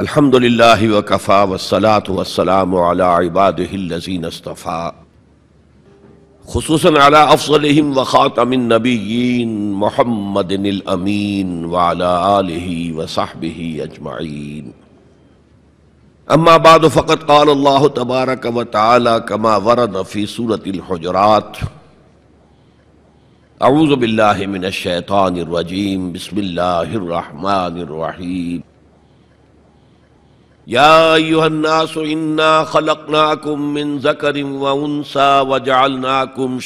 अलहमदिल्ला वकफ़ा वसलात वसलाम अलाबादीन अस्तफ़ा खसूस अला अफसलम वख़ातमिन नबीन मोहम्मद अमीन वाला वसाहबी अजमाइन अम्मा बाद फ़कत काल अल्लाह तबारक व ताली कमा वरद फ़ी सूरतलहजरात अऊज़बिल्लिमिनशैतानरजीम बसमिल्लर याकुम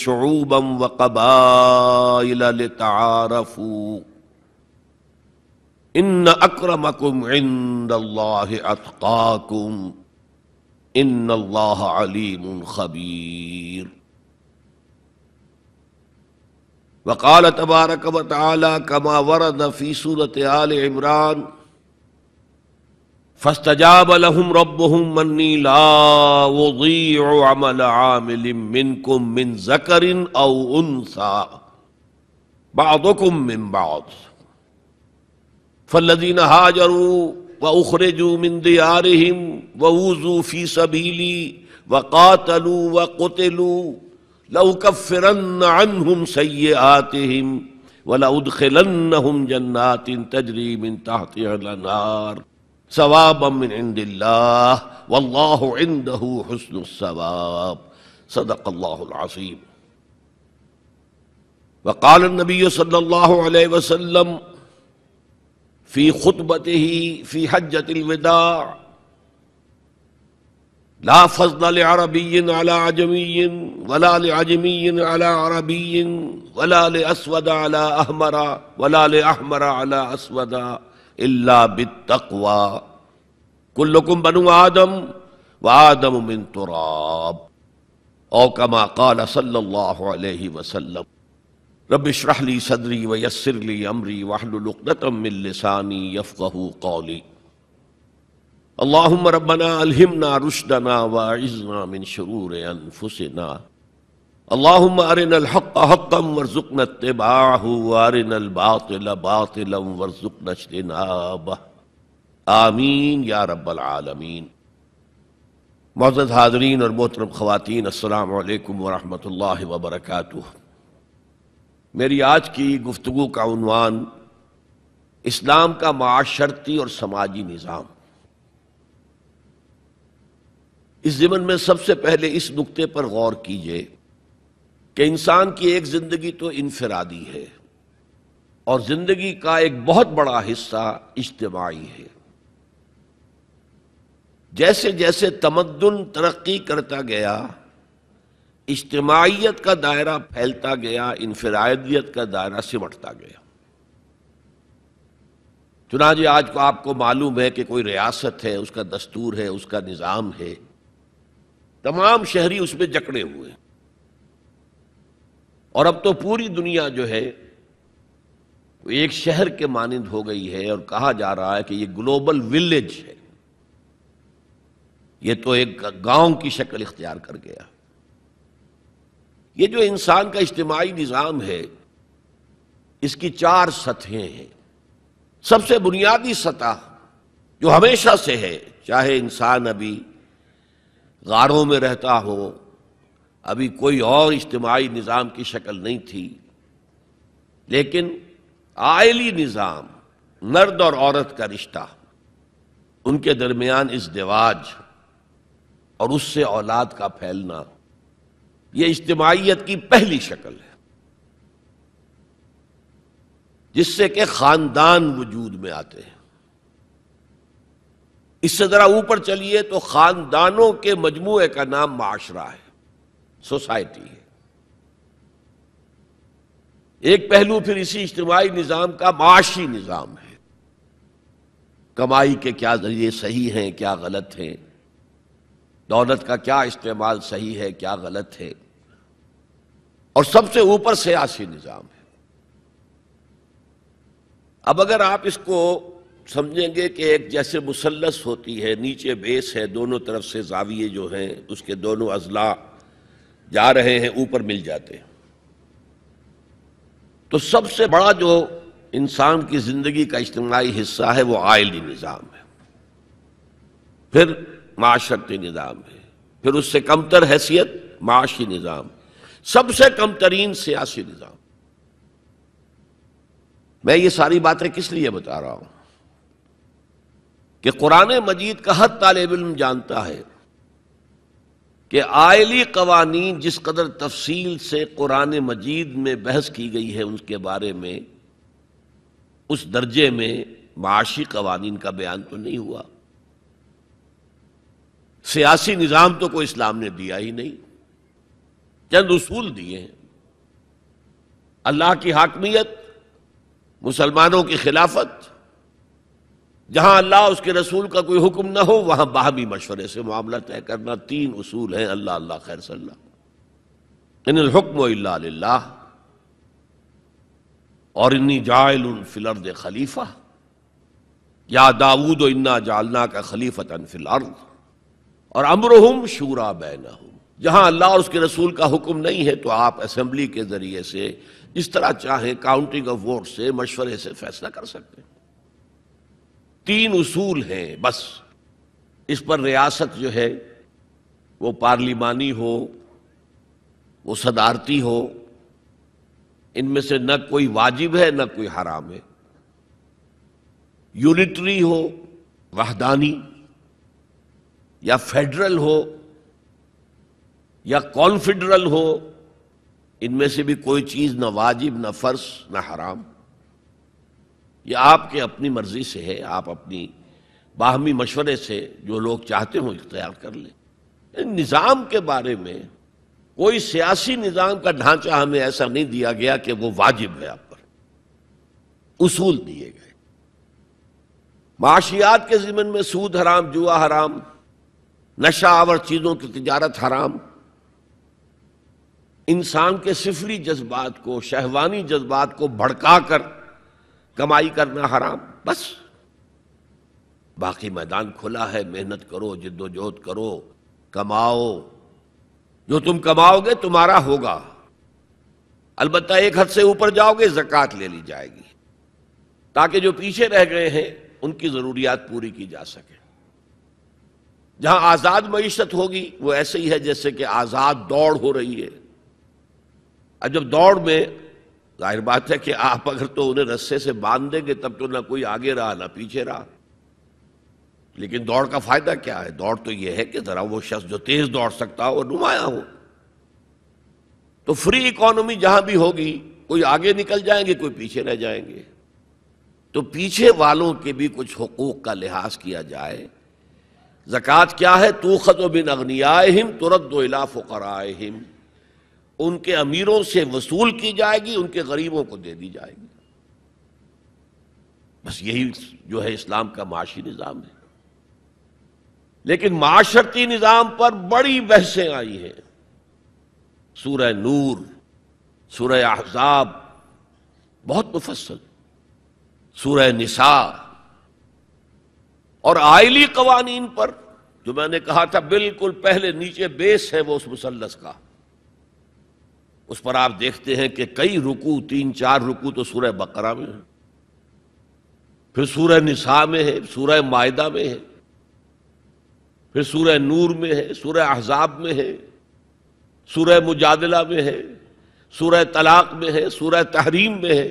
शुबम व कबारफू इन अक्रमकुम इंदल्लाकुम इन अलीम खबीर वकाल तबारक वाली कमा वरद फी सूरत आल इमरान फस्तजाब लहुम रबहुम मन्नी लामल आमिल मिनकुम मिन जकरिन औ उनसा बादुकुम मिन बाद फलदीन हाजरू व उखरजू मिन दियारहिम व ऊजू फी सबीली व कातलू व कुतलू लउकफ़िरन अनहुम सैय आतिहिम वला उदखिलन्नहुम जन्नातिन तजरी सवाबिनवाब सदक अल्लाजीम वकाल नबी सल्ला वसलम फ़ी खुतबत ही फ़ी हजतलविदा ला फजल अरबीन अला आजमीन वला आजमीन अला अरबीन वला असवदा अला अहमरा वला अहमरा अला असवदा इल्ला बितवा कुल्लुकुम बनु आदम व आदम मिन तुराब औ कमा काल सल्लल्लाहु अलैहि वसल्लम रबिशरहली सदरी व यसरली अमरी वाहलुलतम लिसानी यफ़ू कौली अल्लाम रबना अलहमना रुशदना व इज़ना मिन शरूर अनफुसना अल्लाम अरिन हक़म वरजुक नबाहू अरिन बातिल बातिलम वरजुक नशनाब आमीन या रब्बालमीन मोजद हाजरीन और मोहतरम ख़वान अल्लाम वरहमल वबरक मेरी आज की गुफ्तु का उनवान इस्लाम का माशरती और समाजी निज़ाम इस ज़िमन में सबसे पहले इस नुक्ते पर गौर कीजिए कि इंसान की एक ज़िंदगी तो इनफरादी है और ज़िंदगी का एक बहुत बड़ा हिस्सा इज्तमाही है जैसे जैसे तमद्दन तरक्की करता गया इज्तमाहीत का दायरा फैलता गया इनफरादियत का दायरा सिमटता गया जी आज को आपको मालूम है कि कोई रियासत है उसका दस्तूर है उसका निज़ाम है तमाम शहरी उसमें जकड़े हुए हैं और अब तो पूरी दुनिया जो है वो एक शहर के मानंद हो गई है और कहा जा रहा है कि ये ग्लोबल विलेज है ये तो एक गांव की शक्ल इख्तियार कर गया ये जो इंसान का इज्तमाही निज़ाम है इसकी चार सतहें हैं सबसे बुनियादी सतह जो हमेशा से है चाहे इंसान अभी गारों में रहता हो अभी कोई और इज्तमाही निज़ाम की शक्ल नहीं थी लेकिन आयली निज़ाम मर्द और औरत का रिश्ता उनके दरमियान इस दिवाज और उससे औलाद का फैलना यह इज्तमाहीत की पहली शक्ल है जिससे कि खानदान वजूद में आते हैं इससे ज़रा ऊपर चलिए तो खानदानों के मजमू का नाम माशरा है सोसाइटी है एक पहलू फिर इसी इज्तवाही निज़ाम का माशी निज़ाम है कमाई के क्या जरिए सही हैं क्या गलत हैं दौलत का क्या इस्तेमाल सही है क्या गलत है और सबसे ऊपर सियासी निज़ाम है अब अगर आप इसको समझेंगे कि एक जैसे मुसलस होती है नीचे बेस है दोनों तरफ से जाविये जो हैं उसके दोनों अजला जा रहे हैं ऊपर मिल जाते हैं तो सबसे बड़ा जो इंसान की जिंदगी का इज्तमाही हिस्सा है वो आयली निज़ाम है फिर माशरती निज़ाम है फिर उससे कमतर हैसियत माशी निज़ाम सबसे कम तरीन सियासी निज़ाम मैं ये सारी बातें किस लिए बता रहा हूं कि कुरान मजीद का हर तालब इल्म जानता है कि आयली कवानी जिस कदर तफसील से कुरान मजीद में बहस की गई है उनके बारे में उस दर्जे में माशी कवानीन का बयान तो नहीं हुआ सियासी निज़ाम तो कोई इस्लाम ने दिया ही नहीं चंद उसूल दिए हैं अल्लाह की हाकमियत मुसलमानों की खिलाफत जहां अल्लाह उसके रसूल का कोई हुक्म ना हो वहां बाहमी मशवरे से मामला तय करना तीन उसूल है अल्लाह अल्लाह खैर सल्ला और इन्नी जायल फिलर्द खलीफा या दाऊद इन्ना जालना का खलीफत अनफिलर्द और अमरहम शूरा बैना जहां अल्लाह और उसके रसूल का हुक्म नहीं है तो आप असम्बली के ज़रिए से जिस तरह चाहें काउंटिंग ऑफ वोट से मशवरे से फैसला कर सकते हैं तीन उसूल हैं बस इस पर रियासत जो है वो पार्लिमानी हो वो सदारती हो इनमें से न कोई वाजिब है न कोई हराम है यूनिटरी हो वहदानी या फेडरल हो या कॉन्फिडरल हो इनमें से भी कोई चीज ना वाजिब ना फर्श ना हराम ये आपके अपनी मर्जी से है आप अपनी बाहमी मशवरे से जो लोग चाहते हो इख्तियार कर लें निज़ाम के बारे में कोई सियासी निज़ाम का ढांचा हमें ऐसा नहीं दिया गया कि वो वाजिब है आप पर उसूल दिए गए माशियात के ज़िमन में सूद हराम जुआ हराम नशा आवर चीज़ों की तजारत हराम इंसान के सिफरी जज्बात को शहवानी जज्बात को भड़का कर कमाई करना हराम बस बाकी मैदान खुला है मेहनत करो जिद्दोजहद करो कमाओ जो तुम कमाओगे तुम्हारा होगा अलबत्ता एक हद से ऊपर जाओगे जक़ात ले ली जाएगी ताकि जो पीछे रह गए हैं उनकी ज़रूरियात पूरी की जा सके जहां आज़ाद मीशत होगी वो ऐसे ही है जैसे कि आज़ाद दौड़ हो रही है अब जब दौड़ में जाहिर बात है कि आप अगर तो उन्हें रस्से से बांध देंगे तब तो ना कोई आगे रहा ना पीछे रहा लेकिन दौड़ का फायदा क्या है दौड़ तो यह है कि जरा वो शख्स जो तेज दौड़ सकता हो और नुमाया हो तो फ्री इकोनॉमी जहां भी होगी कोई आगे निकल जाएंगे कोई पीछे रह जाएंगे तो पीछे वालों के भी कुछ हकूक का लिहाज किया जाए जक़ात क्या है तू खतो बिन अगनियाम तुरद इला हिम उनके अमीरों से वसूल की जाएगी उनके गरीबों को दे दी जाएगी बस यही जो है इस्लाम का माशी निज़ाम है लेकिन माशरती निज़ाम पर बड़ी बहसें आई हैं सूरह नूर सूरह अहजाब बहुत मुफसल सूरह निसा और आयली कवानीन पर जो मैंने कहा था बिल्कुल पहले नीचे बेस है वो उस मुसलस का उस पर आप देखते हैं कि कई रुकू तीन चार रुकू तो सूरह बकरा में है फिर सूरह निसा में है सूरह मायदा में है फिर सूरह नूर में है सूरह अहजाब में है सूरह मुजादला में है सूरह तलाक में है सूरह तहरीम में है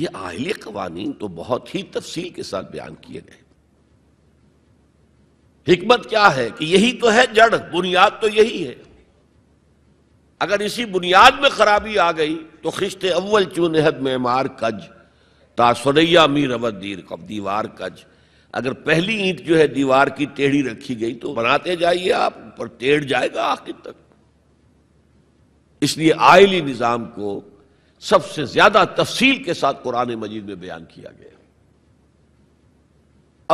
ये आहली कवानीन तो बहुत ही तफसील के साथ बयान किए गए हिकमत क्या है कि यही तो है जड़ बुनियाद तो यही है अगर इसी बुनियाद में खराबी आ गई तो खिश्त अव्वल चूनहद मेमार कज तासरैया मीर अवदीर कब दीवार कज अगर पहली ईंट जो है दीवार की टेढ़ी रखी गई तो बनाते जाइए आप ऊपर टेढ़ जाएगा आखिर तक इसलिए आयली निज़ाम को सबसे ज्यादा तफसील के साथ कुरान मजीद में बयान किया गया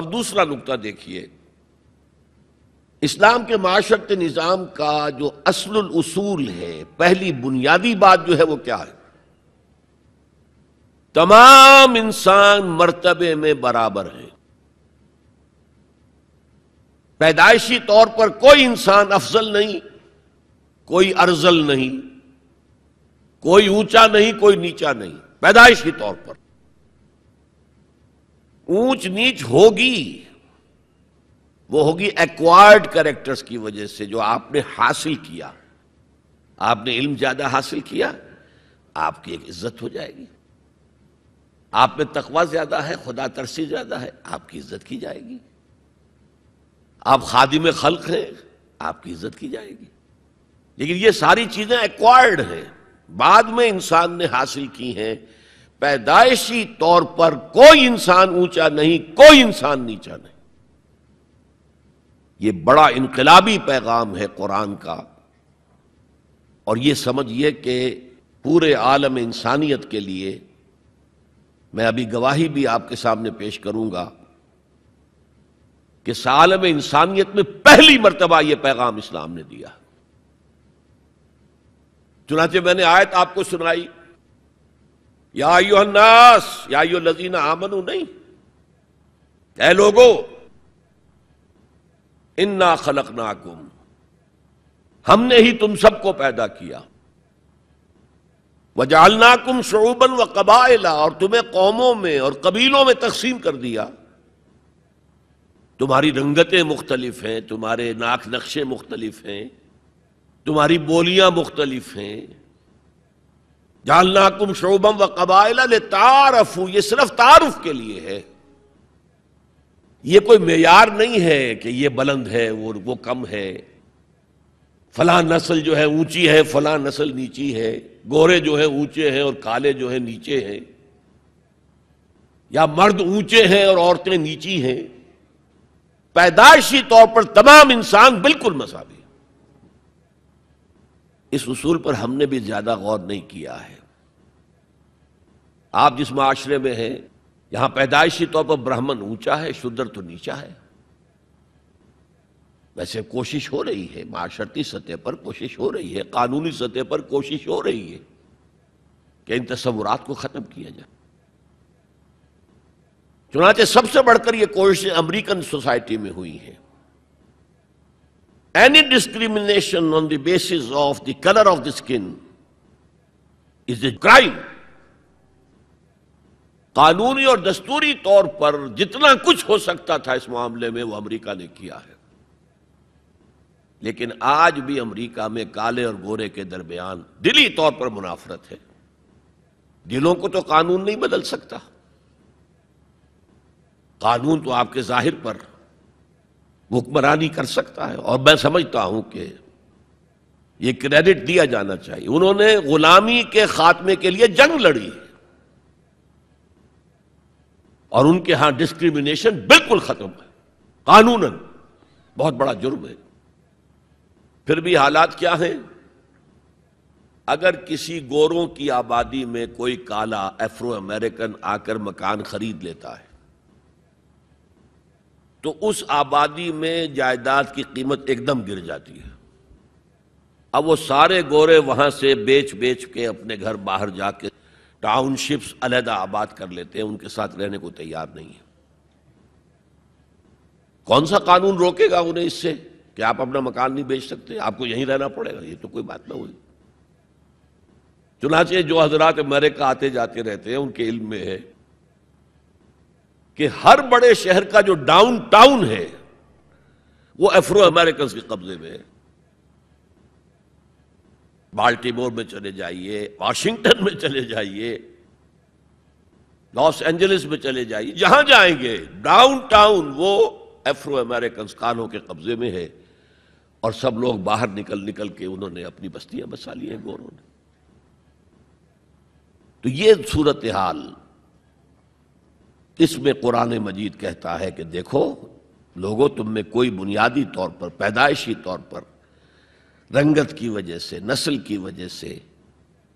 अब दूसरा नुकता देखिए इस्लाम के माशरत निज़ाम का जो असल असूल है पहली बुनियादी बात जो है वो क्या है तमाम इंसान मर्तबे में बराबर हैं पैदाइशी तौर पर कोई इंसान अफजल नहीं कोई अर्जल नहीं कोई ऊंचा नहीं कोई नीचा नहीं पैदाइशी तौर पर ऊंच नीच होगी वो होगी एक्वायर्ड करेक्टर्स की वजह से जो आपने हासिल किया आपने इल्म ज्यादा हासिल किया आपकी एक इज्जत हो जाएगी आप में तकवा ज्यादा है खुदा तरसी ज्यादा है आपकी इज्जत की जाएगी आप में खल्क हैं आपकी इज्जत की जाएगी लेकिन ये सारी चीजें एक्वायर्ड हैं बाद में इंसान ने हासिल की हैं पैदाइशी तौर पर कोई इंसान ऊंचा नहीं कोई इंसान नीचा नहीं ये बड़ा इनकलाबी पैगाम है कुरान का और ये समझिए कि पूरे आलम इंसानियत के लिए मैं अभी गवाही भी आपके सामने पेश करूंगा कि साल में इंसानियत में पहली मरतबा यह पैगाम इस्लाम ने दिया चुनाचे मैंने आयत आपको सुनाई या यो हन्नास या यो लजीना आमनू नहीं कह लोगो इन्ना खलक नाकुम हमने ही तुम सबको पैदा किया वजालनाकुम शोबन व कबाइला और तुम्हें कौमों में और कबीलों में तकसीम कर दिया तुम्हारी रंगतें मुख्तलिफ हैं तुम्हारे नाक नक्शे मुख्तलिफ हैं तुम्हारी बोलियां मुख्तलिफ हैं जालनाकुम शोबम व कबाइला ले तारफ ये सिर्फ तारफ के लिए है ये कोई मैार नहीं है कि ये बुलंद है वो वो कम है फला नस्ल जो है ऊंची है फला नस्ल नीची है गोरे जो है ऊंचे हैं और काले जो है नीचे हैं या मर्द ऊंचे हैं और औरतें नीची हैं पैदाइशी तौर पर तमाम इंसान बिल्कुल मसावी इस उसूल पर हमने भी ज्यादा गौर नहीं किया है आप जिस माशरे में हैं यहां पैदाइशी तौर पर ब्राह्मण ऊंचा है शुद्र तो नीचा है वैसे कोशिश हो रही है माशर्ती सतह पर कोशिश हो रही है कानूनी सतह पर कोशिश हो रही है कि इन तस्वुरात को खत्म किया जाए चुनाचे सबसे बढ़कर यह कोशिशें अमेरिकन सोसाइटी में हुई है any discrimination on the basis of the colour of the skin is a crime कानूनी और दस्तूरी तौर पर जितना कुछ हो सकता था इस मामले में वो अमेरिका ने किया है लेकिन आज भी अमेरिका में काले और गोरे के दरमियान दिली तौर पर मुनाफरत है दिलों को तो कानून नहीं बदल सकता कानून तो आपके जाहिर पर हुक्मरानी कर सकता है और मैं समझता हूं कि यह क्रेडिट दिया जाना चाहिए उन्होंने गुलामी के खात्मे के लिए जंग लड़ी है और उनके यहां डिस्क्रिमिनेशन बिल्कुल खत्म है कानूनन बहुत बड़ा जुर्म है फिर भी हालात क्या हैं अगर किसी गोरों की आबादी में कोई काला एफ्रो अमेरिकन आकर मकान खरीद लेता है तो उस आबादी में जायदाद की कीमत एकदम गिर जाती है अब वो सारे गोरे वहां से बेच बेच के अपने घर बाहर जाके टाउनशिप्स अलहदा आबाद कर लेते हैं उनके साथ रहने को तैयार नहीं है कौन सा कानून रोकेगा उन्हें इससे कि आप अपना मकान नहीं बेच सकते आपको यहीं रहना पड़ेगा ये तो कोई बात ना हुई चुनाचे जो हजरात अमेरिका आते जाते रहते हैं उनके इल्म में है कि हर बड़े शहर का जो डाउन टाउन है वो एफ्रो अमेरिकन के कब्जे में है बाल्टीमोर में चले जाइए वाशिंगटन में चले जाइए लॉस एंजलिस में चले जाइए जहां जाएंगे डाउन टाउन वो एफ्रो अमेरिकन कानों के कब्जे में है और सब लोग बाहर निकल निकल के उन्होंने अपनी बस्तियां बसा ली है गोरों ने तो ये सूरत हाल इसमें कुरान मजीद कहता है कि देखो लोगों तुम में कोई बुनियादी तौर पर पैदाइशी तौर पर रंगत की वजह से नस्ल की वजह से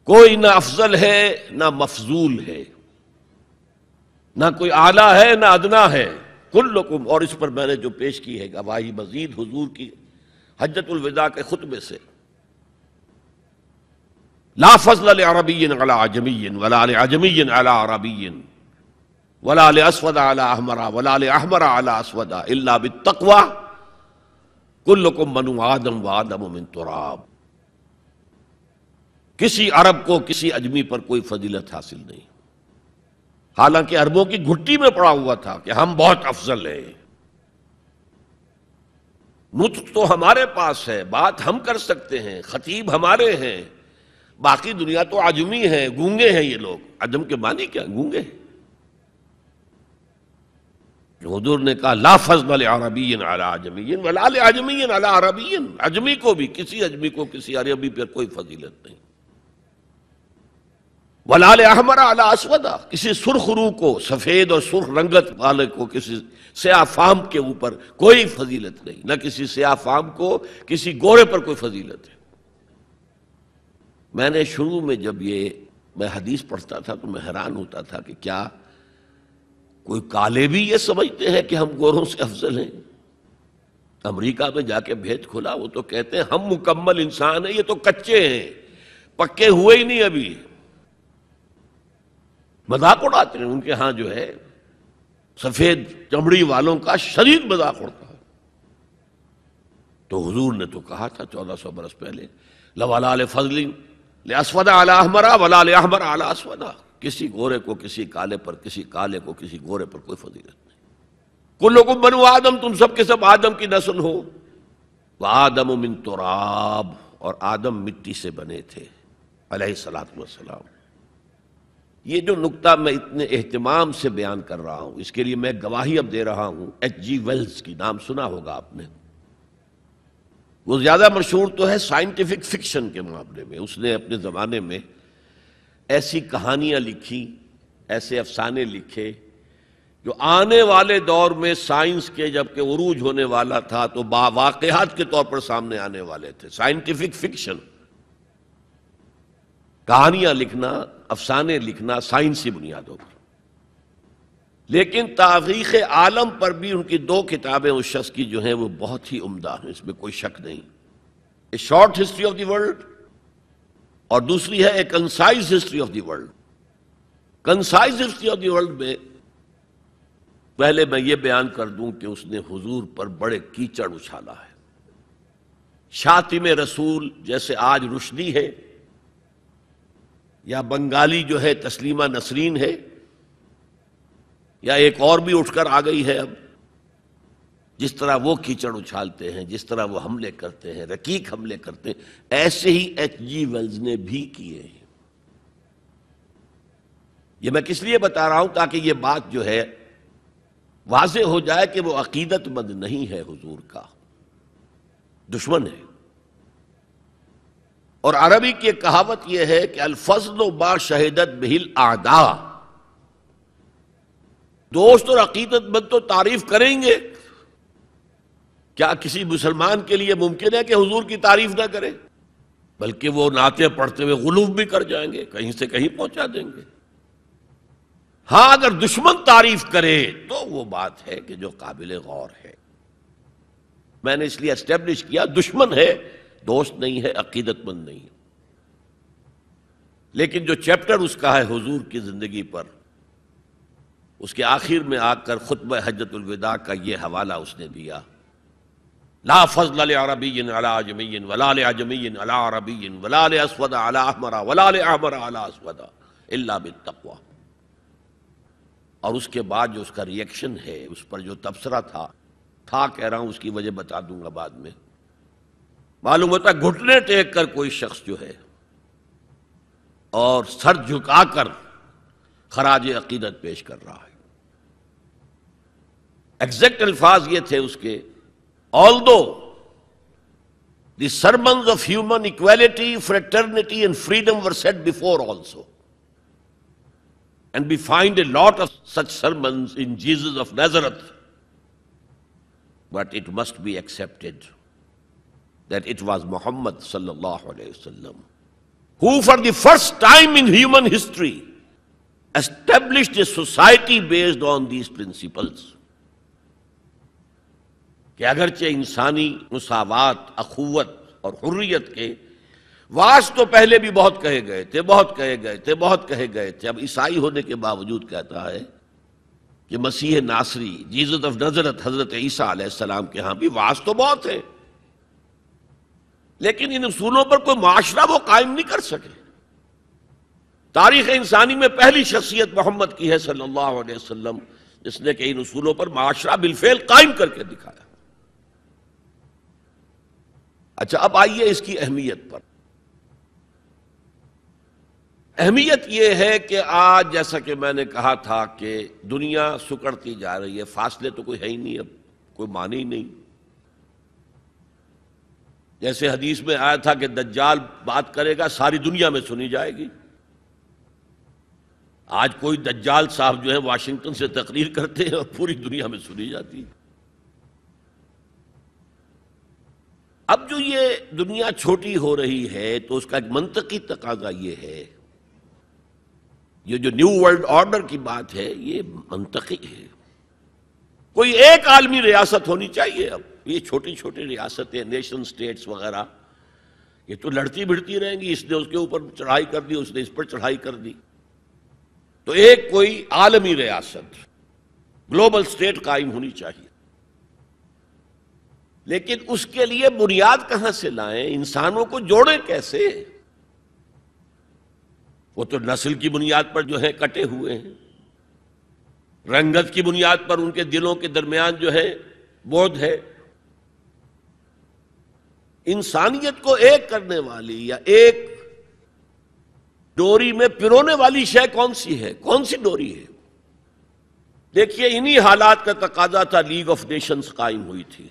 कोई ना अफजल है ना मफजूल है ना कोई आला है ना अदना है कुल्लकुम और इस पर मैंने जो पेश की है गवाही मजीद हुजूर की हजरतुलविदा के खुतबे से ला फजल अरबीन अला आजमीन वला आजमीन अला अरबीन वला असवदा अला अहमरा वला अहमरा अला असवदा इल्ला बितकवा कुल को मनु आदम व आदम तुराब किसी अरब को किसी अजमी पर कोई फजीलत हासिल नहीं हालांकि अरबों की घुट्टी में पड़ा हुआ था कि हम बहुत अफजल हैं मुत तो हमारे पास है बात हम कर सकते हैं खतीब हमारे हैं बाकी दुनिया तो आजमी है गूंगे हैं ये लोग अजम के मानी क्या गूंगे हैं हजूर ने कहा लाफज अरबीन अला आजमीन वलाल आजमीन अला अरबीन अजमी को भी किसी अजमी को किसी अरबी पर कोई फजीलत नहीं वलाल अहमरा अला असवदा किसी सुर्ख रू को सफ़ेद और सुर्ख रंगत वाले को किसी सयाफाम के ऊपर कोई फजीलत नहीं ना किसी सयाफाम को किसी गोरे पर कोई फजीलत है मैंने शुरू में जब ये मैं हदीस पढ़ता था तो मैं हैरान होता था कि क्या कोई काले भी ये समझते हैं कि हम गोरों से अफजल हैं अमेरिका में जाके भेद खुला वो तो कहते हैं हम मुकम्मल इंसान हैं ये तो कच्चे हैं पक्के हुए ही नहीं अभी मजाक उड़ाते हैं उनके यहां जो है सफेद चमड़ी वालों का शरीर मजाक उड़ता है तो हुजूर ने तो कहा था चौदह सौ बरस पहले लवाला फजलिन ले असवदा आला अहमरा वला ले आला असवदा किसी गोरे को किसी काले पर किसी काले को किसी गोरे पर कोई फजीलत नहीं कुल को बनु आदम तुम सब के सब आदम की नस्ल हो वह आदम उमिन तुराब और आदम मिट्टी से बने थे सलाम ये जो नुकता मैं इतने अहतमाम से बयान कर रहा हूं इसके लिए मैं गवाही अब दे रहा हूं एच जी वेल्स की नाम सुना होगा आपने वो ज्यादा मशहूर तो है साइंटिफिक फिक्शन के मामले में उसने अपने जमाने में ऐसी कहानियां लिखी ऐसे अफसाने लिखे जो आने वाले दौर में साइंस के जबकि उरूज होने वाला था तो वाकयात के तौर पर सामने आने वाले थे साइंटिफिक फिक्शन कहानियां लिखना अफसाने लिखना साइंसी बुनियादों पर लेकिन तारीख आलम पर भी उनकी दो किताबें उस शख्स की जो हैं वो बहुत ही उम्दा हैं इसमें कोई शक नहीं a short history of the world और दूसरी है a concise history of the world concise history of the world में पहले मैं ये बयान कर दूं कि उसने हुजूर पर बड़े कीचड़ उछाला है छाती में रसूल जैसे आज रुशदी है या बंगाली जो है तस्लीमा नसरीन है या एक और भी उठकर आ गई है अब जिस तरह वो कीचड़ उछालते हैं जिस तरह वो हमले करते हैं रकीक हमले करते हैं ऐसे ही एच जी वेल्स ने भी किए हैं ये मैं किस लिए बता रहा हूं ताकि ये बात जो है वाजे हो जाए कि वो अकीदतमंद नहीं है हुजूर का दुश्मन है और अरबी की कहावत यह है कि अलफजलो बा शहदत बिल आदा दोस्त और अकीदतमंद तो तारीफ करेंगे क्या किसी मुसलमान के लिए मुमकिन है कि हुजूर की तारीफ ना करें बल्कि वो नाते पढ़ते हुए गुलूब भी कर जाएंगे कहीं से कहीं पहुंचा देंगे हाँ अगर दुश्मन तारीफ करे तो वो बात है कि जो काबिल गौर है मैंने इसलिए एस्टेब्लिश किया दुश्मन है दोस्त नहीं है अकीदतमंद नहीं है लेकिन जो चैप्टर उसका है हुजूर की जिंदगी पर उसके आखिर में आकर खुतब हजरतुलविदा का यह हवाला उसने दिया और उसके बाद जो उसका रिएक्शन है उस पर जो तबसरा था था कह रहा हूं उसकी वजह बता दूंगा बाद में मालूम होता घुटने टेक कर कोई शख्स जो है और सर झुकाकर खराज अकीदत पेश कर रहा है एग्जैक्ट अल्फाज ये थे उसके Although the sermons of human equality, fraternity, and freedom were said before also. And we find a lot of such sermons in Jesus of Nazareth. But it must be accepted that it was Muhammad sallallahu alaihi wasallam who for the first time in human history established a society based on these principles. कि अगरचे इंसानी मुसावत अखुवत और हुर्रियत के वास तो पहले भी बहुत कहे गए थे बहुत कहे गए थे बहुत कहे गए थे अब ईसाई होने के बावजूद कहता है कि मसीह नासरी जीजत ऑफ नजरत हजरत ईसा के यहाँ भी वास तो बहुत है लेकिन इन असूलों पर कोई माशरा वो कायम नहीं कर सके तारीख इंसानी में पहली शख्सियत मोहम्मद की है सल्लल्लाहु अलैहि वसल्लम जिसने कि इन असूलों पर माशरा बिलफेल कायम करके दिखाया अच्छा अब आइए इसकी अहमियत पर अहमियत यह है कि आज जैसा कि मैंने कहा था कि दुनिया सुकड़ती जा रही है फासले तो कोई है ही नहीं अब कोई माने ही नहीं जैसे हदीस में आया था कि दज्जाल बात करेगा सारी दुनिया में सुनी जाएगी आज कोई दज्जाल साहब जो है वाशिंगटन से तकरीर करते हैं और पूरी दुनिया में सुनी जाती है अब जो ये दुनिया छोटी हो रही है तो उसका मंतकी तकाजा ये है ये जो न्यू वर्ल्ड ऑर्डर की बात है ये मंतकी है कोई एक आलमी रियासत होनी चाहिए अब ये छोटी छोटी रियासतें नेशन स्टेट्स वगैरह ये तो लड़ती भिड़ती रहेंगी इसने उसके ऊपर चढ़ाई कर दी उसने इस पर चढ़ाई कर दी तो एक कोई आलमी रियासत ग्लोबल स्टेट कायम होनी चाहिए लेकिन उसके लिए बुनियाद कहां से लाएं इंसानों को जोड़े कैसे वो तो नस्ल की बुनियाद पर जो है कटे हुए हैं रंगत की बुनियाद पर उनके दिलों के दरमियान जो है बोध है इंसानियत को एक करने वाली या एक डोरी में पिरोने वाली शय कौन सी है कौन सी डोरी है देखिए इन्हीं हालात का तकाजा था लीग ऑफ नेशंस कायम हुई थी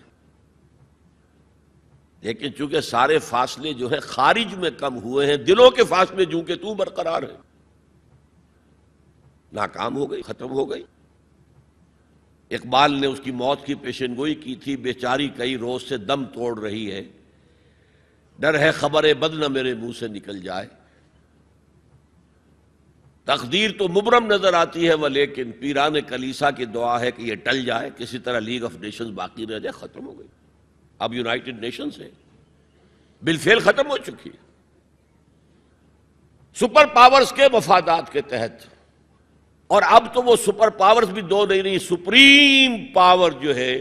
लेकिन चूंकि सारे फासले जो है खारिज में कम हुए हैं दिलों के फासले के तू बरकरार है नाकाम हो गई खत्म हो गई इकबाल ने उसकी मौत की पेशन गोई की थी बेचारी कई रोज से दम तोड़ रही है डर है खबर बद न मेरे मुंह से निकल जाए तकदीर तो मुबरम नजर आती है वह लेकिन पीरान कलीसा की दुआ है कि यह टल जाए किसी तरह लीग ऑफ नेशंस बाकी रह जाए खत्म हो गई अब यूनाइटेड नेशंस है बिलफेल खत्म हो चुकी है सुपर पावर्स के मफादात के तहत और अब तो वो सुपर पावर्स भी दो नहीं रही सुप्रीम पावर जो है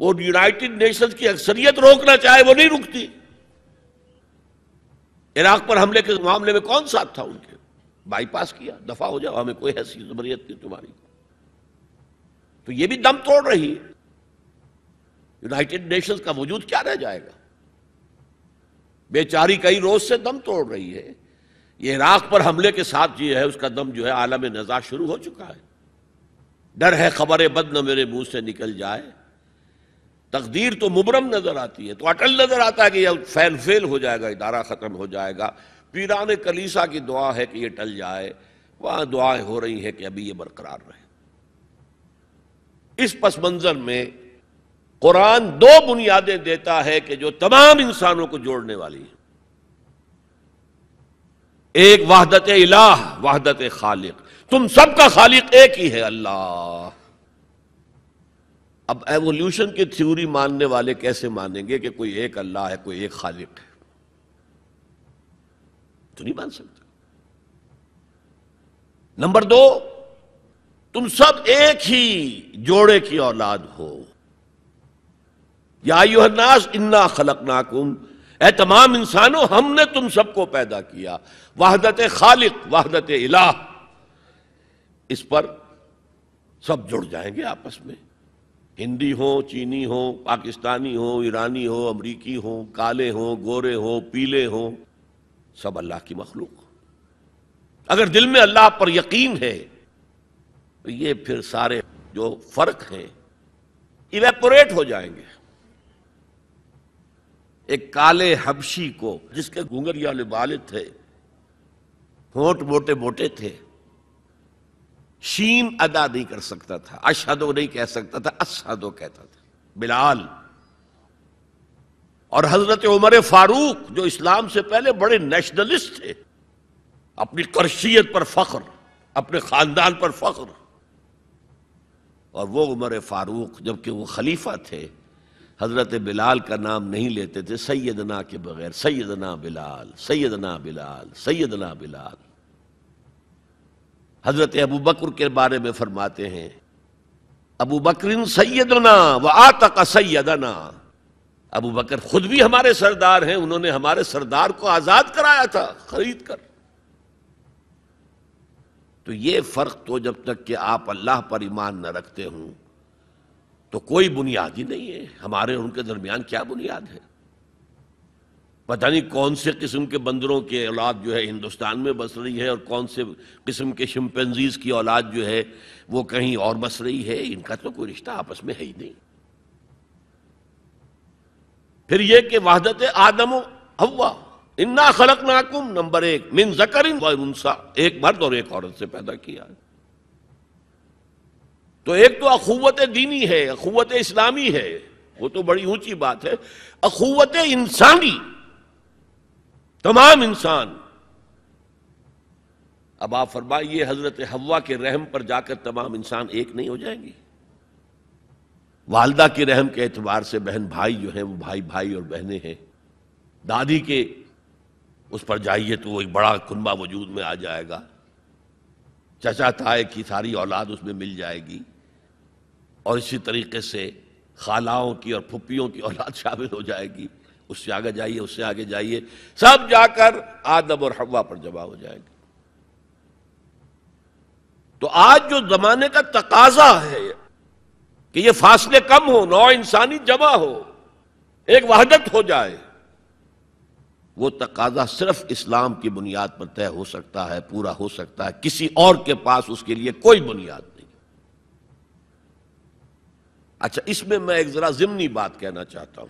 वो यूनाइटेड नेशंस की अक्सरियत रोकना चाहे वो नहीं रुकती इराक पर हमले के मामले में कौन साथ था उनके बाईपास किया दफा हो जाओ हमें कोई हैसी जबरियत नहीं तुम्हारी तो ये भी दम तोड़ रही है यूनाइटेड नेशंस का वजूद क्या रह जाएगा बेचारी कई रोज से दम तोड़ रही है ये इराक पर हमले के साथ जो है उसका दम जो है आलम नजा शुरू हो चुका है डर है खबर बद न मेरे मुंह से निकल जाए तकदीर तो मुबरम नजर आती है तो अटल नजर आता है कि यह फैल फेल हो जाएगा इदारा खत्म हो जाएगा पीरान कलीसा की दुआ है कि यह टल जाए वहां दुआएं हो रही हैं कि अभी यह बरकरार रहे इस पस मंजर में कुरान दो बुनियादें देता है कि जो तमाम इंसानों को जोड़ने वाली है एक वहदत इलाह वहदत खालिक तुम सबका खालिक एक ही है अल्लाह अब एवोल्यूशन की थ्योरी मानने वाले कैसे मानेंगे कि कोई एक अल्लाह है कोई एक खालिक है तो नहीं मान सकता नंबर दो तुम सब एक ही जोड़े की औलाद हो या इन्ना खलक नाकुम ए तमाम इंसानों हमने तुम सबको पैदा किया वाहदत खालिक वाहदत इलाह इस पर सब जुड़ जाएंगे आपस में हिंदी हो चीनी हो पाकिस्तानी हो ईरानी हो अमरीकी हो काले हो गोरे हो पीले हो सब अल्लाह की मखलूक अगर दिल में अल्लाह पर यकीन है तो ये फिर सारे जो फर्क हैं इवेपोरेट हो जाएंगे एक काले हबशी को जिसके घुंघरिया बाले थे होठ मोटे मोटे थे शीन अदा नहीं कर सकता था अशहदो नहीं कह सकता था असहदो कहता था बिलाल और हजरत उमर फारूक जो इस्लाम से पहले बड़े नेशनलिस्ट थे अपनी करशियत पर फख्र अपने खानदान पर फख्र और वो उमर फारूक जबकि वो खलीफा थे हज़रत बिलाल का नाम नहीं लेते थे सैदना के बगैर सैदना बिलाल सैदना बिलाल सैदना बिलाल हज़रत अबू बकर के बारे में फरमाते हैं अबू बकरिन सैदना व आता का सैदना अबू बकर खुद भी हमारे सरदार हैं उन्होंने हमारे सरदार को आज़ाद कराया था खरीद कर तो ये फ़र्क तो जब तक कि आप अल्लाह पर ईमान न रखते हूँ तो कोई बुनियाद ही नहीं है हमारे और उनके दरमियान क्या बुनियाद है पता नहीं कौन से किस्म के बंदरों की औलाद जो है हिंदुस्तान में बस रही है और कौन से किस्म के शिमपेंजीज की औलाद जो है वो कहीं और बस रही है इनका तो कोई रिश्ता आपस में है ही नहीं फिर यह कि वहादत आदम हवा इन्ना खलक नाकुम नंबर एक मिन जकर एक मर्द और एक औरत से पैदा किया है तो एक तो अखुवत दीनी है अखुवत इस्लामी है वो तो बड़ी ऊंची बात है अखुवत इंसानी तमाम इंसान अब आप फरमाइए हजरत हवा के रहम पर जाकर तमाम इंसान एक नहीं हो जाएंगे वालदा के रहम के एतबार से बहन भाई जो है वो भाई भाई और बहने हैं दादी के उस पर जाइए तो वो एक बड़ा कुनबा वजूद में आ जाएगा चचा ताए की सारी औलाद उसमें मिल जाएगी और इसी तरीके से खालाओं की और फुप्पियों की औलाद शामिल हो जाएगी उससे आगे जाइए उससे आगे जाइए सब जाकर आदम और हवा पर जमा हो जाएगी तो आज जो जमाने का तकाजा है कि ये फासले कम हो नौ इंसानी जमा हो एक वहादत हो जाए वो तकाजा सिर्फ इस्लाम की बुनियाद पर तय हो सकता है पूरा हो सकता है किसी और के पास उसके लिए कोई बुनियाद अच्छा इसमें मैं एक जरा जिमनी बात कहना चाहता हूं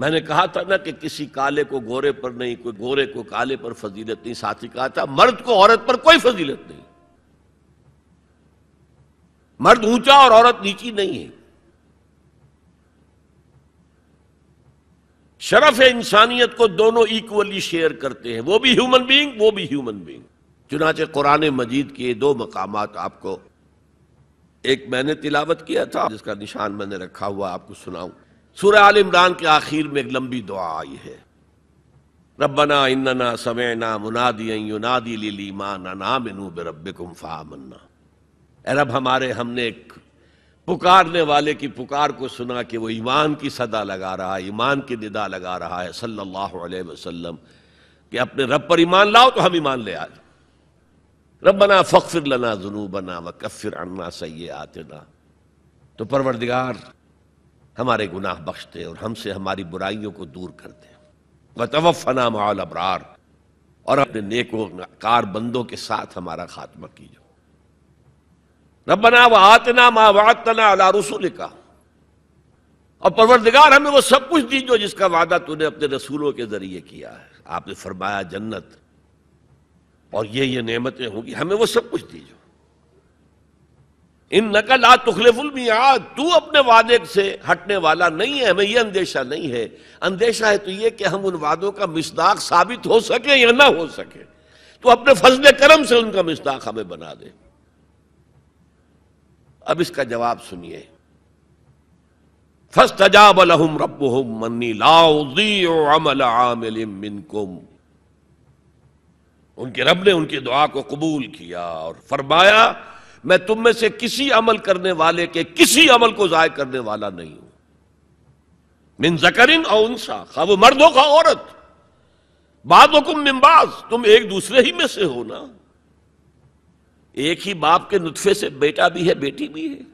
मैंने कहा था ना कि किसी काले को गोरे पर नहीं कोई गोरे को काले पर फजीलत नहीं साथ ही कहा था मर्द को औरत पर कोई फजीलत नहीं मर्द ऊंचा और औरत नीची नहीं है शरफ इंसानियत को दोनों इक्वली शेयर करते हैं वो भी ह्यूमन बींग वो भी ह्यूमन बींग चुनाचे कुरान मजीद के दो मकामात आपको एक मैंने तिलावत किया था जिसका निशान मैंने रखा हुआ आपको सुनाऊं सूर्य आल इमरान के आखिर में एक लंबी दुआ आई है रबना इन्ना समयना मुनादी युनादी लीमान नामिनू बेरबिकुम मन्ना अरब हमारे हमने एक पुकारने वाले की पुकार को सुना कि वो ईमान की सदा लगा रहा है ईमान की निदा लगा रहा है सल्लल्लाहु अलैहि वसल्लम कि अपने रब पर ईमान लाओ तो हम ईमान ले आए रबना फ़िर लना जुनूबना व कफ़िर अन्ना सैये आतना तो परवरदिगार हमारे गुनाह बख्शते और हमसे हमारी बुराइयों को दूर करते व तवफ़ना माल अबरार और अपने नेको कार बंदों के साथ हमारा खात्मा कीजो रबना व आतना मा वातना अला रसूल का और परवरदिगार हमें वो सब कुछ दीजो जिसका वादा तूने अपने रसूलों के जरिए किया है आपने फरमाया जन्नत और ये ये नेमतें होंगी हमें वो सब कुछ दीजो इन नकल आ तुखलेफुल मियाद तू अपने वादे से हटने वाला नहीं है हमें यह अंदेशा नहीं है अंदेशा है तो यह कि हम उन वादों का मिसदाक साबित हो सके या ना हो सके तो अपने फजल करम से उनका मिसदाक हमें बना दे अब इसका जवाब सुनिए फस्तजाब लहुम रब मन्नी लाउदी अमल आमिल मिनकुम उनके रब ने उनकी दुआ को कबूल किया और फरमाया मैं तुम में से किसी अमल करने वाले के किसी अमल को ज़ाय करने वाला नहीं हूं मिन जकरिन और उनसा खा वो मर्द हो खा औरत बाद कुम मिम्बाज तुम एक दूसरे ही में से हो ना एक ही बाप के नुतफे से बेटा भी है बेटी भी है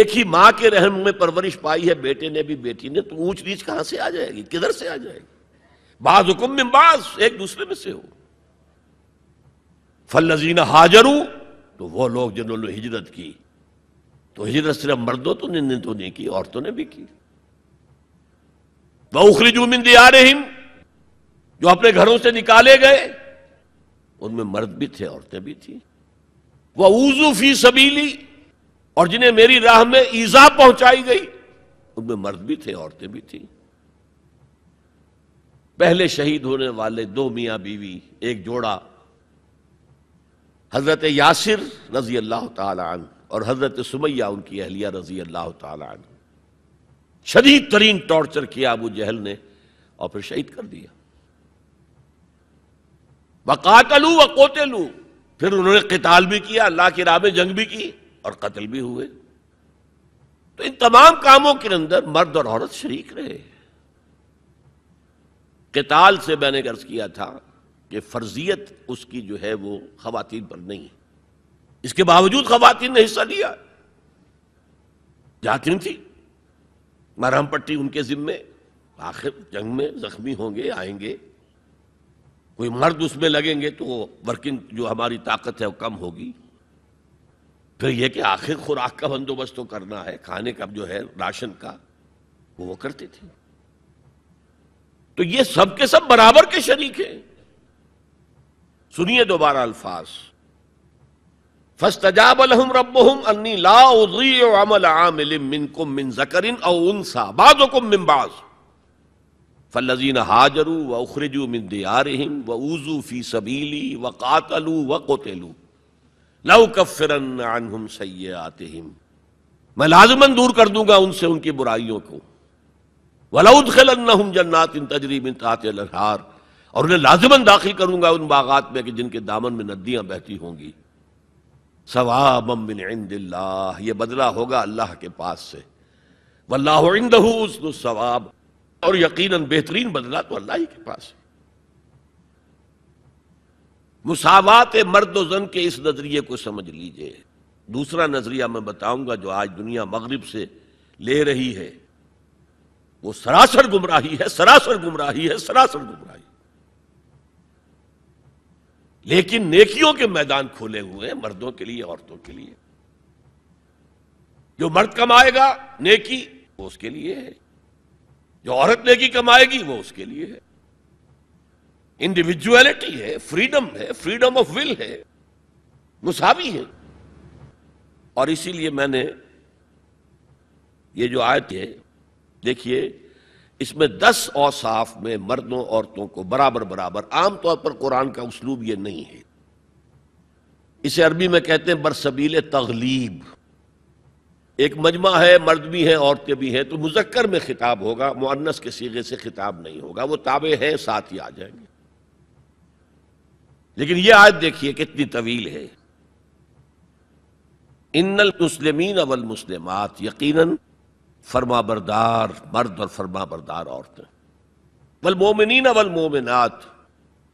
एक ही मां के रहम में परवरिश पाई है बेटे ने भी बेटी ने तो ऊंच नीच कहां से आ जाएगी किधर से आ जाएगी बाज हुकुम में बाज एक दूसरे में से हो फलजीना हाजरू तो वो लोग जिन्होंने हिजरत की तो हिजरत सिर्फ मर्दों तो ने तो नहीं की औरतों ने भी की वह उखरी दी आ हिम जो अपने घरों से निकाले गए उनमें मर्द भी थे औरतें भी थी वह ऊजू फी सबीली और जिन्हें मेरी राह में ईजा पहुंचाई गई उनमें मर्द भी थे औरतें भी थी पहले शहीद होने वाले दो मियाँ बीवी एक जोड़ा हज़रत यासिर रजी अल्लाह तन और हज़रत सुमैया उनकी अहलिया रजी अल्लाह तन शदीद तरीन टॉर्चर किया अबू जहल ने और फिर शहीद कर दिया वकातलू व कोतेलू फिर उन्होंने कताल भी किया अल्लाह की राह में जंग भी की और कत्ल भी हुए तो इन तमाम कामों के अंदर मर्द और औरत शरीक रहे किताल से मैंने गर्ज किया था कि फर्जियत उसकी जो है वो खातन पर नहीं इसके बावजूद खातन ने हिस्सा लिया जाती थी मरहम पट्टी उनके जिम्मे आखिर जंग में जख्मी होंगे आएंगे कोई मर्द उसमें लगेंगे तो वर्किंग जो हमारी ताकत है वो कम होगी फिर तो यह कि आखिर खुराक का बंदोबस्त तो करना है खाने का जो है राशन का वो वो करते थे तो ये सब के सब बराबर के शरीक हैं सुनिए दोबारा अल्फाज फस्तजाब अलहम रबहम अन्नी लाउल आमिल मिनकुम मिन जकरिन और उनसा बाजो मिन बाज फलजीन हाजरू व उखरजू मिन दियारहिम व ऊजू फी सबीली व कातलू व कोतेलू लव सै अनहुम हिम मैं लाजमन दूर कर दूंगा उनसे उनकी बुराइयों को वलाउदल जन्नात इन तजरीब और उन्हें लाजमन दाखिल करूंगा उन बागात में कि जिनके दामन में नदियां बहती होंगी सवाबिल्ला ये बदला होगा अल्लाह के पास से वल्लाहदू और यकीनन बेहतरीन बदला तो अल्लाह ही के पास है मुसावत मर्द जन के इस नजरिए को समझ लीजिए दूसरा नजरिया मैं बताऊंगा जो आज दुनिया मगरब से ले रही है वो सरासर गुमराही है सरासर गुमराही है सरासर गुमराही लेकिन नेकियों के मैदान खोले हुए हैं मर्दों के लिए औरतों के लिए जो मर्द कमाएगा नेकी वो उसके लिए है जो औरत नेकी कमाएगी वो उसके लिए है इंडिविजुअलिटी है फ्रीडम है फ्रीडम ऑफ विल है मुसावी है और इसीलिए मैंने ये जो आयत है देखिए इसमें दस औसाफ में मर्दों औरतों को बराबर बराबर आमतौर पर कुरान का उसलूब यह नहीं है इसे अरबी में कहते हैं बरसबील तगलीब एक मजमा है मर्द भी हैं औरतें भी हैं तो मुजक्कर में खिताब होगा मुअन्नस के सीगे से खिताब नहीं होगा वो ताबे हैं साथ ही आ जाएंगे लेकिन ये आज देखिए कितनी तवील है इन्नल मुस्लिमीन अवल मुस्लिमात यकीनन फर्मा बरदार मर्द और फरमा बरदार औरतें वल मोमिन वल मोमिनात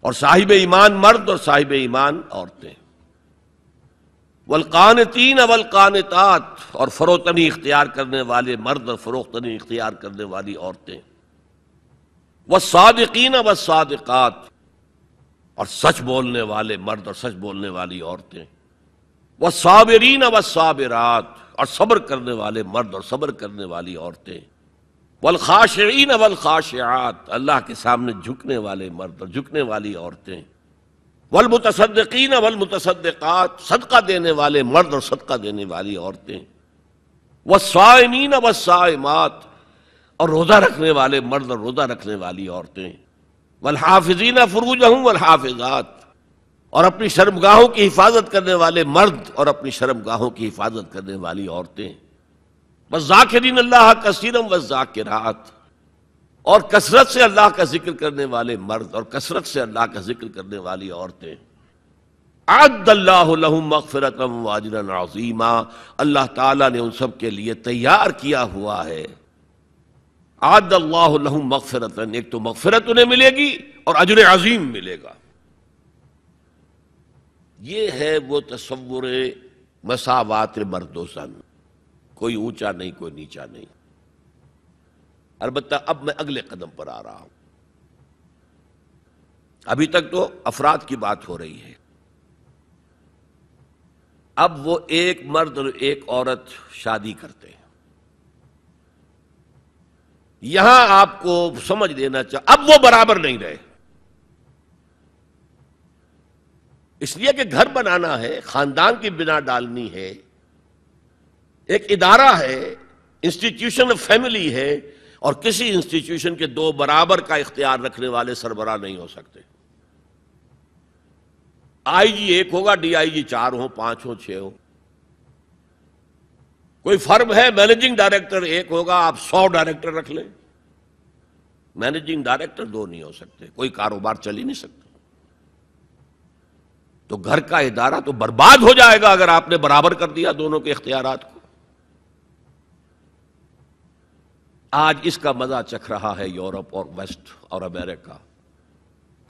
और साहिब ईमान मर्द और साहिब ईमान औरतें वल तीन अवल कानतात और फरोतनी इख्तियार करने वाले मर्द और फरोख्तनी इख्तियार करने वाली औरतें व सादकिन व सादकात और सच बोलने वाले मर्द और सच बोलने वाली औरतें व साबरीन व साबरात और सब्र करने वाले मर्द और सब्र करने वाली औरतें वलखाशीन वलखाशियात अल्लाह के सामने झुकने वाले मर्द और झुकने वाली औरतें वलमुतसद्दीन वलमुतसद्दक़ात सदका देने वाले मर्द और सदका देने वाली औरतें वसायमीन वसायमात और रोज़ा रखने वाले मर्द और रोज़ा रखने वाली औरतें वलहाफिजीन फ़रूज हूँ वलहाफिज़ात और अपनी शर्मगाहों की हिफाजत करने वाले मर्द और अपनी शर्मगाहों की हिफाजत करने वाली औरतें बस जाकिरीन अल्लाह कसीरम व जाकिरात और कसरत से अल्लाह का जिक्र करने वाले मर्द और कसरत से अल्लाह का जिक्र करने वाली औरतें आदल्लाफ़रत वाजरन अल्लाह ताला ने उन सब के लिए तैयार किया हुआ है आदल्लाफ़रतन एक तो मगफरत उन्हें मिलेगी और अजर अजीम मिलेगा ये है वो तस्वुर मसावात मर्दोसन कोई ऊंचा नहीं कोई नीचा नहीं अलबत् अब मैं अगले कदम पर आ रहा हूं अभी तक तो अफराद की बात हो रही है अब वो एक मर्द और एक औरत शादी करते हैं यहां आपको समझ लेना चाहिए अब वो बराबर नहीं रहे इसलिए कि घर बनाना है खानदान की बिना डालनी है एक इदारा है इंस्टीट्यूशन ऑफ फैमिली है और किसी इंस्टीट्यूशन के दो बराबर का इख्तियार रखने वाले सरबरा नहीं हो सकते आईजी एक होगा डीआईजी चार हो पांच हो छह हो कोई फर्म है मैनेजिंग डायरेक्टर एक होगा आप सौ डायरेक्टर रख लें मैनेजिंग डायरेक्टर दो नहीं हो सकते कोई कारोबार चल ही नहीं सकता तो घर का इदारा तो बर्बाद हो जाएगा अगर आपने बराबर कर दिया दोनों के इख्तियार को आज इसका मजा चख रहा है यूरोप और वेस्ट और अमेरिका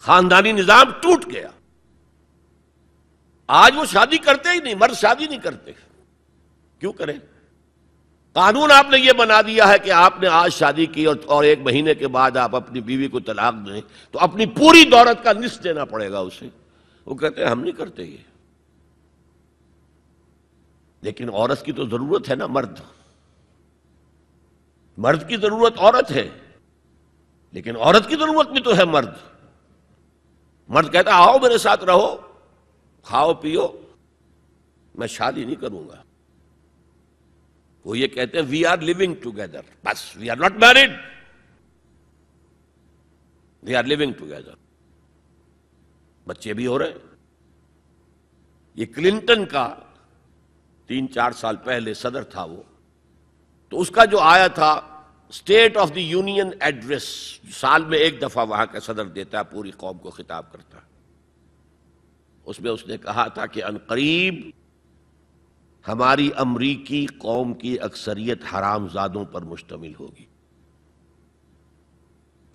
खानदानी निजाम टूट गया आज वो शादी करते ही नहीं मर्द शादी नहीं करते क्यों करें कानून आपने ये बना दिया है कि आपने आज शादी की और, और एक महीने के बाद आप अपनी बीवी को तलाक दें तो अपनी पूरी दौलत का निस्फ देना पड़ेगा उसे वो कहते हैं हम नहीं करते ये लेकिन औरत की तो जरूरत है ना मर्द मर्द की जरूरत औरत है लेकिन औरत की जरूरत भी तो है मर्द मर्द कहता आओ मेरे साथ रहो खाओ पियो मैं शादी नहीं करूंगा वो ये कहते हैं वी आर लिविंग टुगेदर बस we are not married we are living together बच्चे भी हो रहे ये क्लिंटन का तीन चार साल पहले सदर था वो तो उसका जो आया था state of the union address साल में एक दफा वहां का सदर देता है पूरी कौम को खिताब करता है उसमें उसने कहा था कि अनकरीब हमारी अमरीकी कौम की अक्सरियत हरामजादों पर मुश्तमिल होगी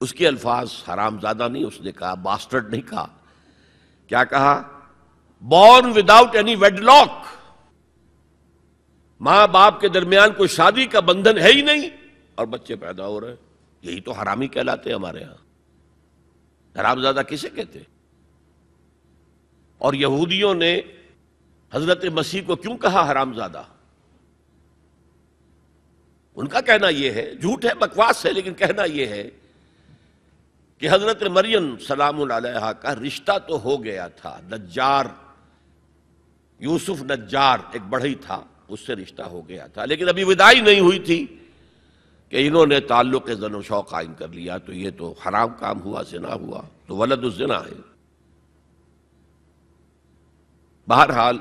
उसके अल्फाज हरामजादा नहीं उसने कहा बास्टर्ड नहीं कहा क्या कहा बॉर्न विदाउट एनी वेडलॉक मां बाप के दरमियान कोई शादी का बंधन है ही नहीं और बच्चे पैदा हो रहे यही तो हरामी कहलाते हैं हमारे यहां हरामजादा किसे कहते और यहूदियों ने हजरत मसीह को क्यों कहा हरामजादा उनका कहना यह है झूठ है बकवास है लेकिन कहना यह है कि हज़रत मरियम सलाम का रिश्ता तो हो गया था नज्जार यूसुफ नज्जार एक बढ़ई था उससे रिश्ता हो गया था लेकिन अभी विदाई नहीं हुई थी कि इन्होंने ताल्लुक जन शौक कायम कर लिया तो ये तो खराब काम हुआ जना हुआ तो वलद उजना है बहरहाल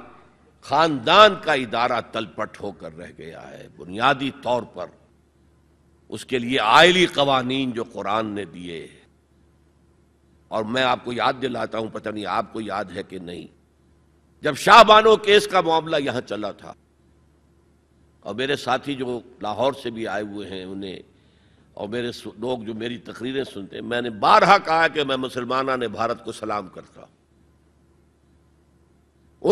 खानदान का इदारा तलपट होकर रह गया है बुनियादी तौर पर उसके लिए आयली कवानीन जो कुरान ने दिए और मैं आपको याद दिलाता हूं पता नहीं आपको याद है कि नहीं जब शाहबानो केस का मामला यहां चला था और मेरे साथी जो लाहौर से भी आए हुए हैं उन्हें और मेरे लोग जो मेरी तकरीरें सुनते हैं मैंने बारहा कहा कि मैं मुसलमाना ने भारत को सलाम करता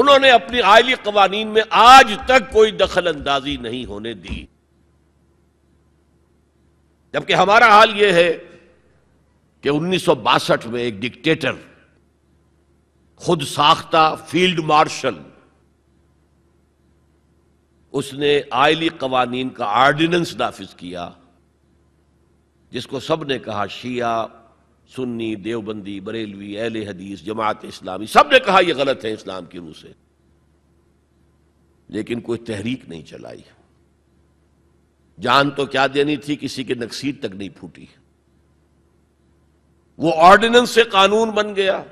उन्होंने अपनी आयली कवानीन में आज तक कोई दखल अंदाजी नहीं होने दी जबकि हमारा हाल यह है कि उन्नीस में एक डिक्टेटर खुद साख्ता फील्ड मार्शल उसने आयली कवानीन का आर्डिनेंस नाफिज किया जिसको सब ने कहा शिया सुन्नी देवबंदी बरेलवी अहल हदीस जमात इस्लामी सब ने कहा यह गलत है इस्लाम की रूह से लेकिन कोई तहरीक नहीं चलाई जान तो क्या देनी थी किसी के नक्सीद तक नहीं फूटी वो ऑर्डिनेंस से कानून बन गया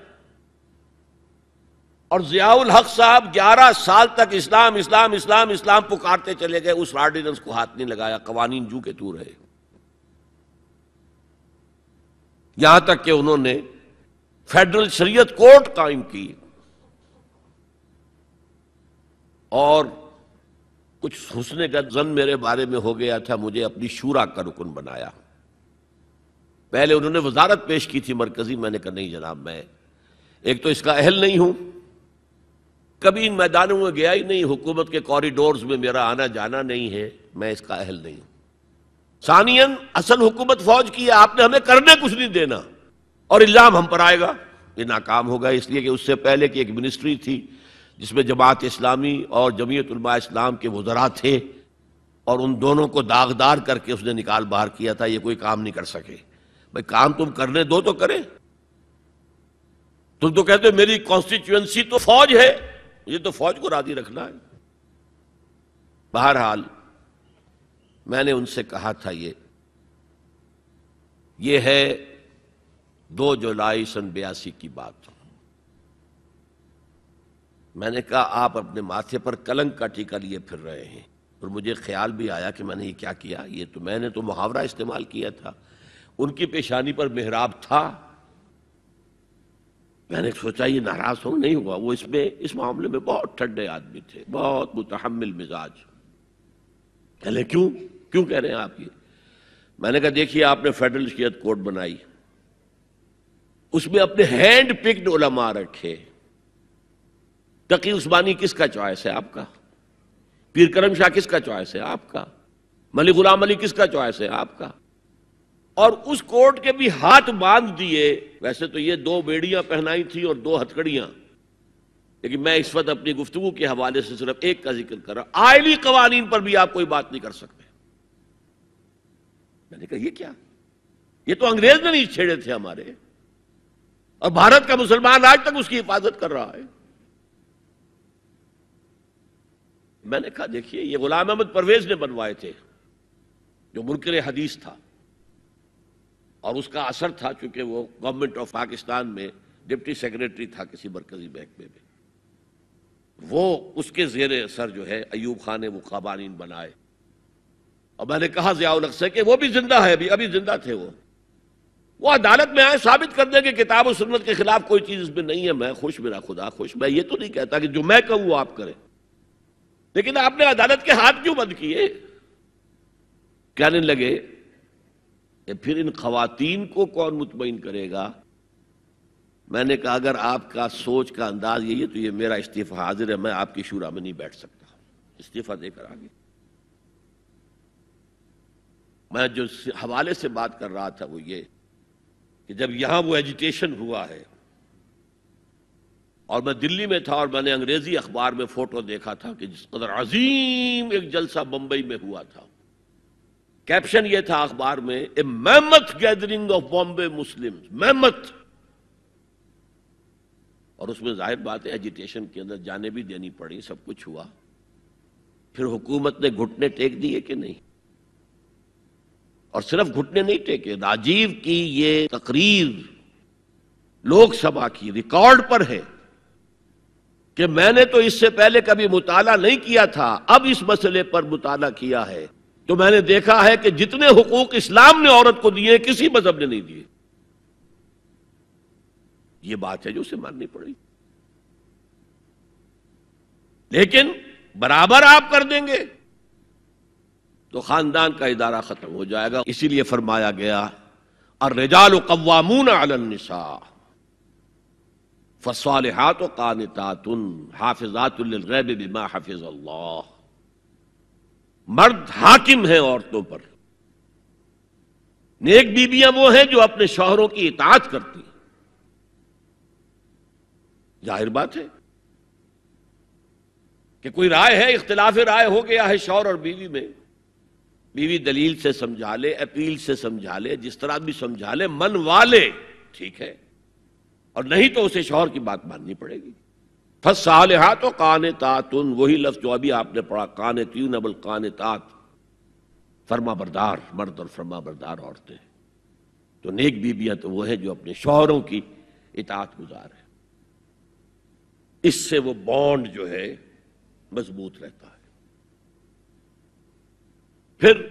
और जियाउल हक साहब 11 साल तक इस्लाम इस्लाम इस्लाम इस्लाम पुकारते चले गए उस ऑर्डिनेंस को हाथ नहीं लगाया कवानीन जू के तू रहे यहां तक कि उन्होंने फेडरल शरीयत कोर्ट कायम की और कुछ हुसने का जन मेरे बारे में हो गया था मुझे अपनी शूरा का रुकन बनाया पहले उन्होंने वजारत पेश की थी मरकजी मैंने कहा नहीं जनाब मैं एक तो इसका अहल नहीं हूं कभी इन मैदानों में गया ही नहीं हुकूमत के कॉरिडोर में मेरा आना जाना नहीं है मैं इसका अहल नहीं हूं सानियन असल हुकूमत फौज की है आपने हमें करने कुछ नहीं देना और इल्जाम हम पर आएगा ये नाकाम होगा इसलिए कि उससे पहले की एक मिनिस्ट्री थी जिसमें जमात इस्लामी और जमीयत इस्लाम के वजरा थे और उन दोनों को दागदार करके उसने निकाल बाहर किया था ये कोई काम नहीं कर सके भाई काम तुम करने दो तो करे तुम तो कहते हो मेरी कॉन्स्टिट्यूएंसी तो फौज है ये तो फौज को राजी रखना है बहरहाल मैंने उनसे कहा था ये ये है दो जुलाई सन बयासी की बात मैंने कहा आप अपने माथे पर कलंक का टीका लिए फिर रहे हैं और मुझे ख्याल भी आया कि मैंने ये क्या किया ये तो मैंने तो मुहावरा इस्तेमाल किया था उनकी पेशानी पर मेहराब था मैंने सोचा ये नाराज हो तो नहीं हुआ वो इसमें इस मामले में बहुत ठंडे आदमी थे बहुत मुतहमल मिजाज पहले क्यों क्यों कह रहे हैं आप ये मैंने कहा देखिए आपने फेडरल शियत कोर्ट बनाई उसमें अपने हैंड पिक्ड ओलमा रखे तकी उस्मानी किसका चॉइस है आपका पीर करम शाह किसका चॉइस है आपका मलिक गुलाम अली किसका चॉइस है आपका और उस कोट के भी हाथ बांध दिए वैसे तो ये दो बेड़ियां पहनाई थी और दो हथकड़ियां लेकिन मैं इस वक्त अपनी गुफ्तगु के हवाले से सिर्फ एक का जिक्र कर रहा आयली कवानीन पर भी आप कोई बात नहीं कर सकते मैंने कहा ये क्या ये तो अंग्रेज ने नहीं छेड़े थे हमारे और भारत का मुसलमान आज तक उसकी हिफाजत कर रहा है मैंने कहा देखिए ये गुलाम अहमद परवेज ने बनवाए थे जो मुनकर हदीस था और उसका असर था चूंकि वो गवर्नमेंट ऑफ पाकिस्तान में डिप्टी सेक्रेटरी था किसी मरकजी बैंक में भी वो उसके जेर असर जो है अयूब खान ने वो कवानीन बनाए और मैंने कहा जियाउल से के वो भी जिंदा है अभी अभी जिंदा थे वो वो अदालत में आए साबित कर दें कि किताब और सुन्नत के खिलाफ कोई चीज़ इसमें नहीं है मैं खुश मेरा खुदा खुश मैं ये तो नहीं कहता कि जो मैं कहूँ वो आप करें लेकिन आपने अदालत के हाथ क्यों बंद किए कहने लगे कि फिर इन खातन को कौन मुतमिन करेगा मैंने कहा अगर आपका सोच का अंदाज यही है तो ये मेरा इस्तीफा हाजिर है मैं आपकी शुरा में नहीं बैठ सकता इस्तीफा देकर आगे मैं जो हवाले से बात कर रहा था वो ये कि जब यहां वो एजिटेशन हुआ है और मैं दिल्ली में था और मैंने अंग्रेजी अखबार में फोटो देखा था कि जिस कदर अजीम एक जलसा बंबई में हुआ था कैप्शन यह था अखबार में a mammoth gathering of Bombay Muslim mammoth और उसमें जाहिर बात है एजिटेशन के अंदर जाने भी देनी पड़ी सब कुछ हुआ फिर हुकूमत ने घुटने टेक दिए कि नहीं और सिर्फ घुटने नहीं टेके राजीव की ये तकरीर लोकसभा की रिकॉर्ड पर है कि मैंने तो इससे पहले कभी मुताला नहीं किया था अब इस मसले पर मुताला किया है तो मैंने देखा है कि जितने हुकूक इस्लाम ने औरत को दिए किसी मजहब ने नहीं दिए यह बात है जो उसे माननी पड़ी लेकिन बराबर आप कर देंगे तो खानदान का इदारा खत्म हो जाएगा इसीलिए फरमाया गया और रिजाल रजाल कवामून अलनिसा फसवाल हाथ कानता तुन हाफिजात बीमा हाफिज अल्लाह मर्द हाकिम हैं औरतों पर नेक बीबियां वो हैं जो अपने शोहरों की इताज करती जाहिर बात है कि कोई राय है इख्तलाफ राय हो गया है शौर और बीवी में बीवी दलील से समझा ले अपील से समझा ले जिस तरह भी समझा ले मन ले ठीक है और नहीं तो उसे शौहर की बात माननी पड़ेगी फसालहा तो कान तातुन वही लफ्ज जो अभी आपने पढ़ा कान तीन अबल कान तात फर्मा बरदार मर्द और फरमा बरदार औरतें तो नेक बीबियां तो वो है जो अपने शोहरों की इतात गुजार है इससे वो बॉन्ड जो है मजबूत रहता है फिर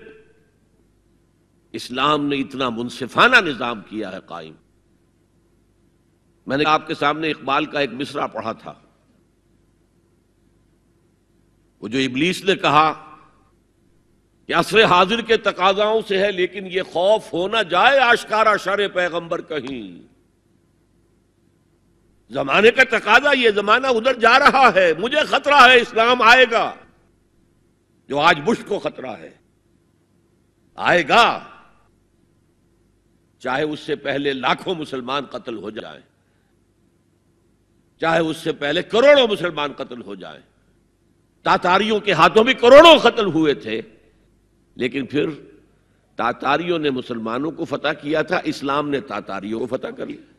इस्लाम ने इतना मुनसिफाना निज़ाम किया है कायम मैंने आपके सामने इकबाल का एक मिसरा पढ़ा था वो जो इबलीस ने कहा कि असर हाजिर के तकाजाओं से है लेकिन ये खौफ होना जाए आशकारा शर पैगंबर कहीं जमाने का तकाजा ये जमाना उधर जा रहा है मुझे खतरा है इस्लाम आएगा जो आज बुश को खतरा है आएगा चाहे उससे पहले लाखों मुसलमान कत्ल हो जाए चाहे उससे पहले करोड़ों मुसलमान कत्ल हो जाए तातारियों के हाथों भी करोड़ों कत्ल हुए थे लेकिन फिर तातारियों ने मुसलमानों को फतह किया था इस्लाम ने तातारियों को फतह कर लिया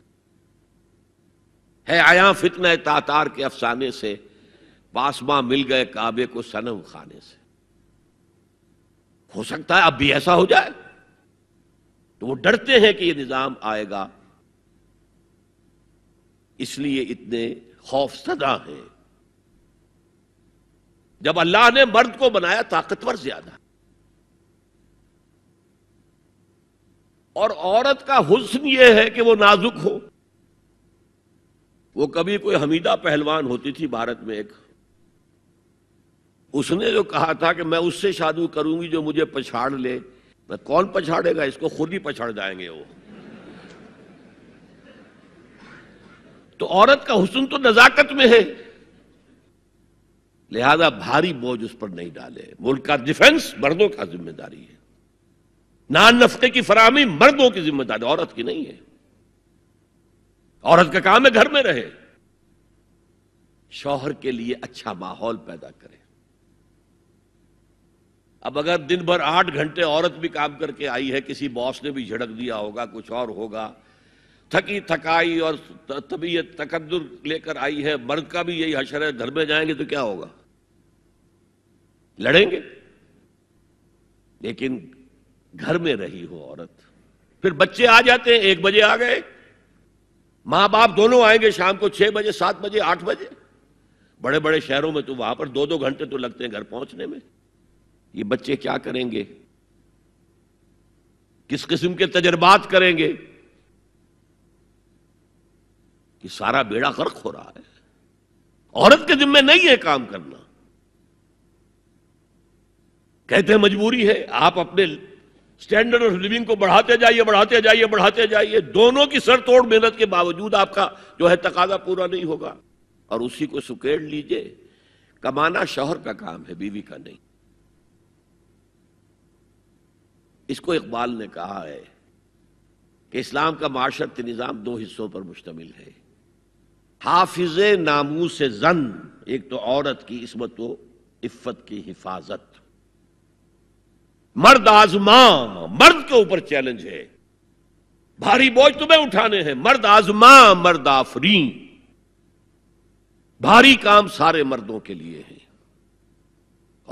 है आया फितना तातार के अफसाने से पासमा मिल गए काबे को सनम खाने से हो सकता है अब भी ऐसा हो जाए तो वो डरते हैं कि ये निजाम आएगा इसलिए इतने खौफसदा हैं जब अल्लाह ने मर्द को बनाया ताकतवर ज्यादा और औरत का हुस्न यह है कि वो नाजुक हो वो कभी कोई हमीदा पहलवान होती थी भारत में एक उसने जो कहा था कि मैं उससे शादी करूंगी जो मुझे पछाड़ ले मैं कौन पछाड़ेगा इसको खुद ही पछाड़ जाएंगे वो तो औरत का हुस्न तो नजाकत में है लिहाजा भारी बोझ उस पर नहीं डाले मुल्क का डिफेंस मर्दों का जिम्मेदारी है नान नफके की फरामी मर्दों की जिम्मेदारी औरत की नहीं है औरत का काम है घर में रहे शौहर के लिए अच्छा माहौल पैदा करें अब अगर दिन भर आठ घंटे औरत भी काम करके आई है किसी बॉस ने भी झड़क दिया होगा कुछ और होगा थकी थकाई और तबीयत तकदुर लेकर आई है मर्द का भी यही हशर है घर में जाएंगे तो क्या होगा लड़ेंगे लेकिन घर में रही हो औरत फिर बच्चे आ जाते हैं एक बजे आ गए मां बाप दोनों आएंगे शाम को छह बजे सात बजे आठ बजे बड़े बड़े शहरों में तो वहां पर दो दो घंटे तो लगते हैं घर पहुंचने में ये बच्चे क्या करेंगे किस किस्म के तजर्बात करेंगे कि सारा बेड़ा गर्क हो रहा है औरत के जिम्मे नहीं है काम करना कहते हैं मजबूरी है आप अपने स्टैंडर्ड ऑफ लिविंग को बढ़ाते जाइए बढ़ाते जाइए बढ़ाते जाइए दोनों की सर तोड़ मेहनत के बावजूद आपका जो है तकाजा पूरा नहीं होगा और उसी को सुकेड़ लीजिए कमाना शौहर का काम है बीवी का नहीं इसको इकबाल ने कहा है कि इस्लाम का माशरती निज़ाम दो हिस्सों पर मुश्तमिल है हाफिज नामू से जन एक तो औरत की इसमत वो इफ्फत की हिफाजत मर्द आजमा मर्द के ऊपर चैलेंज है भारी बोझ तुम्हें उठाने हैं मर्द आजमा मर्द आफरी भारी काम सारे मर्दों के लिए है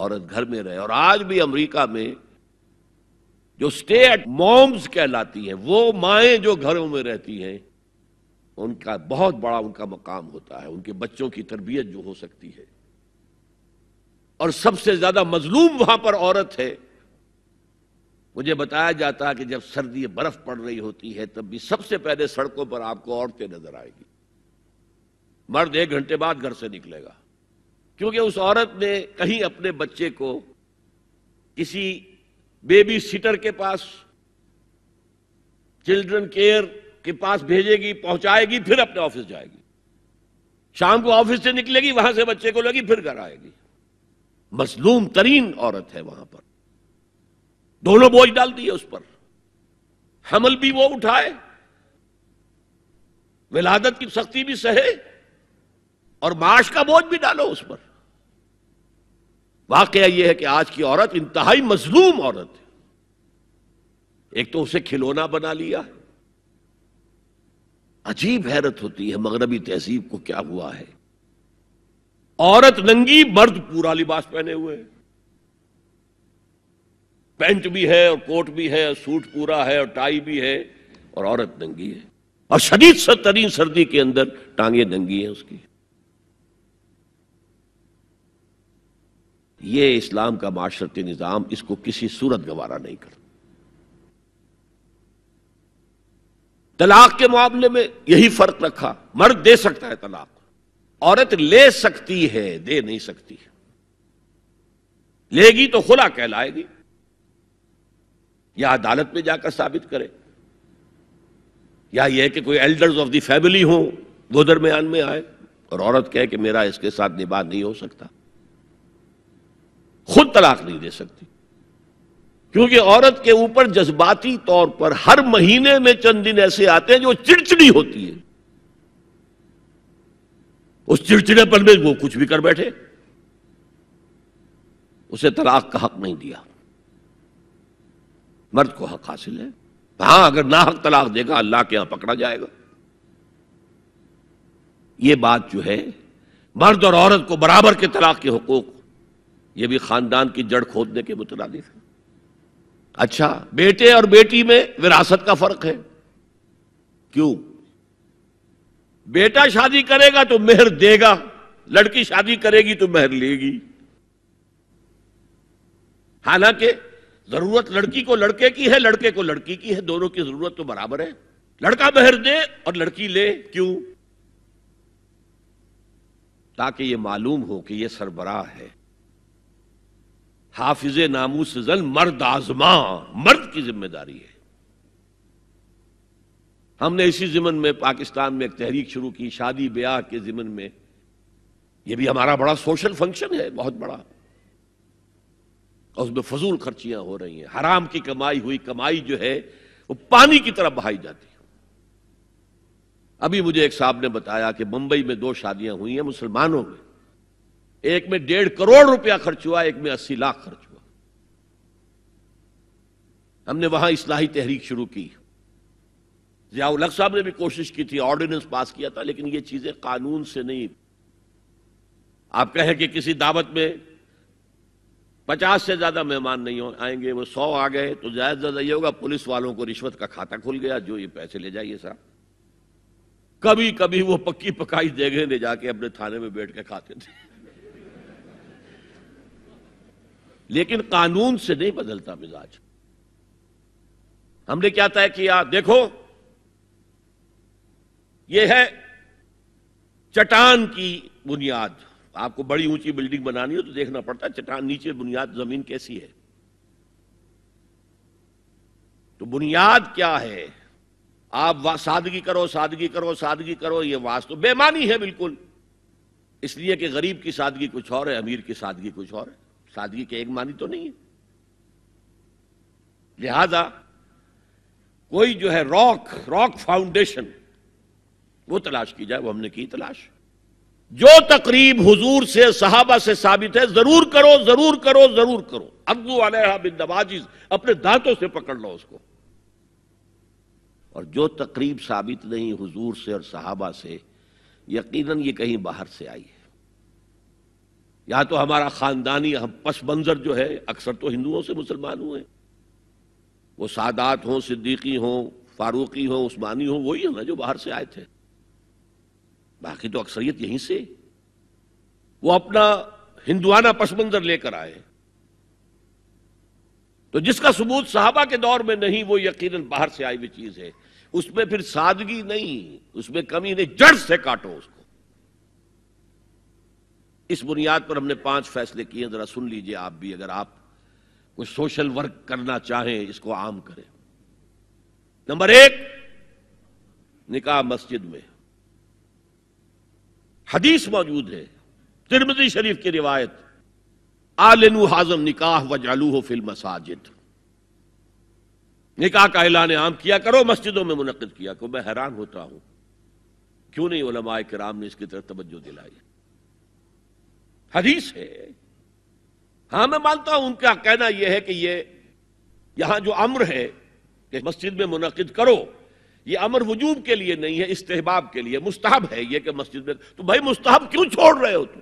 औरत घर में रहे और आज भी अमेरिका में जो स्टे एट मॉम्स कहलाती है वो माएं जो घरों में रहती हैं उनका बहुत बड़ा उनका मकाम होता है उनके बच्चों की तरबियत जो हो सकती है और सबसे ज्यादा मजलूम वहां पर औरत है मुझे बताया जाता है कि जब सर्दी बर्फ पड़ रही होती है तब भी सबसे पहले सड़कों पर आपको औरतें नजर आएगी मर्द एक घंटे बाद घर से निकलेगा क्योंकि उस औरत ने कहीं अपने बच्चे को किसी बेबी सीटर के पास चिल्ड्रन केयर के पास भेजेगी पहुंचाएगी फिर अपने ऑफिस जाएगी शाम को ऑफिस से निकलेगी वहां से बच्चे को लगी फिर घर आएगी मजलूम तरीन औरत है वहां पर दोनों बोझ डाल दिए उस पर हमल भी वो उठाए विलादत की सख्ती भी सहे और माश का बोझ भी डालो उस पर वाकया यह है कि आज की औरत इंतहाई मजलूम औरत है एक तो उसे खिलौना बना लिया है अजीब हैरत होती है मगरबी तहजीब को क्या हुआ है औरत नंगी मर्द पूरा लिबास पहने हुए है पेंट भी है और कोट भी है और सूट पूरा है और टाई भी है और औरत नंगी है और शदीद से तरीन सर्दी के अंदर टांगे नंगी है उसकी ये इस्लाम का माशरती निज़ाम इसको किसी सूरत गवारा नहीं करता तलाक के मामले में यही फर्क रखा मर्द दे सकता है तलाक औरत ले सकती है दे नहीं सकती है लेगी तो खुला कहलाएगी या अदालत में जाकर साबित करे या यह कि कोई एल्डर्स ऑफ द फैमिली हो वो दरमियान में आए और औरत कहे कि मेरा इसके साथ निभा नहीं हो सकता खुद तलाक नहीं दे सकती क्योंकि औरत के ऊपर जज्बाती तौर पर हर महीने में चंद दिन ऐसे आते हैं जो चिड़चिड़ी होती है उस चिड़चिड़ेपन में वो कुछ भी कर बैठे उसे तलाक का हक नहीं दिया मर्द को हक हासिल है हां अगर ना हक तलाक देगा अल्लाह के यहां पकड़ा जाएगा ये बात जो है मर्द और औरत को बराबर के तलाक के हकूक ये भी खानदान की जड़ खोदने के मुतरद है अच्छा बेटे और बेटी में विरासत का फर्क है क्यों बेटा शादी करेगा तो मेहर देगा लड़की शादी करेगी तो मेहर लेगी हालांकि जरूरत लड़की को लड़के की है लड़के को लड़की की है दोनों की जरूरत तो बराबर है लड़का मेहर दे और लड़की ले क्यों ताकि यह मालूम हो कि यह सरबराह है हाफिज से जल मर्द आजमा मर्द की जिम्मेदारी है हमने इसी जिमन में पाकिस्तान में एक तहरीक शुरू की शादी ब्याह के जिमन में यह भी हमारा बड़ा सोशल फंक्शन है बहुत बड़ा और उसमें फजूल खर्चियां हो रही हैं हराम की कमाई हुई कमाई जो है वो पानी की तरफ बहाई जाती है अभी मुझे एक साहब ने बताया कि मुंबई में दो शादियां हुई हैं मुसलमानों में एक में डेढ़ करोड़ रुपया खर्च हुआ एक में अस्सी लाख खर्च हुआ हमने वहां इस्लाही तहरीक शुरू की जियाउल साहब ने भी कोशिश की थी ऑर्डिनेंस पास किया था लेकिन ये चीजें कानून से नहीं आप कहें कि किसी दावत में पचास से ज्यादा मेहमान नहीं हो आएंगे वो सौ आ गए तो ज्यादा ज्यादा ये होगा पुलिस वालों को रिश्वत का खाता खुल गया जो ये पैसे ले जाइए साहब कभी कभी वो पक्की पकाई देगे ले जाके अपने थाने में बैठ के खाते थे लेकिन कानून से नहीं बदलता मिजाज हमने क्या तय किया देखो यह है चटान की बुनियाद आपको बड़ी ऊंची बिल्डिंग बनानी हो तो देखना पड़ता है चटान नीचे बुनियाद जमीन कैसी है तो बुनियाद क्या है आप सादगी करो सादगी करो सादगी करो ये वास्तव बेमानी है बिल्कुल इसलिए कि गरीब की सादगी कुछ और है अमीर की सादगी कुछ और है सादगी के एक मानी तो नहीं है लिहाजा कोई जो है रॉक रॉक फाउंडेशन वो तलाश की जाए वो हमने की तलाश जो तकरीब हुजूर से सहाबा से साबित है जरूर करो जरूर करो जरूर करो अब्दू अलहबिंदवाजिज अपने दांतों से पकड़ लो उसको और जो तकरीब साबित नहीं हुजूर से और सहाबा से यकीनन ये कहीं बाहर से आई है या तो हमारा खानदानी हम पस मंजर जो है अक्सर तो हिंदुओं से मुसलमान हुए वो सादात हों सिद्दीकी हों फारूकी हों उस्मानी हों वही हैं जो बाहर से आए थे बाकी तो अक्सरियत यहीं से वो अपना हिंदुआना पस मंजर लेकर आए तो जिसका सबूत साहबा के दौर में नहीं वो यकीनन बाहर से आई हुई चीज है उसमें फिर सादगी नहीं उसमें कमी नहीं जड़ से काटो उसको इस बुनियाद पर हमने पांच फैसले किए जरा सुन लीजिए आप भी अगर आप कुछ सोशल वर्क करना चाहें इसको आम करें नंबर एक निकाह मस्जिद में हदीस मौजूद है तिरमती शरीफ की रिवायत आलिन हाजम निकाह व जालूह फिल मसाजिद निकाह का ऐलान आम किया करो मस्जिदों में मुनद किया करो मैं हैरान होता हूं क्यों नहीं ओलमाए कराम ने इसकी तरफ तवज्जो दिलाई हदीस है हाँ मैं मानता हूं उनका कहना यह है कि ये यहां जो अम्र है कि मस्जिद में मुनद करो ये अमर वजूब के लिए नहीं है इस्तेहबाब के लिए मुस्ताहब है ये कि मस्जिद में तो भाई मुस्ताहब क्यों छोड़ रहे हो तुम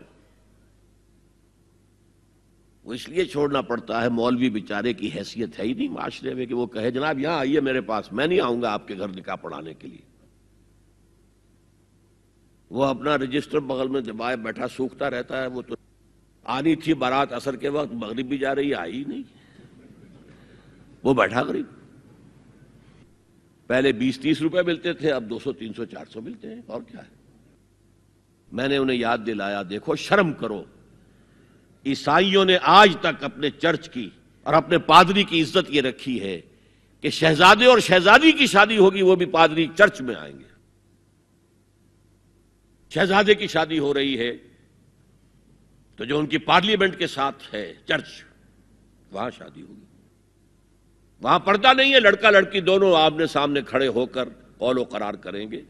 वो इसलिए छोड़ना पड़ता है मौलवी बेचारे की हैसियत है ही नहीं माशरे में कि वो कहे जनाब यहां आइए मेरे पास मैं नहीं आऊंगा आपके घर निकाह पढ़ाने के लिए वो अपना रजिस्टर बगल में दबाए बैठा सूखता रहता है वो तो आनी थी बारात असर के वक्त मगरब भी जा रही आई नहीं वो बैठा गरीब पहले 20-30 रुपए मिलते थे अब 200, 300, 400 मिलते हैं और क्या है मैंने उन्हें याद दिलाया देखो शर्म करो ईसाइयों ने आज तक अपने चर्च की और अपने पादरी की इज्जत ये रखी है कि शहजादे और शहजादी की शादी होगी वो भी पादरी चर्च में आएंगे शहजादे की शादी हो रही है तो जो उनकी पार्लियामेंट के साथ है चर्च वहां शादी होगी वहां पर्दा नहीं है लड़का लड़की दोनों आमने सामने खड़े होकर कौलो करार करेंगे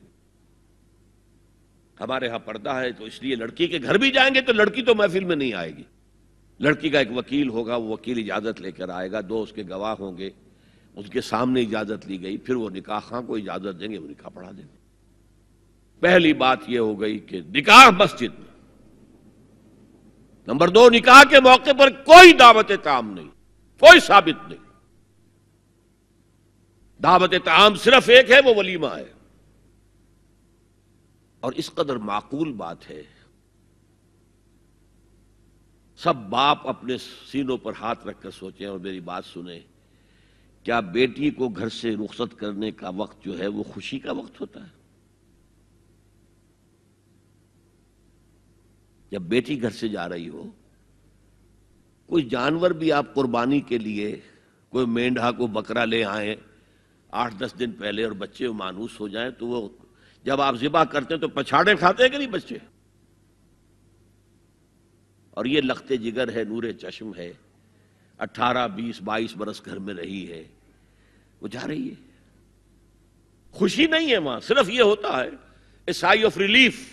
हमारे यहां पर्दा है तो इसलिए लड़की के घर भी जाएंगे तो लड़की तो महफिल में नहीं आएगी लड़की का एक वकील होगा वो वकील इजाजत लेकर आएगा दो उसके गवाह होंगे उनके सामने इजाजत ली गई फिर वो निकाह खां को इजाजत देंगे वो निकाह पढ़ा देंगे पहली बात यह हो गई कि निकाह मस्जिद में नंबर दो निकाह के मौके पर कोई दावत ताम नहीं कोई साबित नहीं दावत ताम सिर्फ एक है वो वलीमा है और इस कदर माकूल बात है सब बाप अपने सीनों पर हाथ रखकर सोचे और मेरी बात सुने क्या बेटी को घर से रुखसत करने का वक्त जो है वो खुशी का वक्त होता है या बेटी घर से जा रही हो कोई जानवर भी आप कुर्बानी के लिए कोई मेंढा को बकरा ले आए आठ दस दिन पहले और बच्चे मानूस हो जाए तो वो जब आप जिबा करते हैं तो पछाड़े खाते हैं कि नहीं बच्चे और ये लखते जिगर है नूरे चश्म है अट्ठारह बीस बाईस बरस घर में रही है वो जा रही है खुशी नहीं है वहां सिर्फ ये होता है ए साई ऑफ रिलीफ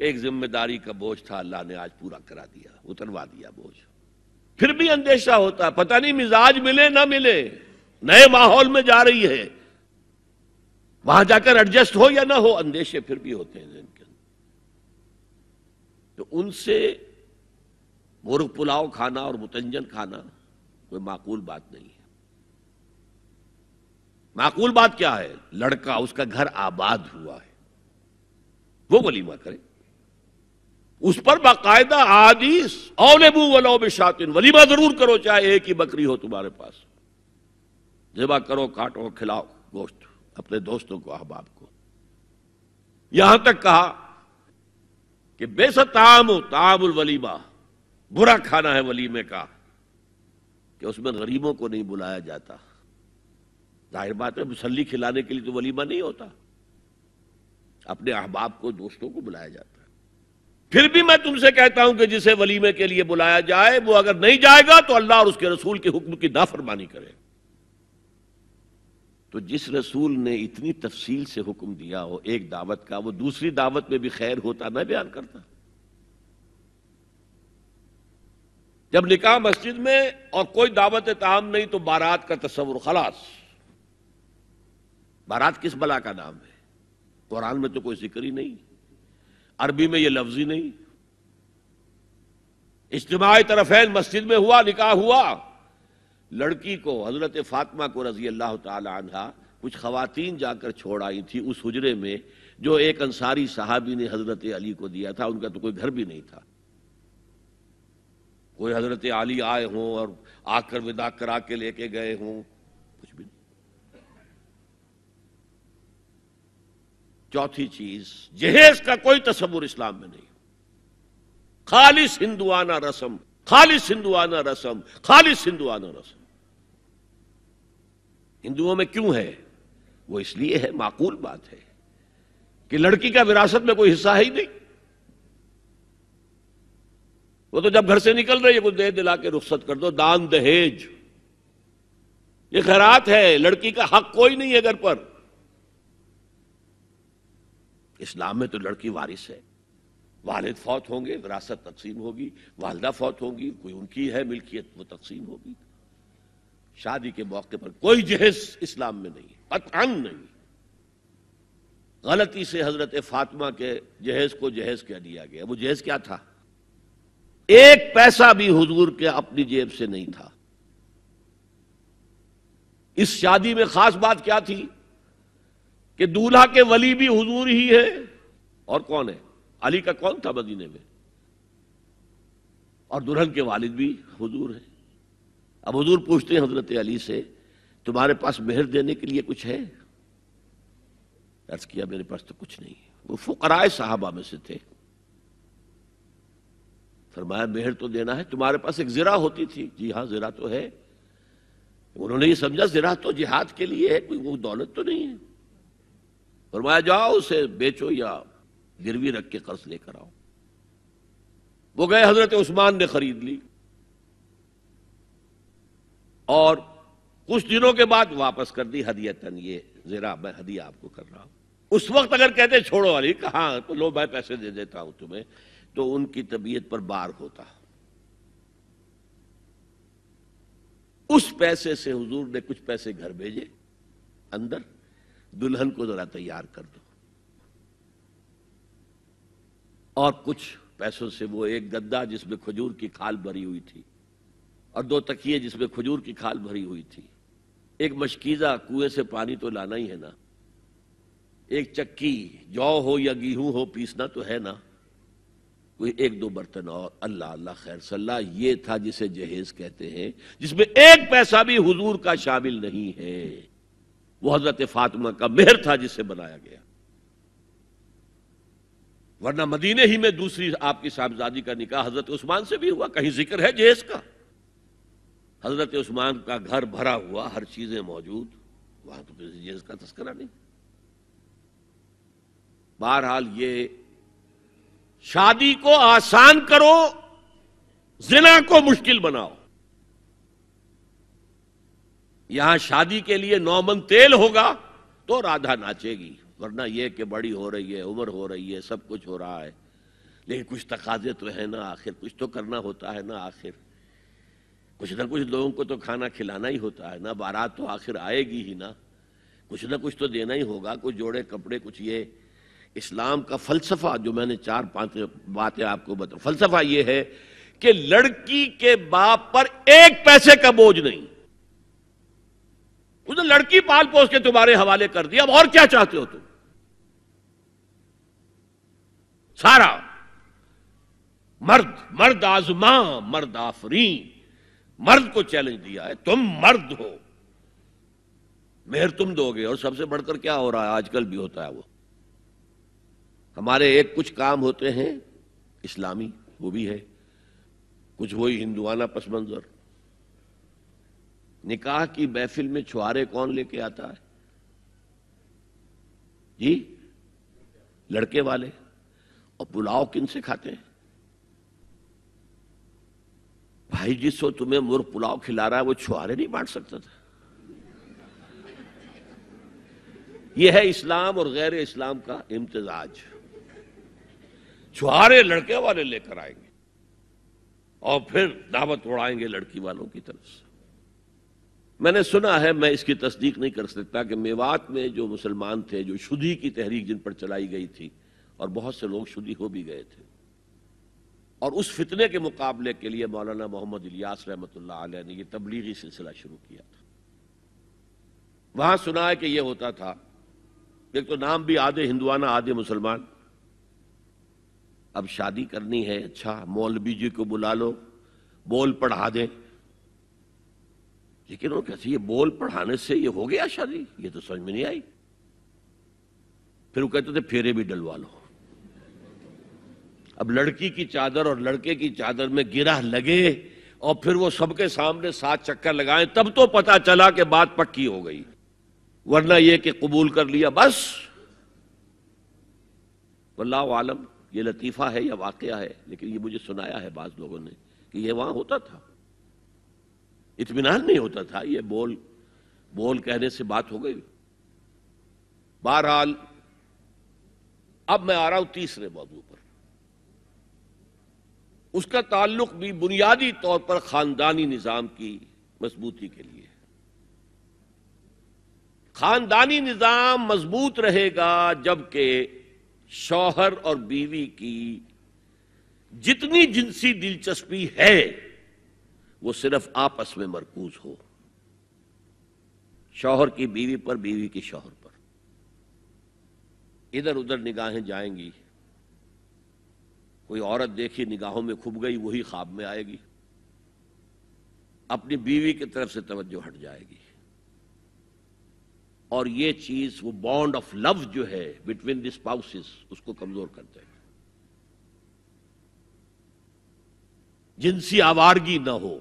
एक जिम्मेदारी का बोझ था अल्लाह ने आज पूरा करा दिया उतरवा दिया बोझ फिर भी अंदेशा होता पता नहीं मिजाज मिले ना मिले नए माहौल में जा रही है वहां जाकर एडजस्ट हो या ना हो अंदेशे फिर भी होते हैं जिनके तो उनसे मुर्ग पुलाव खाना और मुतंजन खाना कोई माकूल बात नहीं है माकूल बात क्या है लड़का उसका घर आबाद हुआ है वो वलीमा करें उस पर बाकायदा आदिश औलेबू वलोब शातिन वलीमा जरूर करो चाहे एक ही बकरी हो तुम्हारे पास जिबा करो काटो खिलाओ गोश्त अपने दोस्तों को अहबाब को यहां तक कहा कि बेस ताम तामुल वलीमा बुरा खाना है वलीमे का कि उसमें गरीबों को नहीं बुलाया जाता जाहिर बात है मुसल्ली खिलाने के लिए तो वलीमा नहीं होता अपने अहबाब को दोस्तों को बुलाया जाता फिर भी मैं तुमसे कहता हूं कि जिसे वलीमे के लिए बुलाया जाए वो अगर नहीं जाएगा तो अल्लाह और उसके रसूल के हुक्म की नाफरमानी करे तो जिस रसूल ने इतनी तफसील से हुक्म दिया हो एक दावत का वो दूसरी दावत में भी खैर होता मैं बयान करता जब निकाह मस्जिद में और कोई दावत ताम नहीं तो बारात का तस्वुर खलास बारात किस बला का नाम है कुरान में तो कोई जिक्र ही नहीं अरबी में यह लफ्ज ही नहीं इज्तमाही तरफ मस्जिद में हुआ निकाह हुआ लड़की को हजरत फातिमा को रजी अल्लाह तहा कुछ खातन जाकर छोड़ आई थी उस हजरे में जो एक अंसारी साहबी ने हजरत अली को दिया था उनका तो कोई घर भी नहीं था कोई हजरत अली आए हों और आकर विदा करा के लेके गए हों चौथी चीज जहेज का कोई तस्वुर इस्लाम में नहीं खालिश हिंदुआना रसम खालिश हिंदुआना रसम खालिश हिंदुआना रसम हिंदुओं में क्यों है वो इसलिए है माकूल बात है कि लड़की का विरासत में कोई हिस्सा है ही नहीं वो तो जब घर से निकल रही है कुछ दे दिला के रुख्सत कर दो दान दहेज ये खैरात है लड़की का हक कोई नहीं है घर पर इस्लाम में तो लड़की वारिस है वालिद फौत होंगे विरासत तकसीम होगी वालदा फौत होंगी कोई उनकी है मिल्कियत वो तकसीम होगी शादी के मौके पर कोई जहेज इस्लाम में नहीं पतान नहीं गलती से हजरत फातिमा के जहेज को जहेज कह दिया गया वो जहेज क्या था एक पैसा भी हुजूर के अपनी जेब से नहीं था इस शादी में खास बात क्या थी कि दूल्हा के वली भी हुजूर ही है और कौन है अली का कौन था मदीने में और दुल्हन के वालिद भी हुजूर है अब हुजूर पूछते हैं हजरत अली से तुम्हारे पास मेहर देने के लिए कुछ है अर्ज किया मेरे पास तो कुछ नहीं वो फुकराए साहबा में से थे फरमाया मेहर तो देना है तुम्हारे पास एक जिरा होती थी जी हाँ जिरा तो है उन्होंने ये समझा जिरा तो जिहाद के लिए है कोई वो दौलत तो नहीं है फरमाया जाओ उसे बेचो या गिरवी रख के कर्ज लेकर आओ वो गए हजरत उस्मान ने खरीद ली और कुछ दिनों के बाद वापस कर दी हदियतन ये जरा मैं हदिया आपको कर रहा हूं उस वक्त अगर कहते छोड़ो अली कहा तो लो मैं पैसे दे देता हूं तुम्हें तो उनकी तबीयत पर बार होता उस पैसे से हुजूर ने कुछ पैसे घर भेजे अंदर दुल्हन को जरा तैयार कर दो और कुछ पैसों से वो एक गद्दा जिसमें खजूर की खाल भरी हुई थी और दो तकिए जिसमें खजूर की खाल भरी हुई थी एक मशकीजा कुएं से पानी तो लाना ही है ना एक चक्की जौ हो या गेहूं हो पीसना तो है ना कोई एक दो बर्तन और अल्लाह अल्लाह खैर सल्लाह ये था जिसे जहेज कहते हैं जिसमें एक पैसा भी हुजूर का शामिल नहीं है वो हजरत फातिमा का मेहर था जिसे बनाया गया वरना मदीने ही में दूसरी आपकी साहबजादी का निकाह हजरत उस्मान से भी हुआ कहीं जिक्र है जेस का हजरत उस्मान का घर भरा हुआ हर चीजें मौजूद वहां तो किसी का तस्करा नहीं बहरहाल ये शादी को आसान करो जिना को मुश्किल बनाओ यहां शादी के लिए नौमन तेल होगा तो राधा नाचेगी वरना यह कि बड़ी हो रही है उम्र हो रही है सब कुछ हो रहा है लेकिन कुछ तकाजे तो है ना आखिर कुछ तो करना होता है ना आखिर कुछ ना कुछ लोगों को तो खाना खिलाना ही होता है ना बारात तो आखिर आएगी ही ना कुछ ना कुछ तो देना ही होगा कुछ जोड़े कपड़े कुछ ये इस्लाम का फलसफा जो मैंने चार पांच बातें आपको बता फलसफा ये है कि लड़की के बाप पर एक पैसे का बोझ नहीं उसने लड़की पाल पोस के तुम्हारे हवाले कर दिया अब और क्या चाहते हो तुम सारा मर्द मर्द आजमा मर्द आफरी मर्द को चैलेंज दिया है तुम मर्द हो मेहर तुम दोगे और सबसे बढ़कर क्या हो रहा है आजकल भी होता है वो हमारे एक कुछ काम होते हैं इस्लामी वो भी है कुछ वही हिंदुआना पस मंजर निकाह की महफिल में छुआरे कौन लेके आता है जी लड़के वाले और पुलाव किन से खाते हैं भाई जिसको तुम्हें मुर पुलाव खिला रहा है वो छुआरे नहीं बांट सकता था यह है इस्लाम और गैर इस्लाम का इम्तजाज छुहारे लड़के वाले लेकर आएंगे और फिर दावत उड़ाएंगे लड़की वालों की तरफ से मैंने सुना है मैं इसकी तस्दीक नहीं कर सकता कि मेवात में जो मुसलमान थे जो शुदी की तहरीक जिन पर चलाई गई थी और बहुत से लोग शुदी हो भी गए थे और उस फितने के मुकाबले के लिए मौलाना मोहम्मद इलियास रहमत ने यह तबलीगी सिलसिला शुरू किया था वहां सुना है कि यह होता था एक तो नाम भी आधे हिंदुआना आधे मुसलमान अब शादी करनी है अच्छा मौलवी जी को बुला लो बोल पढ़ा दें लेकिन वो कहते ये बोल पढ़ाने से ये हो गया शादी ये तो समझ में नहीं आई फिर वो कहते थे फेरे भी डलवा लो अब लड़की की चादर और लड़के की चादर में गिरा लगे और फिर वो सबके सामने सात चक्कर लगाए तब तो पता चला कि बात पक्की हो गई वरना यह कि कबूल कर लिया बस वल्लाह आलम ये लतीफ़ा है या वाकया है लेकिन ये मुझे सुनाया है बाज़ लोगों ने कि ये वहां होता था इतमान नहीं होता था ये बोल बोल कहने से बात हो गई बहरहाल अब मैं आ रहा हूं तीसरे मौजू पर उसका ताल्लुक भी बुनियादी तौर पर खानदानी निज़ाम की मजबूती के लिए खानदानी निज़ाम मजबूत रहेगा जबकि शौहर और बीवी की जितनी जिनसी दिलचस्पी है वो सिर्फ आपस में मरकूज हो शौहर की बीवी पर बीवी की शौहर पर इधर उधर निगाहें जाएंगी कोई औरत देखी निगाहों में खुब गई वही ख्वाब में आएगी अपनी बीवी की तरफ से तवज्जो हट जाएगी और ये चीज वो बॉन्ड ऑफ लव जो है बिटवीन दिस स्पाउसेस उसको कमजोर कर देगा जिनसी आवारगी ना हो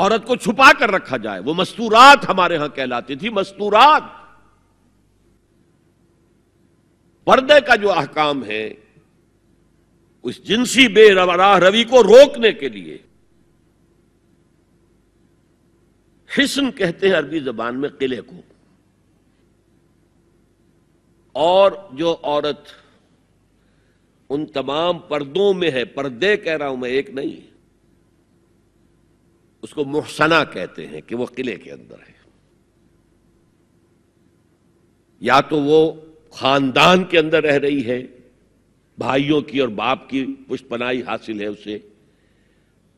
औरत को छुपा कर रखा जाए वो मस्तूरात हमारे यहां कहलाती थी मस्तूरात पर्दे का जो अहकाम है उस जिनसी बेरवराह रवि को रोकने के लिए हिस्न कहते हैं अरबी जबान में किले को और जो औरत उन तमाम पर्दों में है पर्दे कह रहा हूं मैं एक नहीं उसको मुहसना कहते हैं कि वो किले के अंदर है या तो वो खानदान के अंदर रह रही है भाइयों की और बाप की पुष्ट हासिल है उसे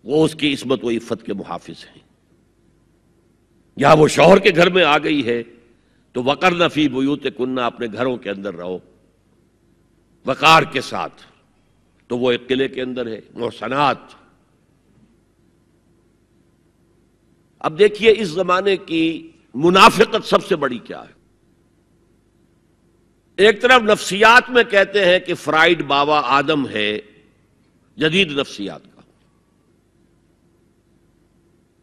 वो उसकी इसमत व इफ़त के मुहाफिज हैं या वो शोहर के घर में आ गई है तो वक़र नफ़ी बुयूत कुन्ना अपने घरों के अंदर रहो वक़ार के साथ तो वो एक किले के अंदर है मोहसनात अब देखिए इस जमाने की मुनाफिकत सबसे बड़ी क्या है एक तरफ नफ्सियात में कहते हैं कि फ्राइड बाबा आदम है जदीद नफ्सियात का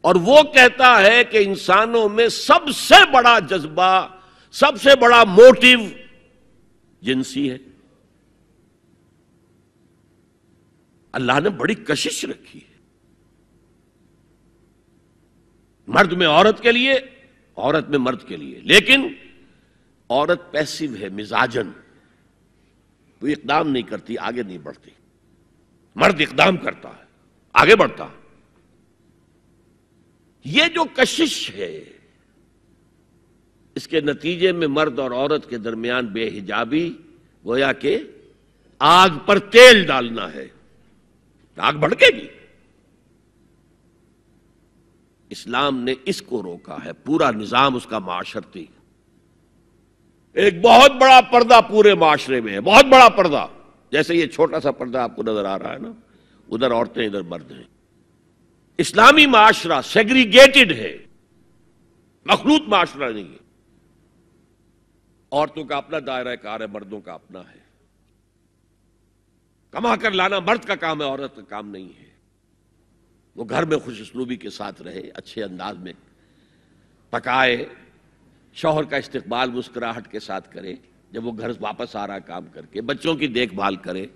और वो कहता है कि इंसानों में सबसे बड़ा जज्बा सबसे बड़ा मोटिव जिनसी है अल्लाह ने बड़ी कशिश रखी है मर्द में औरत के लिए औरत में मर्द के लिए लेकिन औरत पैसिव है मिजाजन वो इकदाम नहीं करती आगे नहीं बढ़ती मर्द इकदाम करता है आगे बढ़ता है ये जो कशिश है इसके नतीजे में मर्द और औरत के दरमियान बेहिजाबी गोया के आग पर तेल डालना है आग भड़केगी इस्लाम ने इसको रोका है पूरा निज़ाम उसका माशरती एक बहुत बड़ा पर्दा पूरे माशरे में है बहुत बड़ा पर्दा जैसे ये छोटा सा पर्दा आपको नजर आ रहा है ना उधर औरतें इधर मर्द हैं इस्लामी माशरा सेग्रीगेटेड है मखलूत माशरा नहीं है औरतों का अपना दायरा कार है मर्दों का अपना है कमा कर लाना मर्द का काम है औरत का काम नहीं है वो घर में खुश के साथ रहे अच्छे अंदाज में पकाए शोहर का इस्तकबाल मुस्कुराहट के साथ करें जब वो घर वापस आ रहा काम करके बच्चों की देखभाल करे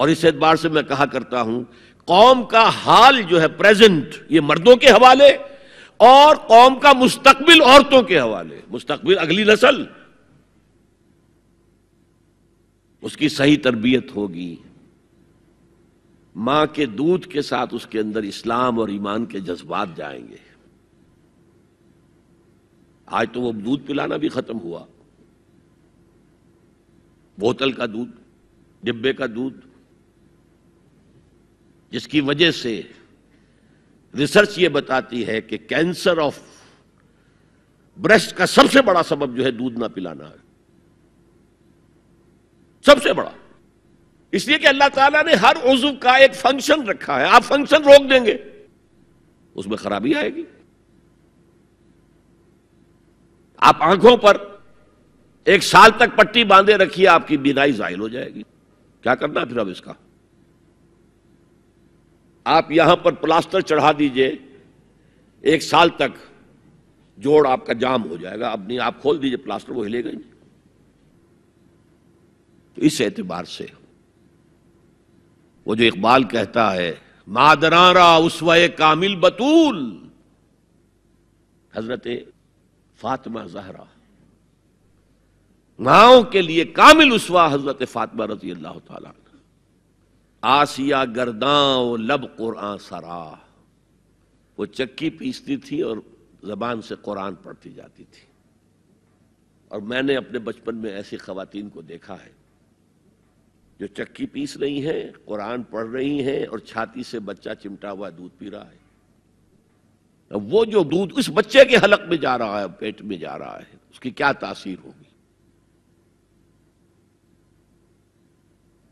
और इस एतबार से मैं कहा करता हूं कौम का हाल जो है प्रेजेंट ये मर्दों के हवाले और कौम का मुस्तकबिल औरतों के हवाले मुस्तकबिल अगली नस्ल उसकी सही तरबियत होगी मां के दूध के साथ उसके अंदर इस्लाम और ईमान के जज्बात जाएंगे आज तो वो दूध पिलाना भी खत्म हुआ बोतल का दूध डिब्बे का दूध जिसकी वजह से रिसर्च ये बताती है कि कैंसर ऑफ ब्रेस्ट का सबसे बड़ा सबब जो है दूध ना पिलाना है सबसे बड़ा इसलिए कि अल्लाह ताला ने हर उजुब का एक फंक्शन रखा है आप फंक्शन रोक देंगे उसमें खराबी आएगी आप आंखों पर एक साल तक पट्टी बांधे रखिए आपकी बिनाई जाहिल हो जाएगी क्या करना फिर अब इसका आप यहां पर प्लास्टर चढ़ा दीजिए एक साल तक जोड़ आपका जाम हो जाएगा अब नहीं आप खोल दीजिए प्लास्टर वो हिलेगा नहीं तो इस एतबार से वो जो इकबाल कहता है मादरारा उस कामिल बतूल हजरत फातिमा जहरा माओ के लिए कामिल उसवा हजरत फातिमा रजी अल्लाह आसिया गर्दाओ लब कुरान सरा वो चक्की पीसती थी और जबान से कुरान पढ़ती जाती थी और मैंने अपने बचपन में ऐसी खातन को देखा है जो चक्की पीस रही हैं कुरान पढ़ रही हैं और छाती से बच्चा चिमटा हुआ दूध पी रहा है वो जो दूध उस बच्चे के हलक में जा रहा है पेट में जा रहा है उसकी क्या तासीर होगी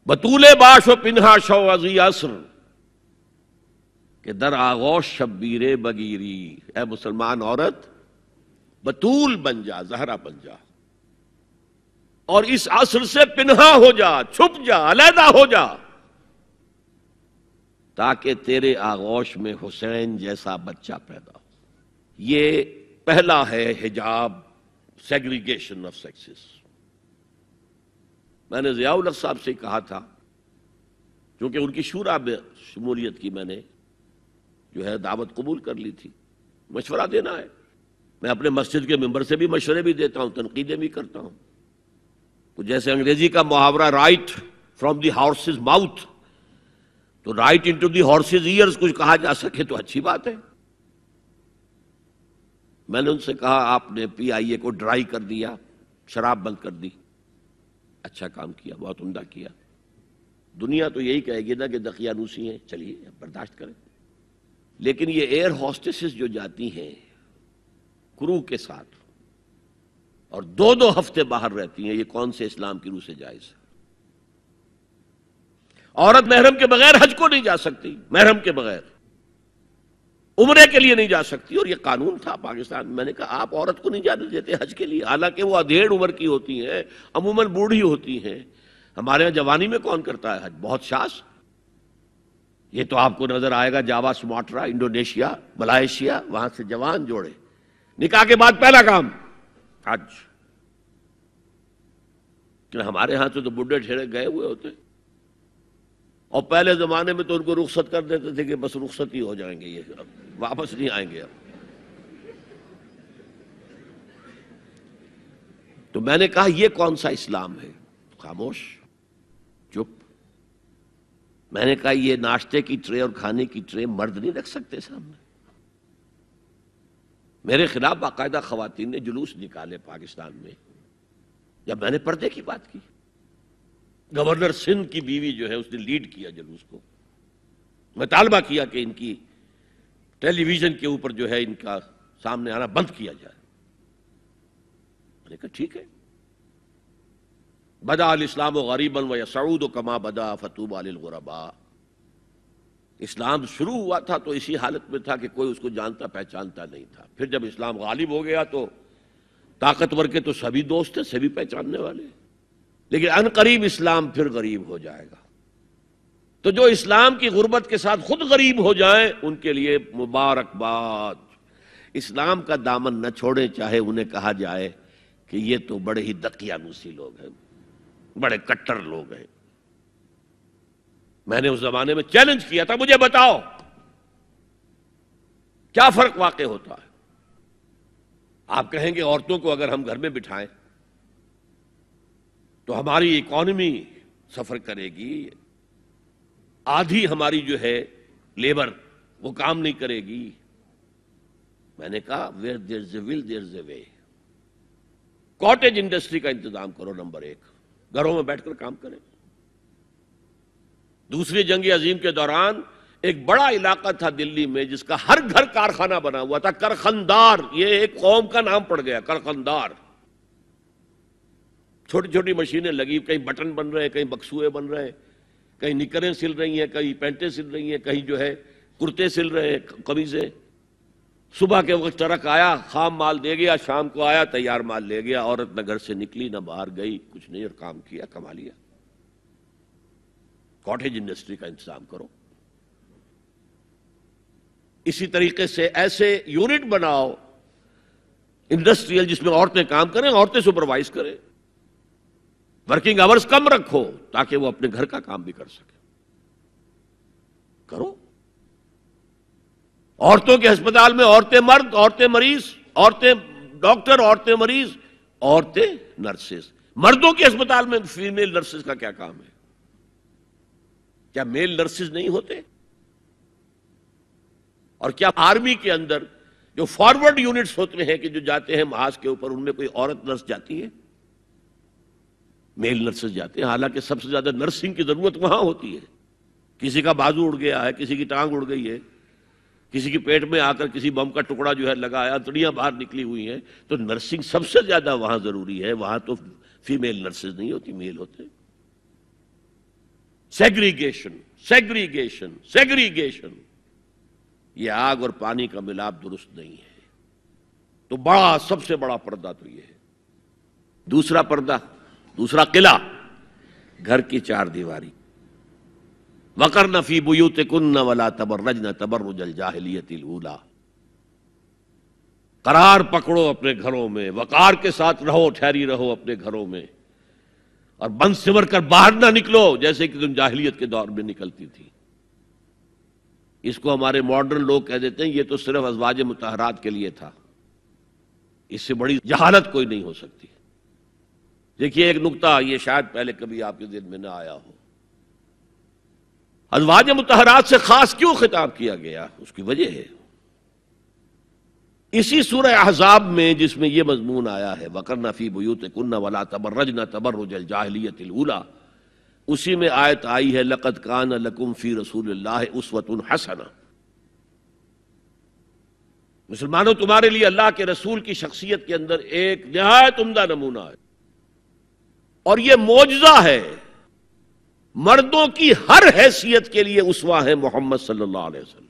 बतूले बाश व पिन्हा शो अजी असर के दर आगोश शब्बीरे बगीरी ए मुसलमान औरत बतूल बन जा जहरा बन जा और इस असर से पिन्हा हो जा छुप जा अलहदा हो जा ताकि तेरे आगोश में हुसैन जैसा बच्चा पैदा हो ये पहला है हिजाब सेग्रीगेशन ऑफ सेक्सेस मैंने जियाउल साहब से कहा था क्योंकि उनकी शूरा में शमूलियत की मैंने जो है दावत कबूल कर ली थी मशवरा देना है मैं अपने मस्जिद के मेंबर से भी मशवरे भी देता हूं तनकीदें भी करता हूं तो जैसे अंग्रेजी का मुहावरा right from the horse's mouth तो right into the horse's ears कुछ कहा जा सके तो अच्छी बात है मैंने उनसे कहा आपने पीआईए को ड्राई कर दिया शराब बंद कर दी अच्छा काम किया बहुत उमदा किया दुनिया तो यही कहेगी ना कि दकियानूसी है चलिए बर्दाश्त करें लेकिन ये एयर हॉस्टेसेस जो जाती हैं क्रू के साथ और दो दो हफ्ते बाहर रहती हैं ये कौन से इस्लाम की रूह से जायज है औरत महरम के बगैर हज को नहीं जा सकती महरम के बगैर उमरे के लिए नहीं जा सकती और ये कानून था पाकिस्तान में मैंने कहा आप औरत को नहीं जाने देते हज के लिए हालांकि वो अधेड़ उम्र की होती हैं अमूमन बूढ़ी होती हैं हमारे यहां जवानी में कौन करता है हज बहुत शास ये तो आपको नजर आएगा जावा सुमाट्रा इंडोनेशिया मलाइशिया वहां से जवान जोड़े निकाह के बाद पहला काम आज हमारे यहां से तो बुढ़े ठेरे गए हुए होते और पहले जमाने में तो उनको रुख्सत कर देते थे कि बस रुख्सत ही हो जाएंगे ये अब वापस नहीं आएंगे अब तो मैंने कहा ये कौन सा इस्लाम है खामोश चुप मैंने कहा ये नाश्ते की ट्रे और खाने की ट्रे मर्द नहीं रख सकते सामने मेरे खिलाफ बाकायदा खातन ने जुलूस निकाले पाकिस्तान में जब मैंने पर्दे की बात की गवर्नर सिंध की बीवी जो है उसने लीड किया जुलूस को मुतालबा किया कि इनकी टेलीविजन के ऊपर जो है इनका सामने आना बंद किया जाए मैंने कहा ठीक है बदा अल इस्लाम व गरीबन व सऊद कमा बदा फतूब अलगुरबा इस्लाम शुरू हुआ था तो इसी हालत में था कि कोई उसको जानता पहचानता नहीं था फिर जब इस्लाम गालिब हो गया तो ताकतवर के तो सभी दोस्त थे सभी पहचानने वाले लेकिन अन करीब इस्लाम फिर गरीब हो जाएगा तो जो इस्लाम की गुर्बत के साथ खुद गरीब हो जाए उनके लिए मुबारकबाद इस्लाम का दामन न छोड़े चाहे उन्हें कहा जाए कि ये तो बड़े ही दकियानूसी लोग हैं बड़े कट्टर लोग हैं मैंने उस जमाने में चैलेंज किया था मुझे बताओ क्या फर्क वाकई होता है आप कहेंगे औरतों को अगर हम घर में बिठाएं तो हमारी इकोनॉमी सफर करेगी आधी हमारी जो है लेबर वो काम नहीं करेगी मैंने कहा वेर देर ज ए विल देर ज ए वे कॉटेज इंडस्ट्री का इंतजाम करो नंबर एक घरों में बैठकर काम करें दूसरी जंग अजीम के दौरान एक बड़ा इलाका था दिल्ली में जिसका हर घर कारखाना बना हुआ था करखंदार ये एक कौम का नाम पड़ गया करखंदार छोटी छोटी मशीनें लगी कहीं बटन बन रहे हैं कहीं बक्सुए बन रहे हैं कहीं निकरें सिल रही हैं कहीं पैंटें सिल रही हैं कहीं जो है कुर्ते सिल रहे हैं कमीजें सुबह के वक्त ट्रक आया खाम माल दे गया शाम को आया तैयार माल ले गया औरत न घर से निकली ना बाहर गई कुछ नहीं और काम किया कमा लिया कॉटेज इंडस्ट्री का इंतजाम करो इसी तरीके से ऐसे यूनिट बनाओ इंडस्ट्रियल जिसमें औरतें काम करें औरतें सुपरवाइज करें वर्किंग आवर्स कम रखो ताकि वो अपने घर का काम भी कर सके करो औरतों के अस्पताल में औरतें मर्द औरतें मरीज औरतें डॉक्टर औरतें मरीज औरतें नर्सेस मर्दों के अस्पताल में फीमेल नर्सेस का क्या काम है क्या मेल नर्सिस नहीं होते और क्या आर्मी के अंदर जो फॉरवर्ड यूनिट्स होते हैं कि जो जाते हैं महाज के ऊपर उनमें कोई औरत नर्स जाती है मेल नर्सेज जाते हैं हालांकि सबसे ज्यादा नर्सिंग की जरूरत वहां होती है किसी का बाजू उड़ गया है किसी की टांग उड़ गई है किसी के पेट में आकर किसी बम का टुकड़ा जो है लगा है अंतड़ियां बाहर निकली हुई हैं तो नर्सिंग सबसे ज्यादा वहां जरूरी है वहां तो फीमेल नर्सेज नहीं होती मेल होते हैं सेग्रीगेशन सेग्रीगेशन सेग्रीगेशन ये आग और पानी का मिलाप दुरुस्त नहीं है तो बड़ा सबसे बड़ा पर्दा तो ये है दूसरा पर्दा दूसरा किला घर की चार दीवारी वकर नफी बुयूत कुन्न वला रज न तबर जाहलीत लूला करार पकड़ो अपने घरों में वकार के साथ रहो ठहरी रहो अपने घरों में और बंद सिमर कर बाहर ना निकलो जैसे कि तुम जाहिलियत के दौर में निकलती थी इसको हमारे मॉडर्न लोग कह देते हैं ये तो सिर्फ अजवाज मुतहरात के लिए था इससे बड़ी जहालत कोई नहीं हो सकती देखिए एक नुकता ये शायद पहले कभी आपके दिल में ना आया हो अजवाज मुतहरात से खास क्यों खिताब किया गया उसकी वजह है इसी सूर अहजाब में जिसमें यह मजमून आया है वकर नफ़ी बुत कन्ना वाला तबर्रज न तबर्रज जाहलीतला उसी में आयत आई है लकत कान लकुम फ़ी रसूल उसवतन हसना मुसलमानों तुम्हारे लिए अल्लाह के रसूल की शख्सियत के अंदर एक नहायत उमदा नमूना है और यह मोजा है मर्दों की हर हैसियत के लिए उसवा है मोहम्मद सल्लल्लाहु अलैहि वसल्लम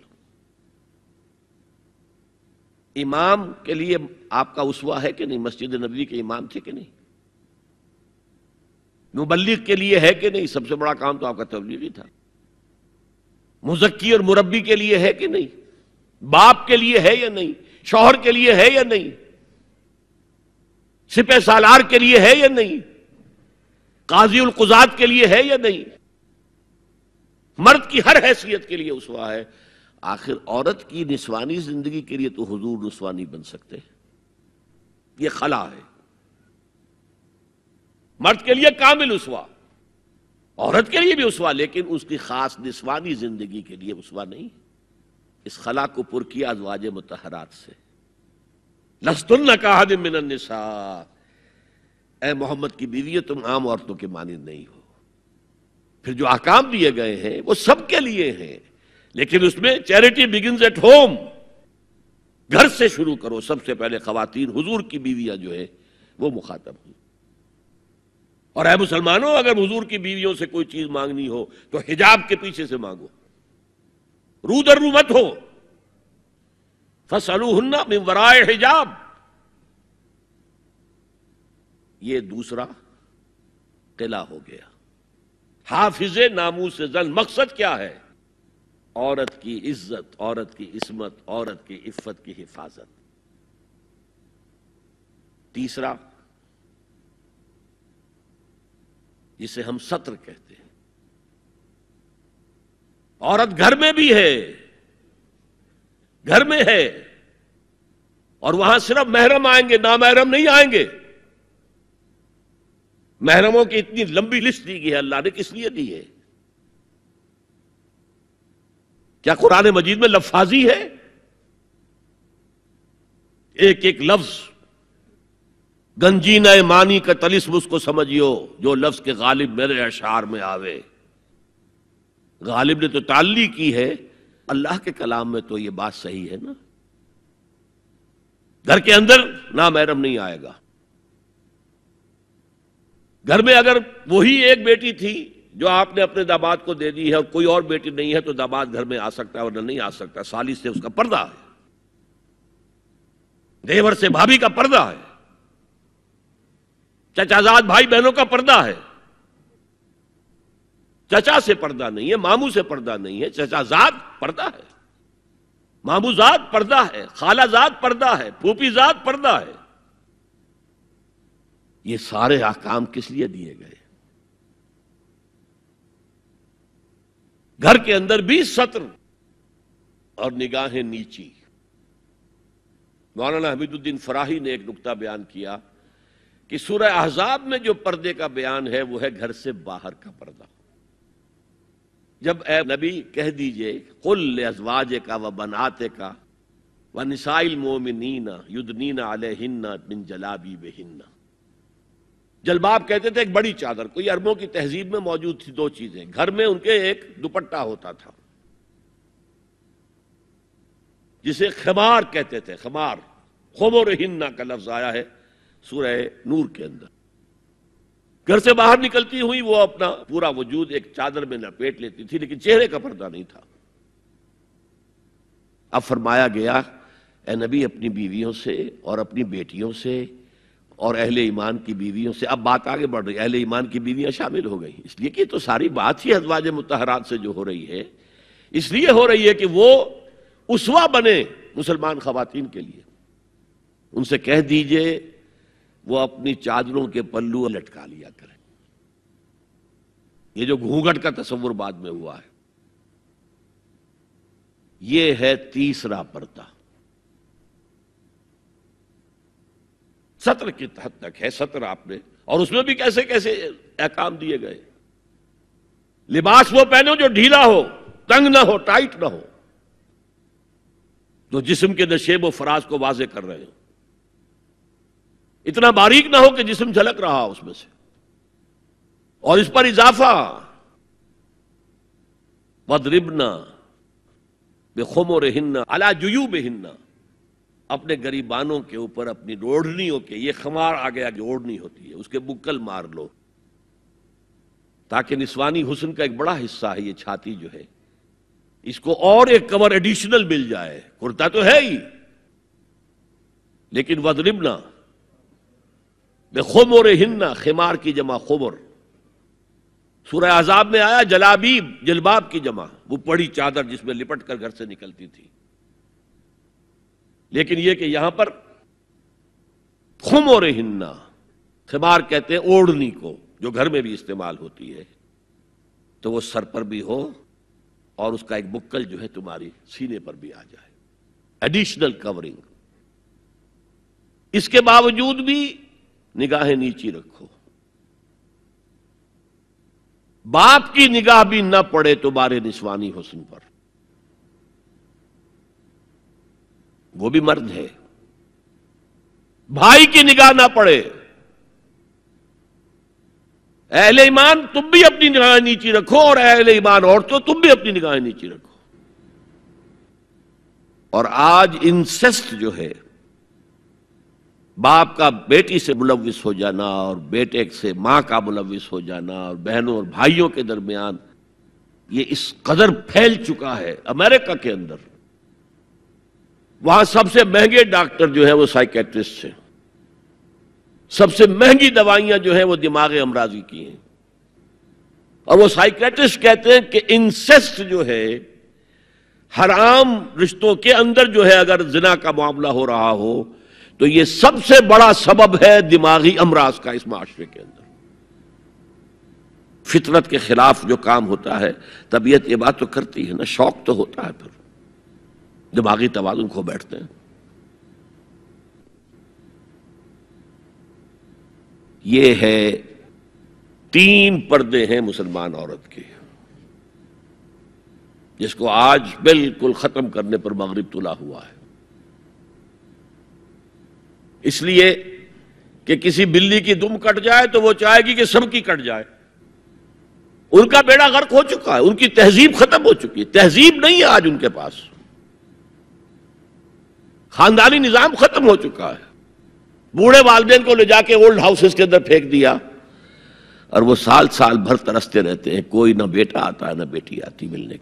इमाम के लिए आपका उसवा है कि नहीं मस्जिद नबी के इमाम थे कि नहीं मुबलिक के लिए है कि नहीं सबसे बड़ा काम तो आपका तबलीगी था मुजक्की और मुरबी के लिए है कि नहीं बाप के लिए है या नहीं शोहर के लिए है या नहीं सिपह सालार के लिए है या नहीं काजी उलकुजात के लिए है या नहीं मर्द की हर हैसियत के लिए उसवा है आखिर औरत की निस्वानी जिंदगी के लिए तो हजूर नुस्वानी बन सकते ये खला है मर्द के लिए कामिल उसवा औरत के लिए भी उसवा लेकिन उसकी खास निस्वानी जिंदगी के लिए उसवा नहीं इस खला को पुर किया अजवाज मतहरात से लस्तुल कहा ए मोहम्मद की बीवी तुम आम औरतों के मानिंद नहीं हो फिर जो आकाम दिए गए हैं वो सबके लिए हैं लेकिन उसमें चैरिटी बिगिन एट होम घर से शुरू करो सबसे पहले खातन हुजूर की बीवियां जो है वो मुखातब हुई और अः मुसलमानों अगर हुजूर की बीवियों से कोई चीज मांगनी हो तो हिजाब के पीछे से मांगो रू दर रू मत हो फसलू हन्ना हिजाब ये दूसरा किला हो गया हाफिज नामू से जन मकसद क्या है औरत की इज्जत औरत की इसमत औरत की इफ्फत की हिफाजत तीसरा जिसे हम सत्र कहते हैं औरत घर में भी है घर में है और वहां सिर्फ महरम आएंगे ना महरम नहीं आएंगे महरमों की इतनी लंबी लिस्ट दी गई है अल्लाह ने किस लिए दी है क्या कुरान मजीद में लफाजी है एक एक लफ्ज गंजीना मानी का तलिस्म उसको समझियो जो लफ्ज के गालिब मेरे अशार में आवे गालिब ने तो ताली की है अल्लाह के कलाम में तो ये बात सही है ना घर के अंदर ना मैरम नहीं आएगा घर में अगर वही एक बेटी थी जो आपने अपने दामाद को दे दी है और कोई और बेटी नहीं है तो दामाद घर में आ सकता है वरना नहीं आ सकता साली से उसका पर्दा है देवर से भाभी का पर्दा है चचाजाद भाई बहनों का पर्दा है चचा से पर्दा नहीं है मामू से पर्दा नहीं है चचाजाद पर्दा है मामूजाद पर्दा है खालाजाद पर्दा है फूफीजाद पर्दा है ये सारे आकाम किस लिए दिए गए घर के अंदर भी सत्र और निगाहें नीची मौलाना हमीदुद्दीन फराही ने एक नुकता बयान किया कि सूर्य अहजाब में जो पर्दे का बयान है वो है घर से बाहर का पर्दा जब ए नबी कह दीजिए कुल अजवाजे का व बनाते का व निसाइल नीना अल हिन्ना बिन जलाबी बेहिन्ना जलबाब कहते थे एक बड़ी चादर कोई अरबों की तहजीब में मौजूद थी दो चीजें घर में उनके एक दुपट्टा होता था जिसे खमार कहते थे खमार खोमो हिन्ना का लफ्ज आया है सूरह नूर के अंदर घर से बाहर निकलती हुई वो अपना पूरा वजूद एक चादर में लपेट लेती थी लेकिन चेहरे का पर्दा नहीं था अब फरमाया गया ए नबी अपनी बीवियों से और अपनी बेटियों से और अहल ईमान की बीवियों से अब बात आगे बढ़ रही अहले ईमान की बीवियां शामिल हो गई इसलिए कि तो सारी बात ही अजवाज मुतहरात से जो हो रही है इसलिए हो रही है कि वो उसवा बने मुसलमान खातन के लिए उनसे कह दीजिए वो अपनी चादरों के पल्लू लटका लिया करें ये जो घूंघट का तस्वुर बाद में हुआ है ये है तीसरा पर्दा सत्र की हद तक है सत्र आपने और उसमें भी कैसे कैसे अहकाम दिए गए लिबास वो पहनो जो ढीला हो तंग ना हो टाइट ना हो जो जिस्म के नशेब व फराज को वाजे कर रहे हो इतना बारीक ना हो कि जिस्म झलक रहा हो उसमें से और इस पर इजाफा बदरिबना बेखुमो हिन्ना अला जुयू बेहिन्ना अपने गरीबानों के ऊपर अपनी ओढ़नियों के ये खमार आ गया कि ओढ़नी होती है उसके बुक्कल मार लो ताकि निस्वानी हुसन का एक बड़ा हिस्सा है ये छाती जो है इसको और एक कवर एडिशनल मिल जाए कुर्ता तो है ही लेकिन वदरिबना बेखोमोर हिन्ना खिमार की जमा खोबर सूर्य आजाब में आया जलाबीब जलबाब की जमा वो बड़ी चादर जिसमें लिपट कर घर से निकलती थी लेकिन यह कि यहां पर खुम और हिन्ना खिबार कहते हैं ओढ़नी को जो घर में भी इस्तेमाल होती है तो वो सर पर भी हो और उसका एक बुक्कल जो है तुम्हारी सीने पर भी आ जाए एडिशनल कवरिंग इसके बावजूद भी निगाहें नीची रखो बाप की निगाह भी न पड़े तुम्हारे तो निस्वानी हुसन पर वो भी मर्द है भाई की निगाह ना पड़े अहले ईमान तुम भी अपनी निगाह नीची रखो और अहले ईमान औरतों तुम भी अपनी निगाह नीची रखो और आज इंसेस्ट जो है बाप का बेटी से मुलविस हो जाना और बेटे से मां का मुलविस हो जाना और बहनों और भाइयों के दरमियान ये इस कदर फैल चुका है अमेरिका के अंदर वहां सबसे महंगे डॉक्टर जो है वो साइकेट्रिस्ट हैं सबसे महंगी दवाइयां जो है वो दिमाग अमराजी की हैं और वो साइकेट्रिस्ट कहते हैं कि इंसेस्ट जो है हराम रिश्तों के अंदर जो है अगर जिना का मामला हो रहा हो तो ये सबसे बड़ा सबब है दिमागी अमराज का इस माशरे के अंदर फितरत के खिलाफ जो काम होता है तबीयत ये बात तो करती है ना शौक तो होता है फिर दिमागी तवाजुन खो बैठते हैं ये है तीन पर्दे हैं मुसलमान औरत के जिसको आज बिल्कुल खत्म करने पर मगरब तुला हुआ है इसलिए कि किसी बिल्ली की दुम कट जाए तो वो चाहेगी कि सबकी कट जाए उनका बेड़ा गर्क हो चुका है उनकी तहजीब खत्म हो चुकी है तहजीब नहीं है आज उनके पास खानदानी निजाम खत्म हो चुका है बूढ़े वालदे को ले जाके ओल्ड हाउसेस के अंदर फेंक दिया और वो साल साल भर तरसते रहते हैं कोई ना बेटा आता है ना बेटी आती मिलने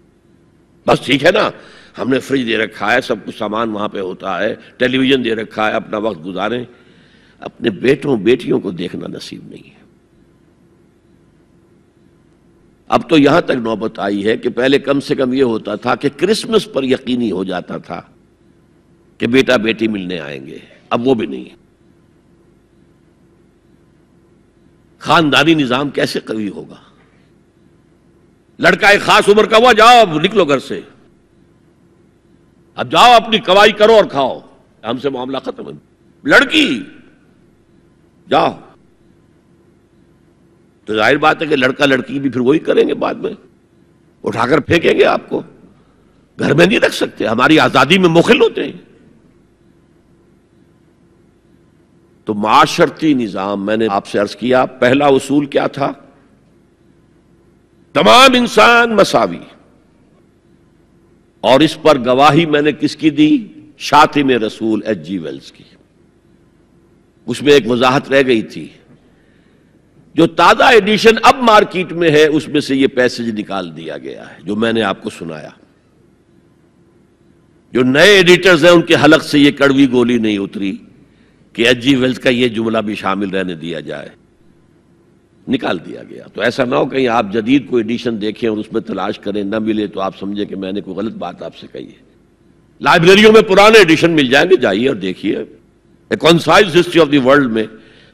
बस ठीक है ना हमने फ्रिज दे रखा है सब कुछ सामान वहां पे होता है टेलीविज़न दे रखा है अपना वक्त गुजारें अपने बेटों बेटियों को देखना नसीब नहीं है अब तो यहां तक नौबत आई है कि पहले कम से कम ये होता था कि क्रिसमस पर यकीनी हो जाता था कि बेटा बेटी मिलने आएंगे अब वो भी नहीं खानदानी निजाम कैसे कभी होगा लड़का एक खास उम्र का हुआ जाओ अब निकलो घर से अब जाओ अपनी कवाई करो और खाओ हमसे मामला खत्म है लड़की जाओ तो जाहिर बात है कि लड़का लड़की भी फिर वही करेंगे बाद में उठाकर फेंकेंगे आपको घर में नहीं रख सकते हमारी आजादी में मुखिल होते हैं तो माशरती निज़ाम मैंने आपसे अर्ज किया पहला उसूल क्या था तमाम इंसान मसावी और इस पर गवाही मैंने किसकी दी शाति में रसूल एच जी वेल्स की उसमें एक वजाहत रह गई थी जो ताज़ा एडिशन अब मार्केट में है उसमें से यह पैसेज निकाल दिया गया है जो मैंने आपको सुनाया जो नए एडिटर्स हैं उनके हलक से यह कड़वी गोली नहीं उतरी कि एच जी वेल्स का यह जुमला भी शामिल रहने दिया जाए निकाल दिया गया तो ऐसा ना हो कहीं आप जदीद कोई एडिशन देखें और उसमें तलाश करें ना मिले तो आप समझे कि मैंने कोई गलत बात आपसे कही है लाइब्रेरियों में पुराने एडिशन मिल जाएंगे जाइए और देखिए a concise history of the world में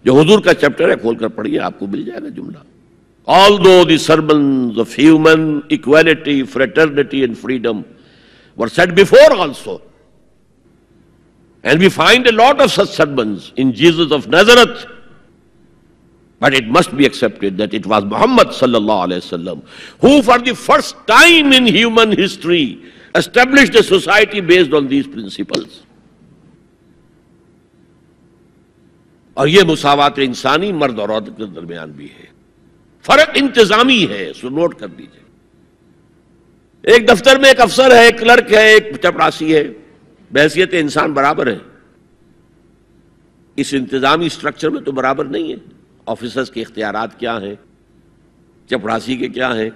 जो हजूर का चैप्टर है खोलकर पढ़िए आपको मिल जाएगा जुमला ऑल दो दर्बन of human equality fraternity and freedom were set before also And we find a lot of such sermons in Jesus of Nazareth. But it must be accepted that it was Muhammad sallallahu alaihi wasallam who for the first time in human history established a society based on these principles. और ये मुसावत इंसानी मर्द और औरत के दरमियान भी है फर्क इंतजामी है सो कर दीजिए एक दफ्तर में एक अफसर है एक क्लर्क है एक चपरासी है बहसीत इंसान बराबर है इस इंतज़ामी स्ट्रक्चर में तो बराबर नहीं है ऑफिसर्स के इख्तियार क्या हैं चपरासी के क्या हैं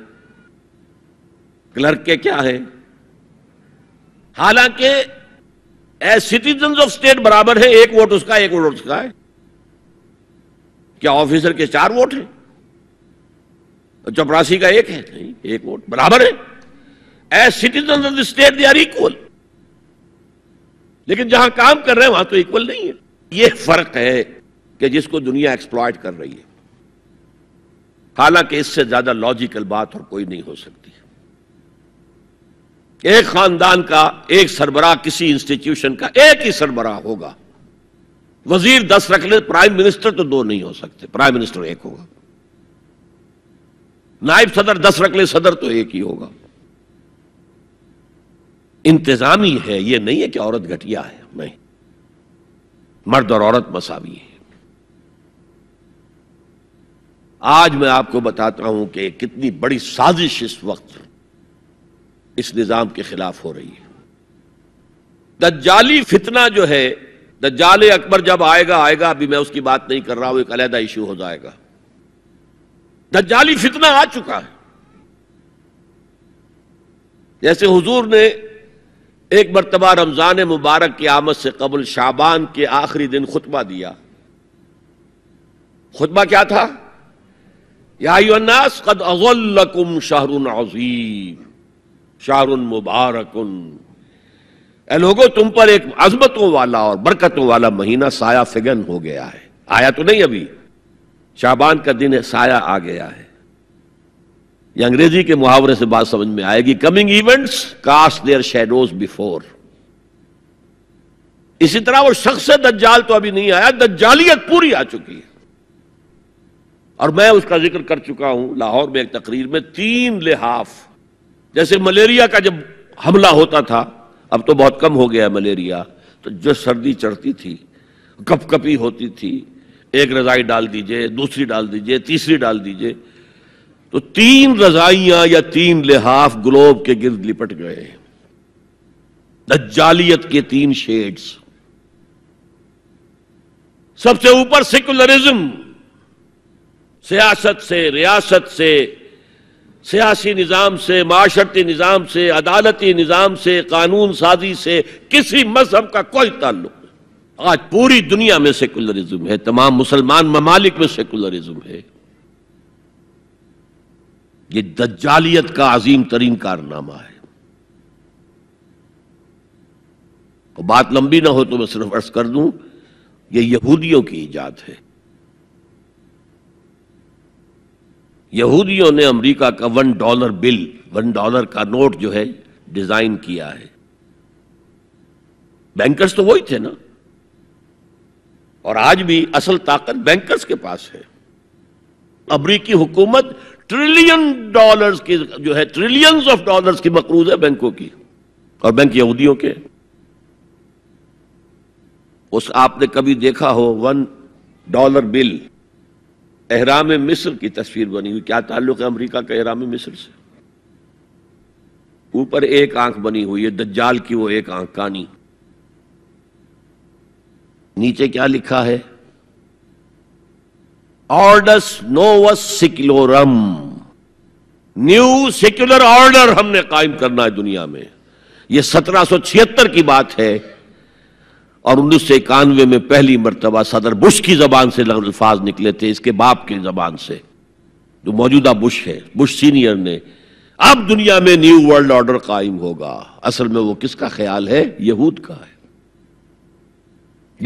क्लर्क के क्या हैं हालांकि एज सिटीजन ऑफ स्टेट बराबर है एक वोट उसका एक वोट उसका है क्या ऑफिसर के चार वोट हैं चपरासी का एक है नहीं एक वोट बराबर है as citizen of the state they are equal लेकिन जहां काम कर रहे हैं वहां तो इक्वल नहीं है ये फर्क है कि जिसको दुनिया एक्सप्लॉयट कर रही है हालांकि इससे ज्यादा लॉजिकल बात और कोई नहीं हो सकती एक खानदान का एक सरबराह किसी इंस्टीट्यूशन का एक ही सरबराह होगा वजीर दस रख ले प्राइम मिनिस्टर तो दो नहीं हो सकते प्राइम मिनिस्टर एक होगा नायब सदर दस रख ले सदर तो एक ही होगा इंतजामी है ये नहीं है कि औरत घटिया है नहीं मर्द और औरत मसावी है आज मैं आपको बताता हूं कि कितनी बड़ी साजिश इस वक्त इस निजाम के खिलाफ हो रही है दज्जाली फितना जो है दज्जाल अकबर जब आएगा आएगा अभी मैं उसकी बात नहीं कर रहा हूं एक अलहदा इशू हो जाएगा दज्जाली फितना आ चुका है जैसे हुजूर ने एक मरतबा रमज़ान मुबारक की आमद से कबल शाबान के आखिरी दिन खुतबा दिया खुतबा क्या था यानास कद अजल्लकुम शाहरुन अजीम शाहरुन मुबारकुन लोगों तुम पर एक अजमतों वाला और बरकतों वाला महीना साया फिगन हो गया है आया तो नहीं अभी शाबान का दिन है साया आ गया है ये अंग्रेजी के मुहावरे से बात समझ में आएगी coming events cast their shadows before इसी तरह वो शख्स दज्जाल तो अभी नहीं आया दज्जालियत पूरी आ चुकी है और मैं उसका जिक्र कर चुका हूं लाहौर में एक तकरीर में तीन लिहाफ जैसे मलेरिया का जब हमला होता था अब तो बहुत कम हो गया मलेरिया तो जो सर्दी चढ़ती थी कपकपी होती थी एक रजाई डाल दीजिए दूसरी डाल दीजिए तीसरी डाल दीजिए तो तीन रजाइयां या तीन लिहाफ ग्लोब के गिर्द लिपट गए दज्जालियत के तीन शेड्स सबसे ऊपर सेकुलरिज्म सियासत से रियासत से सियासी निज़ाम से माशरती निज़ाम से अदालती निज़ाम से कानून साजी से किसी मजहब का कोई ताल्लुक आज पूरी दुनिया में सेकुलरिज्म है तमाम मुसलमान ममालिक में सेकुलरिज्म है ये दज्जालियत का अजीम तरीन कारनामा है और बात लंबी ना हो तो मैं सिर्फ अर्ज कर दूं ये यहूदियों की ईजाद है यहूदियों ने अमेरिका का one dollar bill one dollar का नोट जो है डिजाइन किया है बैंकर्स तो वही थे ना और आज भी असल ताकत बैंकर्स के पास है अमरीकी हुकूमत ट्रिलियन डॉलर्स की जो है ट्रिलियंस ऑफ डॉलर्स की मकरूज है बैंकों की और बैंक यहूदियों के उस आपने कभी देखा हो वन डॉलर बिल एहराम मिस्र की तस्वीर बनी हुई क्या ताल्लुक है अमेरिका का एहराम मिस्र से ऊपर एक आंख बनी हुई है दज्जाल की वो एक आंख कानी नीचे क्या लिखा है ऑर्डस नोवस सिक्युलोरम न्यू सेक्युलर ऑर्डर हमने कायम करना है दुनिया में यह सत्रह की बात है और उन्नीस सौ इक्यानवे में पहली मरतबा सदर बुश की जबान से अल्फाज निकले थे इसके बाप की जबान से जो मौजूदा बुश है बुश सीनियर ने अब दुनिया में न्यू वर्ल्ड ऑर्डर कायम होगा असल में वो किसका ख्याल है यहूद का है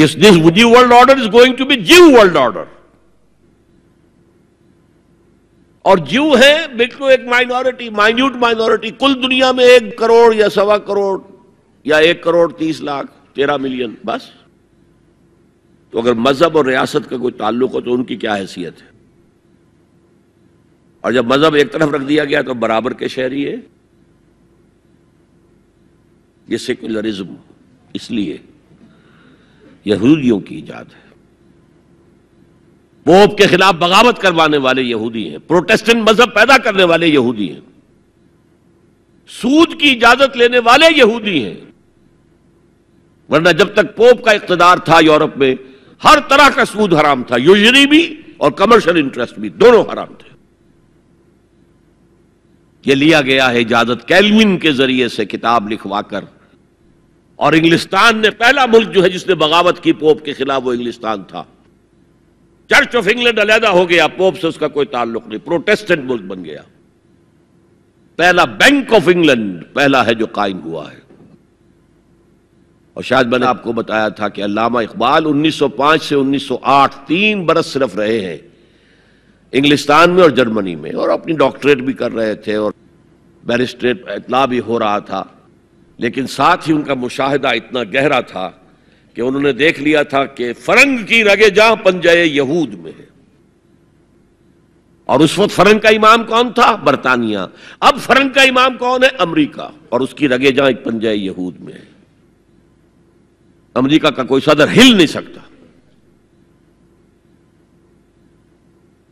this new world order is going to be Jew world order और जीव है बिल्कुल एक माइनॉरिटी माइन्यूट माइनॉरिटी कुल दुनिया में एक करोड़ या सवा करोड़ या एक करोड़ तीस लाख तेरह मिलियन बस तो अगर मजहब और रियासत का कोई ताल्लुक हो तो उनकी क्या हैसियत है और जब मजहब एक तरफ रख दिया गया तो बराबर के शहरी है ये सेक्युलरिज्म इसलिए यहूदियों की ईजाद है पोप के खिलाफ बगावत करवाने वाले यहूदी हैं प्रोटेस्टेंट मजहब पैदा करने वाले यहूदी हैं सूद की इजाजत लेने वाले यहूदी हैं वरना जब तक पोप का इकतदार था यूरोप में हर तरह का सूद हराम था यूजरी भी और कमर्शियल इंटरेस्ट भी दोनों हराम थे यह लिया गया है इजाजत कैलविन के जरिए से किताब लिखवाकर और इंग्लिस्तान ने पहला मुल्क जो है जिसने बगावत की पोप के खिलाफ वो इंग्लिस्तान था चर्च ऑफ इंग्लैंड अलहदा हो गया पोप से उसका कोई ताल्लुक नहीं प्रोटेस्टेंट मुल्क बन गया पहला बैंक ऑफ इंग्लैंड पहला है जो कायम हुआ है और शायद मैंने आपको बताया था कि अलामा इकबाल 1905 से 1908 तीन बरस सिर्फ रहे हैं इंग्लिस्तान में और जर्मनी में और अपनी डॉक्टरेट भी कर रहे थे और बैरिस्ट्रेट इतला भी हो रहा था लेकिन साथ ही उनका मुशाह इतना गहरा था कि उन्होंने देख लिया था कि फरंग की रगे जहां पंजाए यहूद में है और उस वक्त फरंग का इमाम कौन था बरतानिया अब फरंग का इमाम कौन है अमेरिका और उसकी रगे जहां पंजाए यहूद में है अमेरिका का कोई सदर हिल नहीं सकता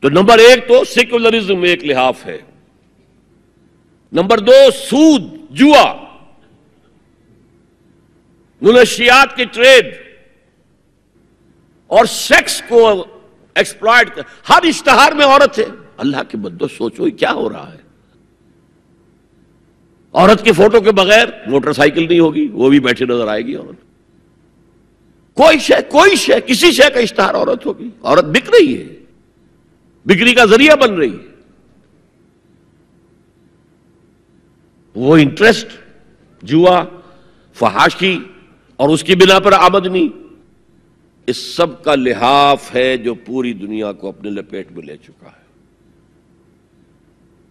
तो नंबर एक तो सेक्युलरिज्म में एक लिहाफ है नंबर दो सूद जुआ मुनशियात की ट्रेड और सेक्स को एक्सप्लॉयड कर हर इश्तहार में औरत है अल्लाह के बद्दो सोचो क्या हो रहा है औरत के फोटो के बगैर मोटरसाइकिल नहीं होगी वो भी बैठी नजर आएगी औरत कोई शय कोई शय किसी शह का इश्तहार औरत होगी औरत बिक रही है बिक्री का जरिया बन रही है वो इंटरेस्ट जुआ फहाशी और उसकी बिना पर आमदनी इस सब का लिहाफ है जो पूरी दुनिया को अपने लपेट में ले चुका है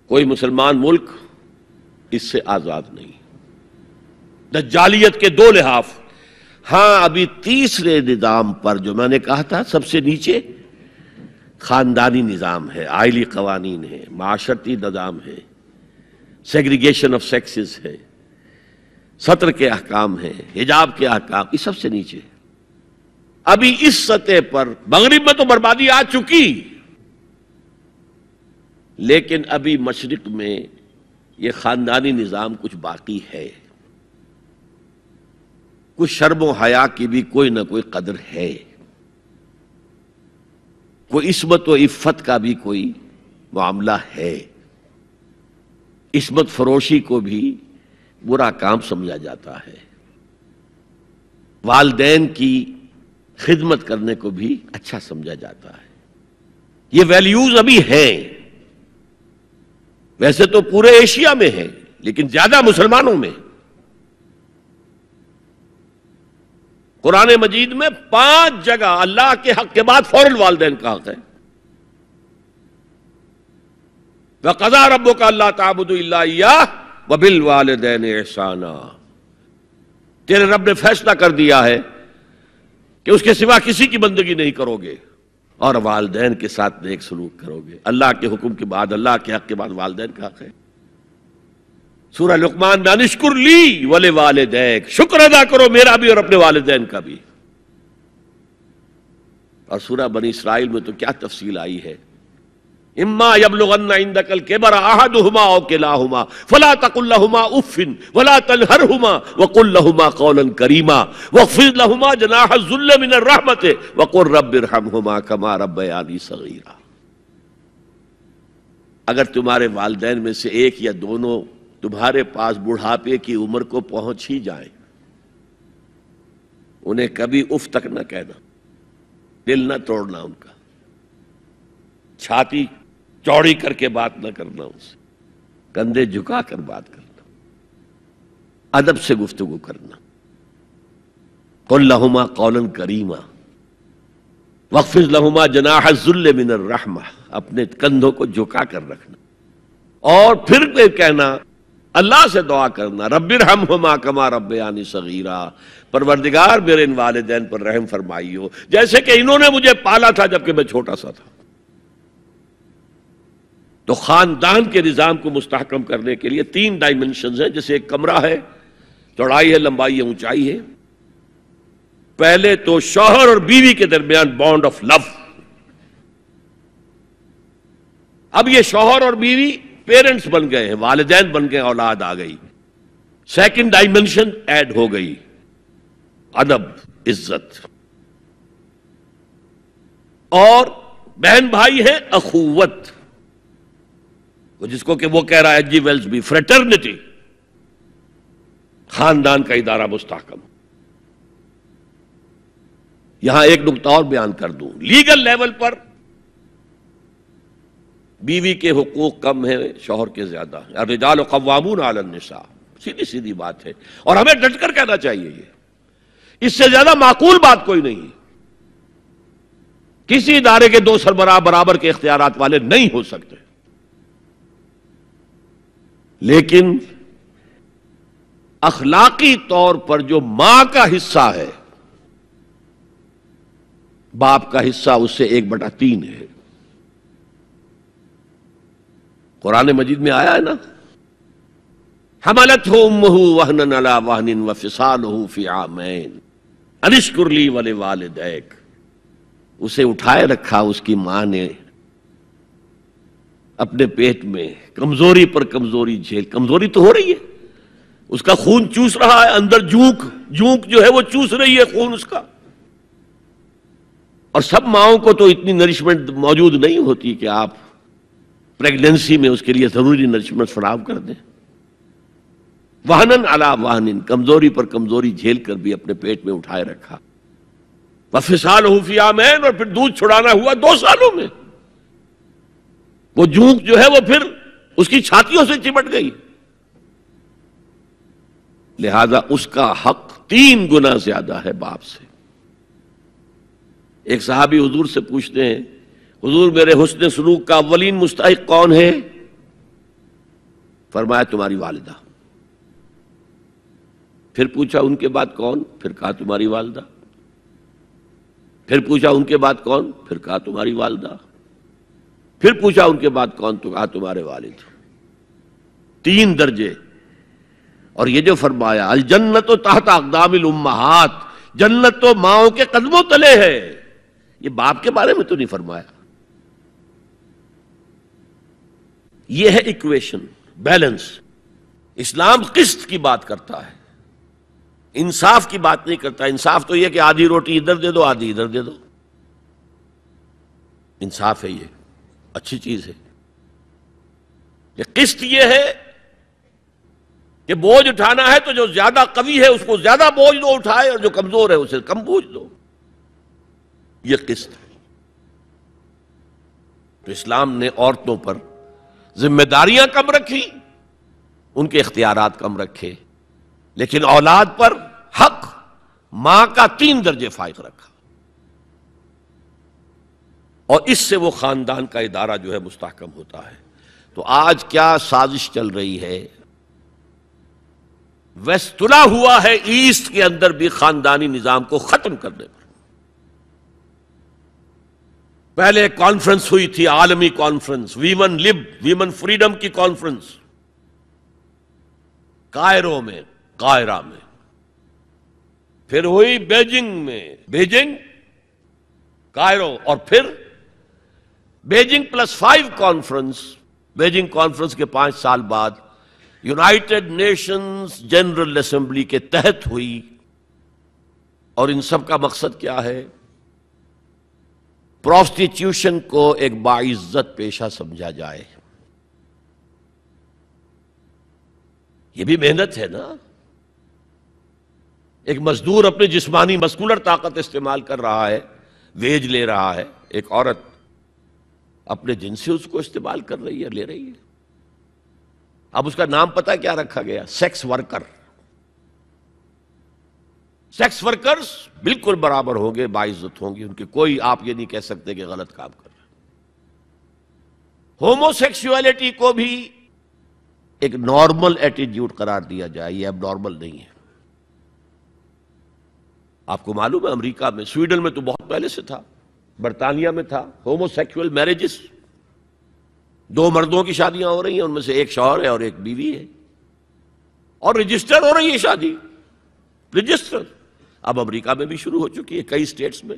कोई मुसलमान मुल्क इससे आजाद नहीं दज्जालियत के दो लिहाफ हां अभी तीसरे निजाम पर जो मैंने कहा था सबसे नीचे खानदानी निज़ाम है आयली कवानीन है माशरती निज़ाम है सेग्रीगेशन ऑफ सेक्सेस है सत्र के अहकाम हैं हिजाब के अहकाम ये सबसे नीचे है अभी इस सतह पर मगरब में तो बर्बादी आ चुकी लेकिन अभी मशरक में यह खानदानी निज़ाम कुछ बाकी है कुछ शर्म हया की भी कोई ना कोई कदर है कोई इसमत व इफ्फत का भी कोई मामला है इसमत फरोशी को भी बुरा काम समझा जाता है वालदेन की खिदमत करने को भी अच्छा समझा जाता है ये वैल्यूज अभी हैं वैसे तो पूरे एशिया में है लेकिन ज्यादा मुसलमानों में कुरान मजीद में पांच जगह अल्लाह के हक के बाद फौरन वालदेन का हक है कजा रबो का अल्लाह ताबुद वबिल वालदेन एहसाना तेरे रब ने फैसला कर दिया है कि उसके सिवा किसी की बंदगी नहीं करोगे और वालदेन के साथ नेक सलूक करोगे अल्लाह के हुक्म के बाद अल्लाह के हक के बाद वालदेन का हक है सूर्य लुकमान नानिश्कुर ली वाले वालदेन शुक्र अदा करो मेरा भी और अपने वालदेन का भी और सूर्य बनी इसराइल में तो क्या तफसील आई है इम्मा यबलुगन्ना इंदकल केबर आहद हुमा ओ किला हुमा फला उफ़िन वला वकुल्लहुमा कौलन करीमा वफ़िर लहुमा जनाह जुल्ल मिन रहमत वकुर कमा सगीरा अगर तुम्हारे वालदेन में से एक या दोनों तुम्हारे पास बुढ़ापे की उम्र को पहुंच ही जाए उन्हें कभी उफ तक न कहना दिल ना तोड़ना उनका छाती चौड़ी करके बात ना करना उनसे कंधे झुका कर बात करना अदब से गुफ्तगु करना कुल्लहुमा कौलन करीमा वक्फिज लहुमा जनाहजुल्ल मिनर रहमा अपने कंधों को झुका कर रखना और फिर कहना अल्लाह से दुआ करना रबिर हम हुमा कमा रब यानी सगीरा परवरदिगार मेरे इन वालदेन पर रहम फरमाइयो जैसे कि इन्होंने मुझे पाला था जबकि मैं छोटा सा था तो ख़ानदान के निज़ाम को मुस्तकम करने के लिए तीन डायमेंशन हैं जैसे एक कमरा है चौड़ाई है लंबाई है ऊंचाई है पहले तो शोहर और बीवी के दरमियान बॉन्ड ऑफ लव अब ये शोहर और बीवी पेरेंट्स बन गए हैं वालदेन बन गए औलाद आ गई सेकंड डायमेंशन ऐड हो गई अदब इज्जत और बहन भाई है अखुवत वो जिसको कि वो कह रहा है जी वेल्स भी फ्रेटर्निटी खानदान का इदारा मुस्तकम यहां एक नुकता और बयान कर दूं लीगल लेवल पर बीवी के हकूक कम है शोहर के ज्यादा है रिजाल कवामून आलनसा सीधी सीधी बात है और हमें डटकर कहना चाहिए ये इससे ज्यादा माकूल बात कोई नहीं किसी इदारे के दो सरबराह बराबर के इख्तियार वाले नहीं हो सकते लेकिन अखलाकी तौर पर जो मां का हिस्सा है बाप का हिस्सा उससे एक बटा तीन है कुरान मजीद में आया है ना हमलत हो महू वहन अला वाहन व फिसाल हो मैन अनिश्कुरली वाले वाले उसे उठाए रखा उसकी मां ने अपने पेट में कमजोरी पर कमजोरी झेल कमजोरी तो हो रही है उसका खून चूस रहा है अंदर जूक जूक जो है वो चूस रही है खून उसका और सब माओ को तो इतनी नरिशमेंट मौजूद नहीं होती कि आप प्रेगनेंसी में उसके लिए जरूरी नरिशमेंट फराव कर दें वाहनन अला वाहनिन कमजोरी पर कमजोरी झेल कर भी अपने पेट में उठाए रखा वफिसाल हुफिया मैन और फिर दूध छुड़ाना हुआ दो सालों में वो जूक जो है वो फिर उसकी छातियों से चिपट गई लिहाजा उसका हक तीन गुना ज्यादा है बाप से एक साहबी हजूर से पूछते हैं हजूर मेरे हुसन सलूक का वलीन मुस्तक कौन है फरमाया तुम्हारी वालदा फिर पूछा उनके बाद कौन फिर कहा तुम्हारी वालदा फिर पूछा उनके बाद कौन फिर कहा तुम्हारी वालदा फिर पूछा उनके बाद कौन तो कहा तुम्हारे वालिद तीन दर्जे और ये जो फरमाया अल जन्नत तो तहत अकदामिल उम्माहात जन्नत तो माओ के कदमों तले है ये बाप के बारे में तो नहीं फरमाया ये है इक्वेशन बैलेंस इस्लाम किस्त की बात करता है इंसाफ की बात नहीं करता इंसाफ तो यह कि आधी रोटी इधर दे दो आधी इधर दे दो इंसाफ है ये अच्छी चीज है ये किस्त ये है कि बोझ उठाना है तो जो ज्यादा कवि है उसको ज्यादा बोझ दो उठाए और जो कमजोर है उसे कम बोझ दो ये किस्त है तो इस्लाम ने औरतों पर जिम्मेदारियां कम रखी उनके इख्तियार कम रखे लेकिन औलाद पर हक मां का तीन दर्जे फायक रखा और इससे वो ख़ानदान का इदारा जो है मुस्तकम होता है तो आज क्या साजिश चल रही है वस्तुला तुला हुआ है ईस्ट के अंदर भी खानदानी निज़ाम को ख़त्म करने पर पहले कॉन्फ्रेंस हुई थी आलमी conference women lib women freedom की कॉन्फ्रेंस कायरो में कायरा में फिर हुई बेजिंग में बेजिंग कायरो और फिर Beijing plus five conference Beijing conference के पांच साल बाद यूनाइटेड नेशंस जनरल असेंबली के तहत हुई और इन सब का मकसद क्या है प्रॉस्टिट्यूशन को एक बाइज्जत पेशा समझा जाए ये भी मेहनत है ना एक मजदूर अपने जिस्मानी मस्कुलर ताकत इस्तेमाल कर रहा है वेज ले रहा है एक औरत अपने जिन से उसको इस्तेमाल कर रही है ले रही है अब उसका नाम पता क्या रखा गया सेक्स वर्कर सेक्स वर्कर्स बिल्कुल बराबर होंगे बाइज्जत होंगे उनके कोई आप ये नहीं कह सकते कि गलत काम कर रहे होमोसेक्सुअलिटी को भी एक नॉर्मल एटीट्यूड करार दिया जाए ये अब नॉर्मल नहीं है आपको मालूम है अमेरिका में स्वीडन में तो बहुत पहले से था बरतानिया में था होमोसेक्सुअल मैरिजेस दो मर्दों की शादियां हो रही हैं उनमें से एक शौहर है और एक बीवी है और रजिस्टर हो रही है शादी रजिस्टर अब अमेरिका में भी शुरू हो चुकी है कई स्टेट्स में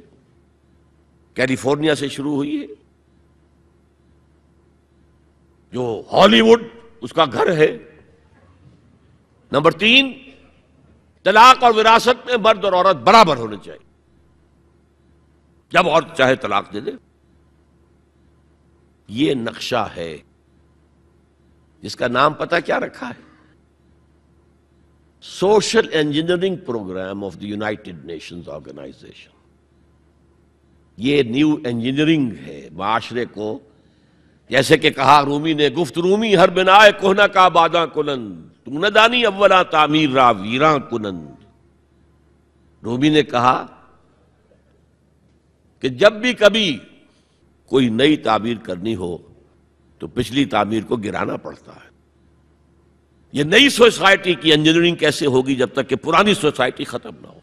कैलिफोर्निया से शुरू हुई है जो हॉलीवुड उसका घर है नंबर तीन तलाक और विरासत में मर्द और औरत बराबर होने चाहिए जब और चाहे तलाक दे दे ये नक्शा है जिसका नाम पता क्या रखा है social engineering programme of the United Nations organisation ये न्यू इंजीनियरिंग है माशरे को जैसे कि कहा रूमी ने गुफ्त रूमी हर बिनाए कोहना का बादा कुनंद तू नदानी अव्वला तामीर रा वीरा कुनंद रूमी ने कहा कि जब भी कभी कोई नई तामीर करनी हो तो पिछली तामीर को गिराना पड़ता है यह नई सोसाइटी की इंजीनियरिंग कैसे होगी जब तक कि पुरानी सोसाइटी खत्म ना हो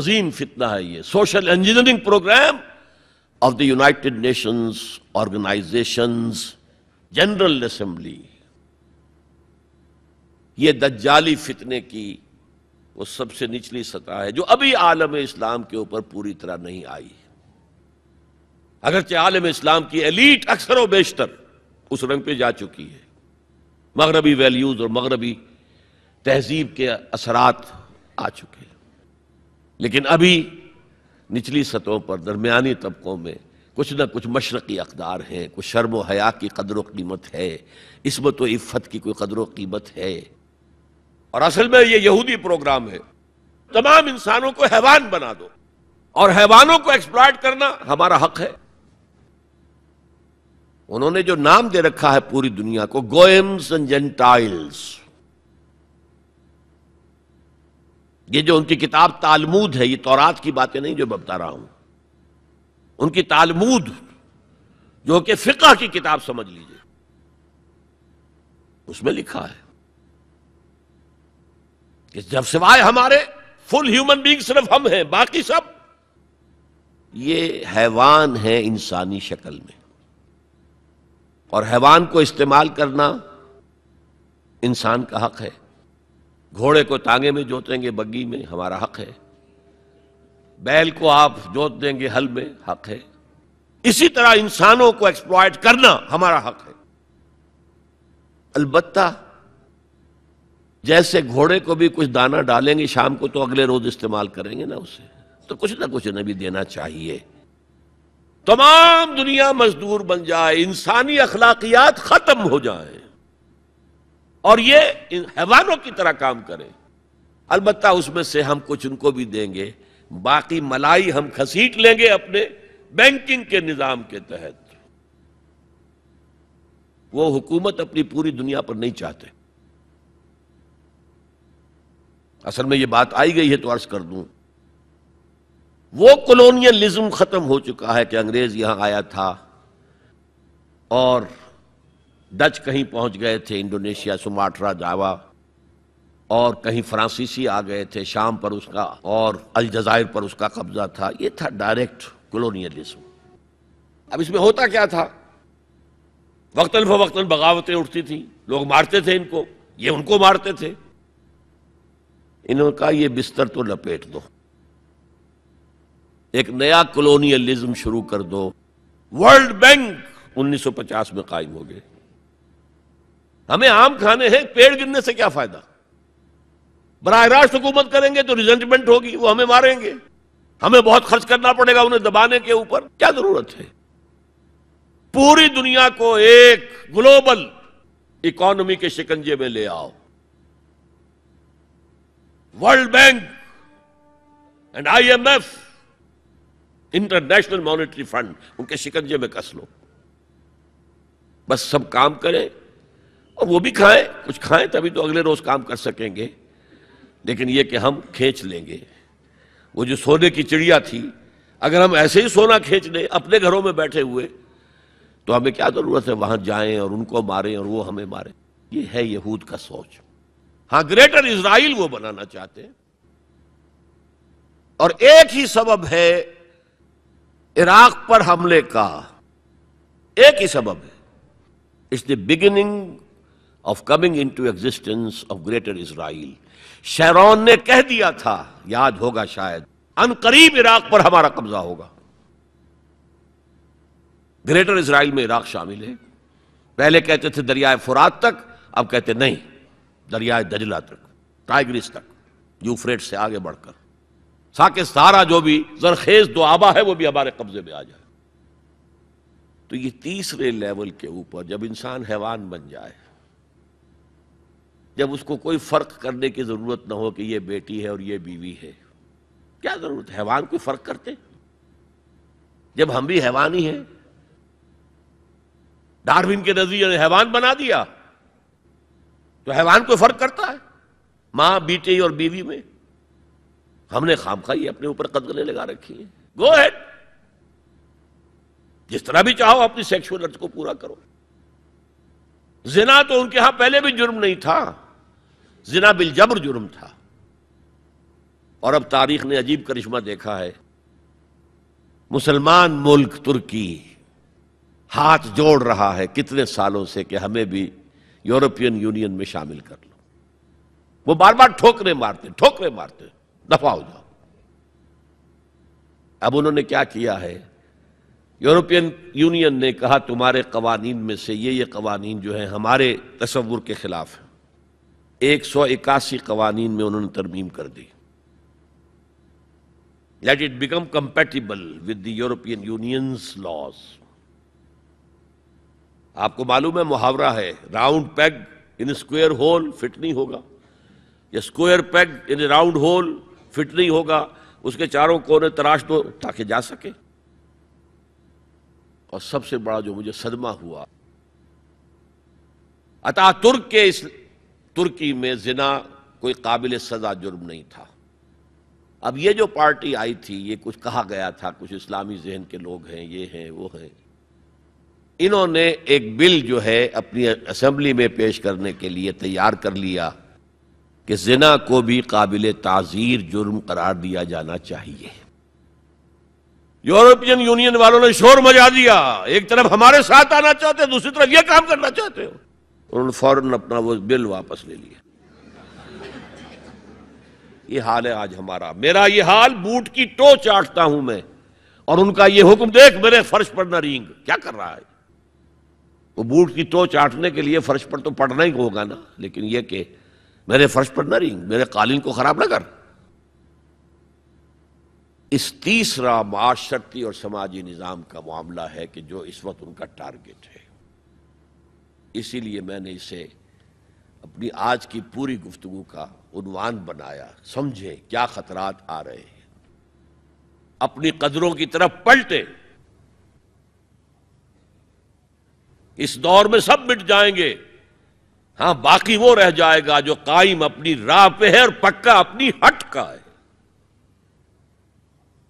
अजीम फितना है यह social engineering programme of the United Nations organisations General Assembly ये दज्जाली फितने की वो सबसे निचली सतह है जो अभी आलम इस्लाम के ऊपर पूरी तरह नहीं आई अगरचे आलम इस्लाम की एलीट अक्सर बेशतर उस रंग पे जा चुकी है मगरबी वैल्यूज और मगरबी तहजीब के असरात आ चुके हैं लेकिन अभी निचली सतहों पर दरमियानी तबकों में कुछ ना कुछ मशरक़ी अकदार हैं कुछ शर्म हया की कदर कीमत है इसमत व इफ़त की कोई कदर कीमत है और असल में ये यहूदी प्रोग्राम है तमाम इंसानों को हैवान बना दो और हैवानों को एक्सप्लॉयट करना हमारा हक है उन्होंने जो नाम दे रखा है पूरी दुनिया को गोयम्स एंड जेंटाइल्स ये जो उनकी किताब तालमूद है ये तौरात की बातें नहीं जो बता रहा हूं उनकी तालमूद जो कि फिका की किताब समझ लीजिए उसमें लिखा है कि जब सिवाय हमारे फुल ह्यूमन बींग सिर्फ हम हैं बाकी सब ये हैवान है इंसानी शक्ल में और हैवान को इस्तेमाल करना इंसान का हक है घोड़े को तांगे में जोतेंगे बग्गी में हमारा हक है बैल को आप जोत देंगे हल में हक है इसी तरह इंसानों को एक्सप्लॉयट करना हमारा हक है अलबत्ता जैसे घोड़े को भी कुछ दाना डालेंगे शाम को तो अगले रोज इस्तेमाल करेंगे ना उसे तो कुछ ना कुछ भी देना चाहिए तमाम दुनिया मजदूर बन जाए इंसानी अखलाकियात खत्म हो जाए और ये हैवानों की तरह काम करें अलबत् उसमें से हम कुछ उनको भी देंगे बाकी मलाई हम खसीट लेंगे अपने बैंकिंग के निज़ाम के तहत वो हुकूमत अपनी पूरी दुनिया पर नहीं चाहते असल में ये बात आई गई है तो अर्ज कर दूं वो कॉलोनियलिज्म खत्म हो चुका है कि अंग्रेज यहां आया था और डच कहीं पहुंच गए थे इंडोनेशिया सुमाट्रा जावा और कहीं फ्रांसीसी आ गए थे शाम पर उसका और अलजायर पर उसका कब्जा था ये था डायरेक्ट कॉलोनियलिज्म अब इसमें होता क्या था वक्तन फवक्तन बगावतें उठती थी लोग मारते थे इनको ये उनको मारते थे इन्होंने कहा यह बिस्तर तो लपेट दो एक नया कॉलोनियलिज्म शुरू कर दो वर्ल्ड बैंक 1950 में कायम हो गए हमें आम खाने हैं पेड़ गिरने से क्या फायदा बरह रास्त हुकूमत करेंगे तो रिजेंटमेंट होगी वो हमें मारेंगे हमें बहुत खर्च करना पड़ेगा उन्हें दबाने के ऊपर क्या जरूरत है पूरी दुनिया को एक ग्लोबल इकोनॉमी के शिकंजे में ले आओ World Bank and IMF International Monetary Fund उनके शिकंजे में कस लो बस सब काम करें और वो भी खाएं कुछ खाएं तभी तो अगले रोज काम कर सकेंगे लेकिन ये कि हम खींच लेंगे वो जो सोने की चिड़िया थी अगर हम ऐसे ही सोना खींच लें अपने घरों में बैठे हुए तो हमें क्या जरूरत है वहां जाएं और उनको मारें और वो हमें मारें ये है यहूद का सोच हां ग्रेटर इसराइल वो बनाना चाहते हैं और एक ही सबब है इराक पर हमले का एक ही सबब है it's the beginning of coming in to existence of greater Israel Sharon ने कह दिया था याद होगा शायद अन करीब इराक पर हमारा कब्जा होगा ग्रेटर इसराइल में इराक शामिल है पहले कहते थे दरियाए फुरात तक अब कहते नहीं दरियाए दजला तक टाइग्रिस तक यूफ्रेट से आगे बढ़कर साके सारा जो भी जरखेज दुआबा है वो भी हमारे कब्जे में आ जाए तो ये तीसरे लेवल के ऊपर जब इंसान हैवान बन जाए जब उसको कोई फर्क करने की जरूरत ना हो कि ये बेटी है और ये बीवी है क्या जरूरत हैवान कोई फर्क करते जब हम भी हैवान ही हैं डार्विन के नजरिए हैवान बना दिया तो हैवान कोई फर्क करता है मां बीटे और बीवी में हमने खाम खाई अपने ऊपर कदगले लगा रखी है गो है जिस तरह भी चाहो अपनी सेक्सुअल अर्थ को पूरा करो जिना तो उनके यहां पहले भी जुर्म नहीं था जिना बिलजबर जुर्म था और अब तारीख ने अजीब करिश्मा देखा है मुसलमान मुल्क तुर्की हाथ जोड़ रहा है कितने सालों से कि हमें भी यूरोपियन यूनियन में शामिल कर लो वो बार बार ठोकरे मारते ठोकरे मारते दफा हो जाओ अब उन्होंने क्या किया है यूरोपियन यूनियन ने कहा तुम्हारे कवानीन में से ये ये कवानीन जो है हमारे तस्वुर के ख़िलाफ़ है एक सौ इक्यासी कवानीन में उन्होंने तरमीम कर दी let it become compatible with the European Union's laws आपको मालूम है मुहावरा है round peg in square hole fit नहीं होगा या square peg in round hole fit नहीं होगा उसके चारों कोने तराश दो तो ताकि जा सके और सबसे बड़ा जो मुझे सदमा हुआ अतः तुर्क के इस तुर्की में जिना कोई काबिल सजा जुर्म नहीं था अब ये जो पार्टी आई थी ये कुछ कहा गया था कुछ इस्लामी जहन के लोग हैं ये हैं वो हैं इन्होंने एक बिल जो है अपनी असम्बली में पेश करने के लिए तैयार कर लिया कि जिना को भी काबिल ताजीर जुर्म करार दिया जाना चाहिए यूरोपियन यूनियन वालों ने शोर मजा दिया एक तरफ हमारे साथ आना चाहते हैं दूसरी तरफ यह काम करना चाहते हो उन्होंने फौरन अपना वो बिल वापस ले लिया ये हाल है आज हमारा मेरा ये हाल बूट की टो चाटता हूं मैं और उनका ये हुक्म देख मेरे फर्श पर न रींग क्या कर रहा है वो बूट की तो चाटने के लिए फर्श पर तो पड़ना ही होगा ना लेकिन यह कि मेरे फर्श पर ना रिंग मेरे कालीन को खराब ना कर इस तीसरा माशर्ती और समाजी निज़ाम का मामला है कि जो इस वक्त उनका टारगेट है इसीलिए मैंने इसे अपनी आज की पूरी गुफ्तु का उन्वान बनाया समझे क्या खतरात आ रहे हैं अपनी कदरों की तरफ पलटे इस दौर में सब मिट जाएंगे हां बाकी वो रह जाएगा जो कायम अपनी राह पे है और पक्का अपनी हट का है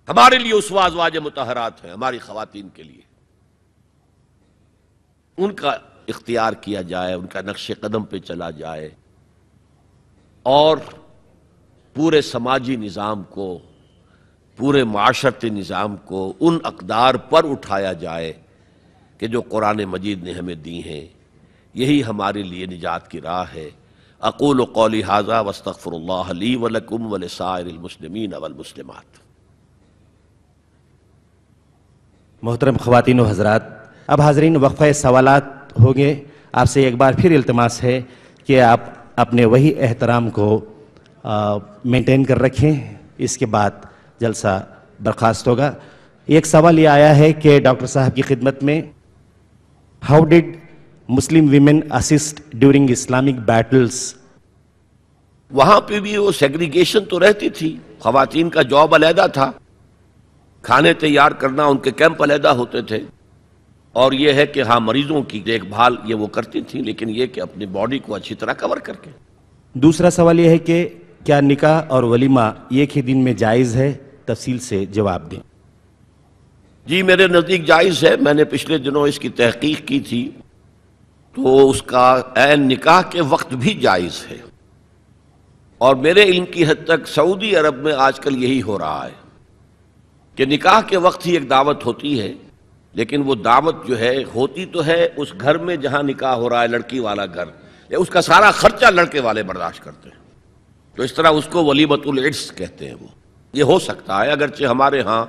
हमारे लिए उस वाजवाज मुतहरात है हमारी खातन के लिए उनका इख्तियार किया जाए उनका नक्श कदम पे चला जाए और पूरे समाजी निज़ाम को पूरे माशरती निज़ाम को उन अकदार पर उठाया जाए कि जो कुरान मजीद ने हमें दी हैं यही हमारे लिए निजात की राह है अकूल कौल हाजा वस्तफ़रली वलकुम वलसारमसलमिन अवलमसलम मोहतरम ख़वातिन हजरात अब हाजरीन वक्फ़ सवाल होंगे आपसे एक बार फिर अल्तमास है कि आप अपने वही एहतराम को मेनटेन कर रखें इसके बाद जलसा बर्खास्त होगा एक सवाल ये आया है कि डॉक्टर साहब की खिदमत में How did Muslim women assist during Islamic battles? वहां पे भी वो सेग्रीगेशन तो रहती थी खातन का जॉब अलहदा था खाने तैयार करना उनके कैंप अलहदा होते थे और यह है कि हाँ मरीजों की देखभाल ये वो करती थी लेकिन ये कि अपनी बॉडी को अच्छी तरह कवर करके दूसरा सवाल यह है कि क्या निकाह और वलीमा एक ही दिन में जायज़ है तफसील से जवाब दें जी मेरे नज़दीक जायज़ है मैंने पिछले दिनों इसकी तहकीक की थी तो उसका एन निकाह के वक्त भी जायज़ है और मेरे इल्म की हद तक सऊदी अरब में आजकल यही हो रहा है कि निकाह के वक्त ही एक दावत होती है लेकिन वो दावत जो है होती तो है उस घर में जहाँ निकाह हो रहा है लड़की वाला घर या उसका सारा खर्चा लड़के वाले बर्दाश्त करते हैं तो इस तरह उसको वलीमतुल कहते हैं वो ये हो सकता है अगरचे हमारे यहाँ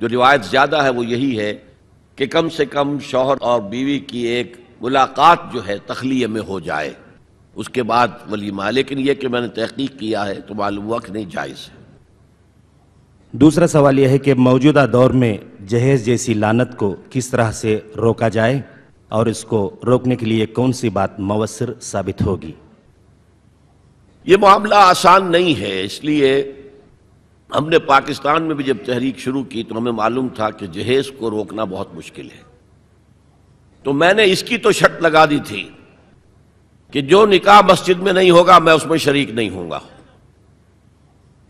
जो रिवायत ज़्यादा है वो यही है कि कम से कम शोहर और बीवी की एक मुलाकात जो है तखलीय में हो जाए उसके बाद वलीमा लेकिन यह कि मैंने तहकीक किया है तो मालूम हुआ कि नहीं जायज़ है दूसरा सवाल यह है कि मौजूदा दौर में जहेज जैसी लानत को किस तरह से रोका जाए और इसको रोकने के लिए कौन सी बात मवसर साबित होगी ये मामला आसान नहीं है इसलिए हमने पाकिस्तान में भी जब तहरीक शुरू की तो हमें मालूम था कि जहेज को रोकना बहुत मुश्किल है तो मैंने इसकी तो शर्त लगा दी थी कि जो निकाह मस्जिद में नहीं होगा मैं उसमें शरीक नहीं होऊंगा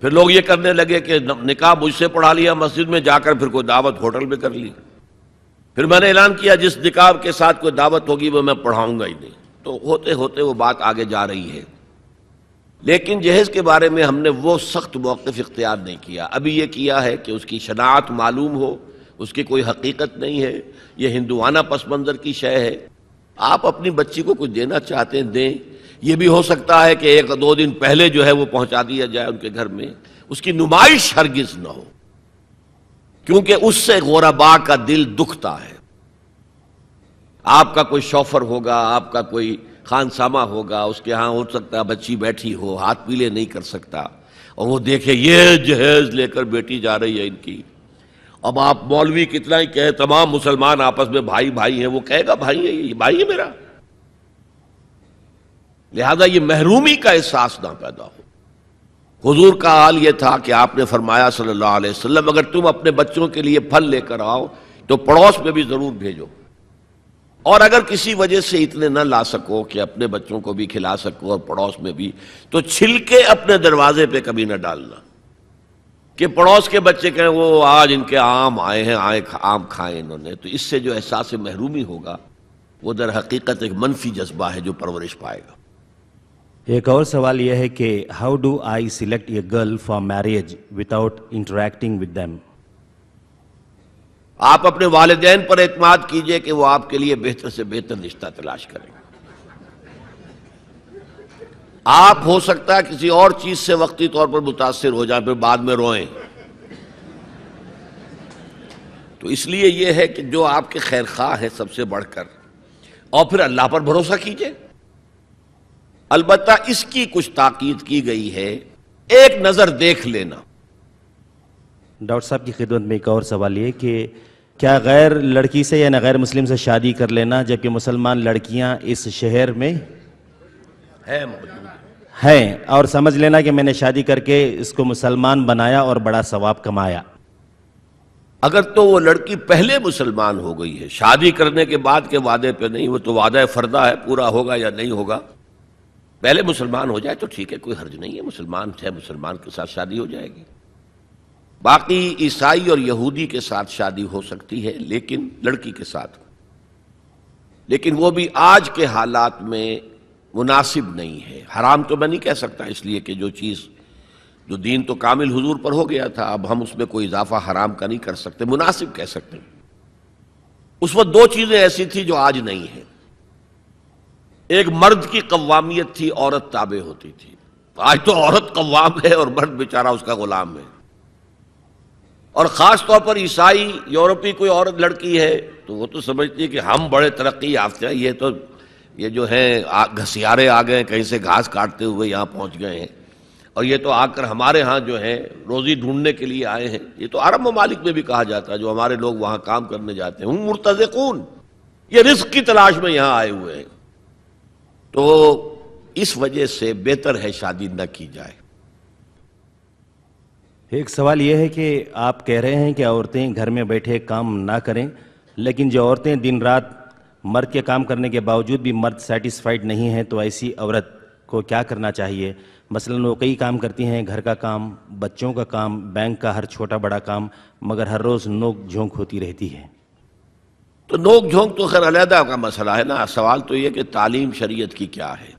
फिर लोग ये करने लगे कि निकाह मुझसे पढ़ा लिया मस्जिद में जाकर फिर कोई दावत होटल में कर ली फिर मैंने ऐलान किया जिस निकाह के साथ कोई दावत होगी वह मैं पढ़ाऊंगा ही नहीं तो होते होते वो बात आगे जा रही है लेकिन जहेज के बारे में हमने वो सख्त मौक़ इख्तियार नहीं किया अभी ये किया है कि उसकी शनात मालूम हो उसकी कोई हकीकत नहीं है ये हिंदुआना पस मंज़र की शय है आप अपनी बच्ची को कुछ देना चाहते हैं दें यह भी हो सकता है कि एक दो दिन पहले जो है वो पहुंचा दिया जाए उनके घर में उसकी नुमाइश हरगिज ना हो क्योंकि उससे गोराबा का दिल दुखता है आपका कोई शॉफर होगा आपका कोई खानसामा होगा उसके यहाँ हो सकता है बच्ची बैठी हो हाथ पीले नहीं कर सकता और वो देखे ये जहेज लेकर बेटी जा रही है इनकी अब आप मौलवी कितना ही कहे तमाम मुसलमान आपस में भाई भाई हैं वो कहेगा भाई है ये भाई है मेरा लिहाजा ये महरूमी का एहसास ना पैदा हो हुजूर का हाल ये था कि आपने फरमाया सल्लल्लाहु अलैहि वसल्लम अगर तुम अपने बच्चों के लिए फल लेकर आओ तो पड़ोस में भी ज़रूर भेजो और अगर किसी वजह से इतने न ला सको कि अपने बच्चों को भी खिला सको और पड़ोस में भी तो छिलके अपने दरवाजे पे कभी ना डालना कि पड़ोस के बच्चे कहें वो आज इनके आम आए हैं आए आम खाए इन्होंने तो इससे जो एहसास महरूमी होगा वो दर हकीकत एक मनफी जज्बा है जो परवरिश पाएगा एक और सवाल यह है कि how do I select a girl for marriage without interacting with them आप अपने वालदेन पर एतमाद कीजिए कि वो आपके लिए बेहतर से बेहतर रिश्ता तलाश करें आप हो सकता है किसी और चीज से वक्ती तौर पर मुतासर हो जाए फिर बाद में रोएं तो इसलिए यह है कि जो आपके खैर खा है सबसे बढ़कर और फिर अल्लाह पर भरोसा कीजिए अलबत् इसकी कुछ ताकीद की गई है एक नज़र देख लेना डॉक्टर साहब की खिदमत में एक और सवाल यह कि क्या गैर लड़की से या ना गैर मुस्लिम से शादी कर लेना जबकि मुसलमान लड़कियां इस शहर में है हैं और समझ लेना कि मैंने शादी करके इसको मुसलमान बनाया और बड़ा सवाब कमाया अगर तो वो लड़की पहले मुसलमान हो गई है शादी करने के बाद के वादे पे नहीं वो तो वादा फर्दा है पूरा होगा या नहीं होगा पहले मुसलमान हो जाए तो ठीक है कोई हर्ज नहीं है मुसलमान है मुसलमान के साथ शादी हो जाएगी बाकी ईसाई और यहूदी के साथ शादी हो सकती है लेकिन लड़की के साथ लेकिन वो भी आज के हालात में मुनासिब नहीं है हराम तो मैं नहीं कह सकता इसलिए कि जो चीज़ जो दीन तो कामिल हुजूर पर हो गया था अब हम उसमें कोई इजाफा हराम का नहीं कर सकते मुनासिब कह सकते उस वक्त दो चीज़ें ऐसी थी जो आज नहीं है एक मर्द की कवामियत थी औरत ताबे होती थी आज तो औरत कवाम है और मर्द बेचारा उसका गुलाम है और ख़ास तौर पर ईसाई यूरोपी कोई औरत लड़की है तो वो तो समझती है कि हम बड़े तरक्की याफ्ते हैं ये तो ये जो है घसीारे आ गए कहीं से घास काटते हुए यहाँ पहुँच गए हैं और ये तो आकर हमारे यहाँ जो है रोज़ी ढूंढने के लिए आए हैं ये तो अरब ममालिक में भी कहा जाता है जो हमारे लोग वहाँ काम करने जाते हैं हम मुर्तज़कून ये रिस्क की तलाश में यहाँ आए हुए हैं तो इस वजह से बेहतर है शादी न की जाए एक सवाल यह है कि आप कह रहे हैं कि औरतें घर में बैठे काम ना करें लेकिन जो औरतें दिन रात मर्द के काम करने के बावजूद भी मर्द सेटिस्फाइड नहीं है तो ऐसी औरत को क्या करना चाहिए मसलन वो कई काम करती हैं घर का काम बच्चों का काम बैंक का हर छोटा बड़ा काम मगर हर रोज़ नोक झोंक होती रहती है तो नोक झोंक तो खैर अलहदा का मसला है ना सवाल तो ये कि तालीम शरीयत की क्या है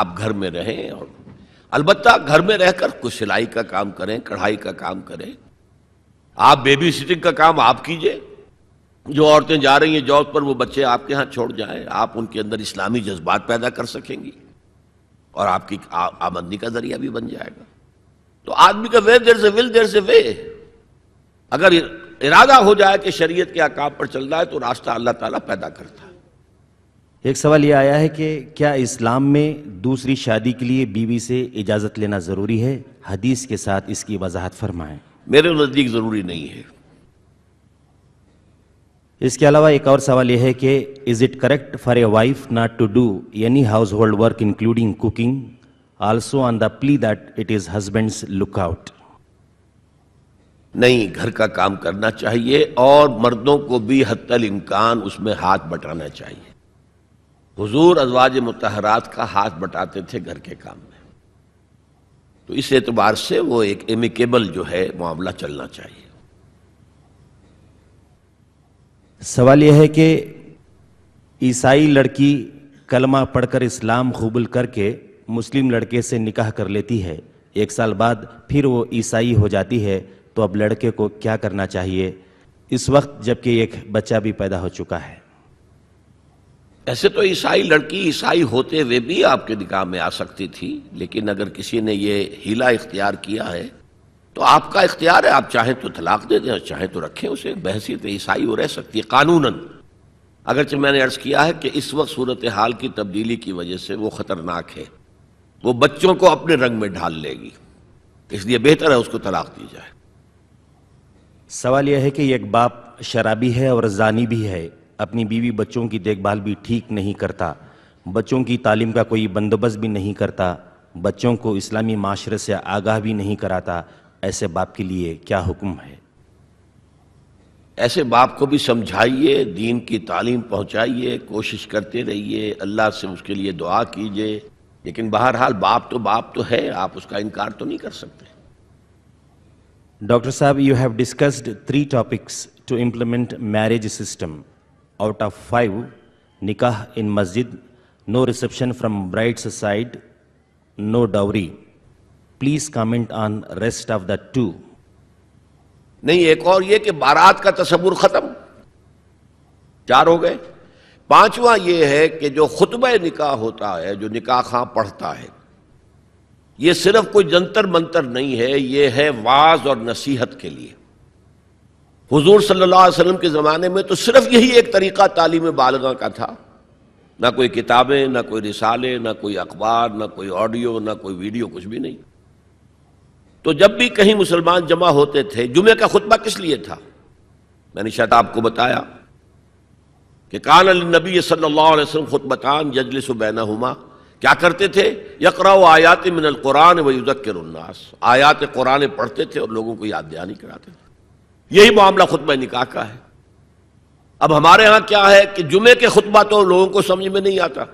आप घर में रहें और अलबत्ता घर में रहकर कुछ सिलाई का काम करें कढ़ाई का काम करें आप बेबी सिटिंग का काम आप कीजिए जो औरतें जा रही हैं जॉब पर वो बच्चे आपके यहाँ छोड़ जाएं आप उनके अंदर इस्लामी जज्बात पैदा कर सकेंगी और आपकी आमदनी का जरिया भी बन जाएगा तो आदमी का वे देर से विल देर से वे अगर इरादा हो जाए कि शरीयत के आकाम पर चल रहा है तो रास्ता अल्लाह ताला पैदा करता है एक सवाल यह आया है कि क्या इस्लाम में दूसरी शादी के लिए बीवी से इजाज़त लेना ज़रूरी है हदीस के साथ इसकी वजाहत फरमाएं मेरे नज़दीक ज़रूरी नहीं है इसके अलावा एक और सवाल यह है कि is it correct for a wife not to do any household work including cooking also on the plea that it is husband's lookout नहीं घर का काम करना चाहिए और मर्दों को भी हतल इम्कान उसमें हाथ बटाना चाहिए हुजूर अजवाज मतहरात का हाथ बटाते थे घर के काम में तो इस एतबार से वो एक एमिकेबल जो है मामला चलना चाहिए सवाल यह है कि ईसाई लड़की कलमा पढ़कर इस्लाम कबुल करके मुस्लिम लड़के से निकाह कर लेती है एक साल बाद फिर वो ईसाई हो जाती है तो अब लड़के को क्या करना चाहिए इस वक्त जबकि एक बच्चा भी पैदा हो चुका है ऐसे तो ईसाई लड़की ईसाई होते हुए भी आपके निकाह में आ सकती थी लेकिन अगर किसी ने ये हीला इख्तियार किया है तो आपका इख्तियार है आप चाहें तो तलाक दे दें चाहे चाहें तो रखें उसे बहसीत तो ईसाई वो रह सकती है कानूनन अगरचे मैंने अर्ज किया है कि इस वक्त सूरत हाल की तब्दीली की वजह से वो ख़तरनाक है वो बच्चों को अपने रंग में ढाल लेगी इसलिए बेहतर है उसको तलाक दी जाए सवाल यह है कि एक बाप शराबी है और जानी भी है अपनी बीवी बच्चों की देखभाल भी ठीक नहीं करता बच्चों की तालीम का कोई बंदोबस्त भी नहीं करता बच्चों को इस्लामी माशरे से आगाह भी नहीं कराता ऐसे बाप के लिए क्या हुक्म है ऐसे बाप को भी समझाइए दीन की तालीम पहुंचाइए कोशिश करते रहिए अल्लाह से उसके लिए दुआ कीजिए लेकिन बहरहाल बाप तो बाप तो है आप उसका इनकार तो नहीं कर सकते डॉक्टर साहब you have discussed three topics to implement marriage system out of five nikah in masjid no reception from bride's side no dowry please comment on rest of the two नहीं एक और ये कि बारात का तस्वुर खत्म चार हो गए पांचवा ये है कि जो खुतब निकाह होता है जो निकाह खां पढ़ता है ये सिर्फ कोई जंतर मंतर नहीं है ये है वाज और नसीहत के लिए हुजूर सल्लल्लाहु अलैहि वसल्लम के ज़माने में तो सिर्फ यही एक तरीका तालीम बालगा का था ना कोई किताबें ना कोई रिसाले ना कोई अखबार ना कोई ऑडियो ना कोई वीडियो कुछ भी नहीं तो जब भी कहीं मुसलमान जमा होते थे जुमे का खुतबा किस लिए था मैंने शायद आपको बताया कि कान नबी सल्लल्लाहु अलैहि वसल्लम खुतबतान यजलिस बैना हुमा क्या करते थे यकरा आयात मिनल कुरान व युजक्र उन्नास आयात कुरान पढ़ते थे और लोगों को याद दहानी कराते थे यही मामला खुतब निकाह का है अब हमारे यहां क्या है कि जुमे के खुतबा तो लोगों को समझ में नहीं आता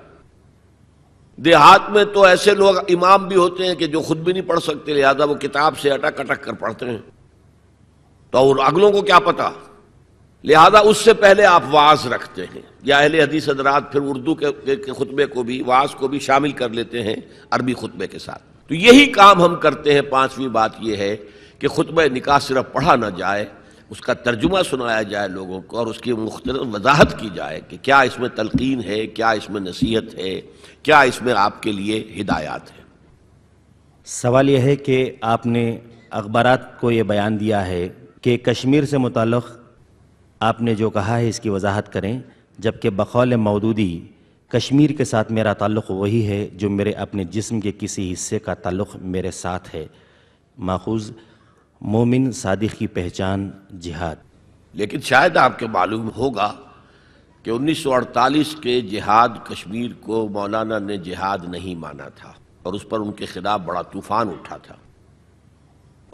देहात में तो ऐसे लोग इमाम भी होते हैं कि जो खुद भी नहीं पढ़ सकते लिहाजा वो किताब से अटक अटक कर पढ़ते हैं तो और अगलों को क्या पता लिहाजा उससे पहले आप वाज रखते हैं या अहले हदीस हजरात फिर उर्दू के, के, के खुतबे को भी वाज को भी शामिल कर लेते हैं अरबी खुतबे के साथ तो यही काम हम करते हैं पांचवी बात यह है कि खुतब निकाह सिर्फ पढ़ा ना जाए उसका तर्जुमा सुनाया जाए लोगों को और उसकी मुख्तर वजाहत की जाए कि क्या इसमें तलकिन है क्या इसमें नसीहत है क्या इसमें आपके लिए हिदायत है सवाल यह है कि आपने अखबार को ये बयान दिया है कि कश्मीर से मुतल आपने जो कहा है इसकी वजाहत करें जबकि बखौल मौदूदी कश्मीर के साथ मेरा ताल्लुक़ वही है जो मेरे अपने जिस्म के किसी हिस्से का ताल्लुक़ मेरे साथ है माखूज़ मोमिन सादिक की पहचान जिहाद लेकिन शायद आपके मालूम होगा कि 1948 के जिहाद कश्मीर को मौलाना ने जिहाद नहीं माना था और उस पर उनके खिलाफ बड़ा तूफान उठा था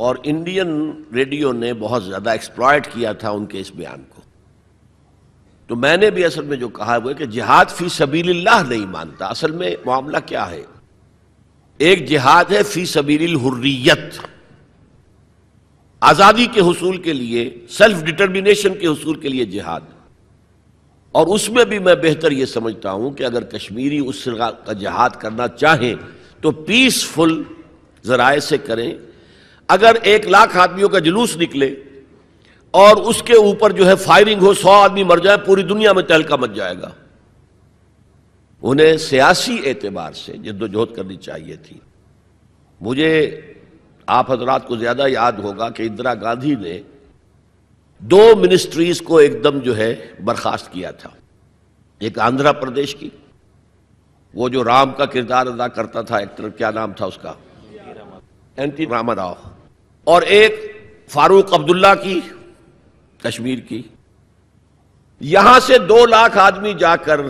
और इंडियन रेडियो ने बहुत ज़्यादा एक्सप्लॉयट किया था उनके इस बयान को तो मैंने भी असल में जो कहा वो कि जिहाद फी सबीलिल्लाह नहीं मानता असल में मामला क्या है एक जिहाद है फी सबीलिल हुर्रियत आज़ादी के हसूल के लिए सेल्फ डिटर्मिनेशन के हसूल के लिए जिहाद और उसमें भी मैं बेहतर यह समझता हूं कि अगर कश्मीरी उस का जिहाद करना चाहें तो पीसफुल ज़राए से करें अगर एक लाख आदमियों का जुलूस निकले और उसके ऊपर जो है फायरिंग हो सौ आदमी मर जाए पूरी दुनिया में तहलका मच जाएगा उन्हें सियासी एतबार से जद्दोजहद करनी चाहिए थी मुझे आप हजरात को ज़्यादा याद होगा कि इंदिरा गांधी ने दो मिनिस्ट्रीज़ को एकदम जो है बर्खास्त किया था एक आंध्र प्रदेश की वो जो राम का किरदार अदा करता था एक्टर क्या नाम था उसका एन टी रामा राव और एक फारूक अब्दुल्ला की कश्मीर की यहां से दो लाख आदमी जाकर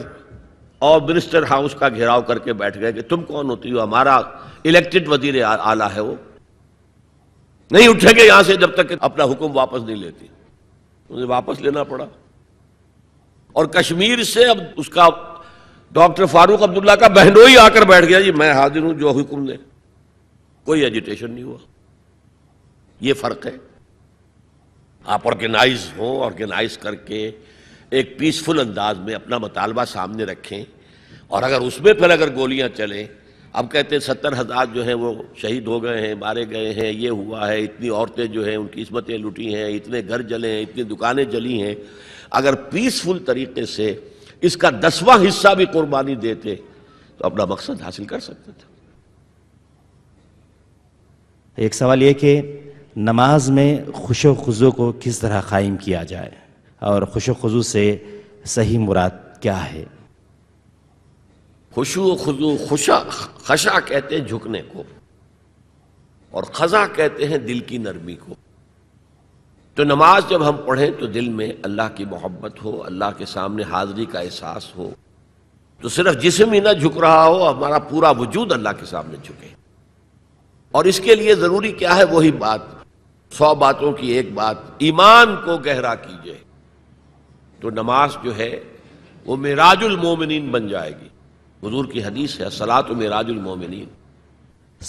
और मिनिस्टर हाउस का घेराव करके बैठ गए कि तुम कौन होती हो हमारा इलेक्टेड वजीर आला है वो नहीं उठेंगे यहां से जब तक अपना हुक्म वापस नहीं लेती उन्हें वापस लेना पड़ा और कश्मीर से अब उसका डॉक्टर फारूक अब्दुल्ला का बहनोई आकर बैठ गया जी मैं हाजिर हूं जो हुक्म दे कोई एजिटेशन नहीं हुआ ये फर्क है आप ऑर्गेनाइज हो ऑर्गेनाइज करके एक पीसफुल अंदाज में अपना मुतालबा सामने रखें और अगर उसमें फिर अगर गोलियां चलें अब कहते हैं सत्तर हज़ार जो हैं वो शहीद हो गए हैं मारे गए हैं ये हुआ है इतनी औरतें जो हैं उनकी किस्मतें लुटी हैं इतने घर जले हैं इतनी दुकानें जली हैं अगर पीसफुल तरीके से इसका दसवां हिस्सा भी कुर्बानी देते तो अपना मकसद हासिल कर सकते थे एक सवाल ये कि नमाज में खुश खुजू को किस तरह क़ायम किया जाए और खुश खुजू से सही मुराद क्या है खुशु खुजु खुशा खशा कहते हैं झुकने को और खजा कहते हैं दिल की नरमी को तो नमाज जब हम पढ़ें तो दिल में अल्लाह की मोहब्बत हो अल्लाह के सामने हाजिरी का एहसास हो तो सिर्फ जिसम ही ना झुक रहा हो हमारा पूरा वजूद अल्लाह के सामने झुके और इसके लिए ज़रूरी क्या है वही बात सौ बातों की एक बात ईमान को गहरा कीजिए तो नमाज जो है वो मेराजुल मोमिन बन जाएगी हजूर की हदीस है सलात मराजुलमोमिन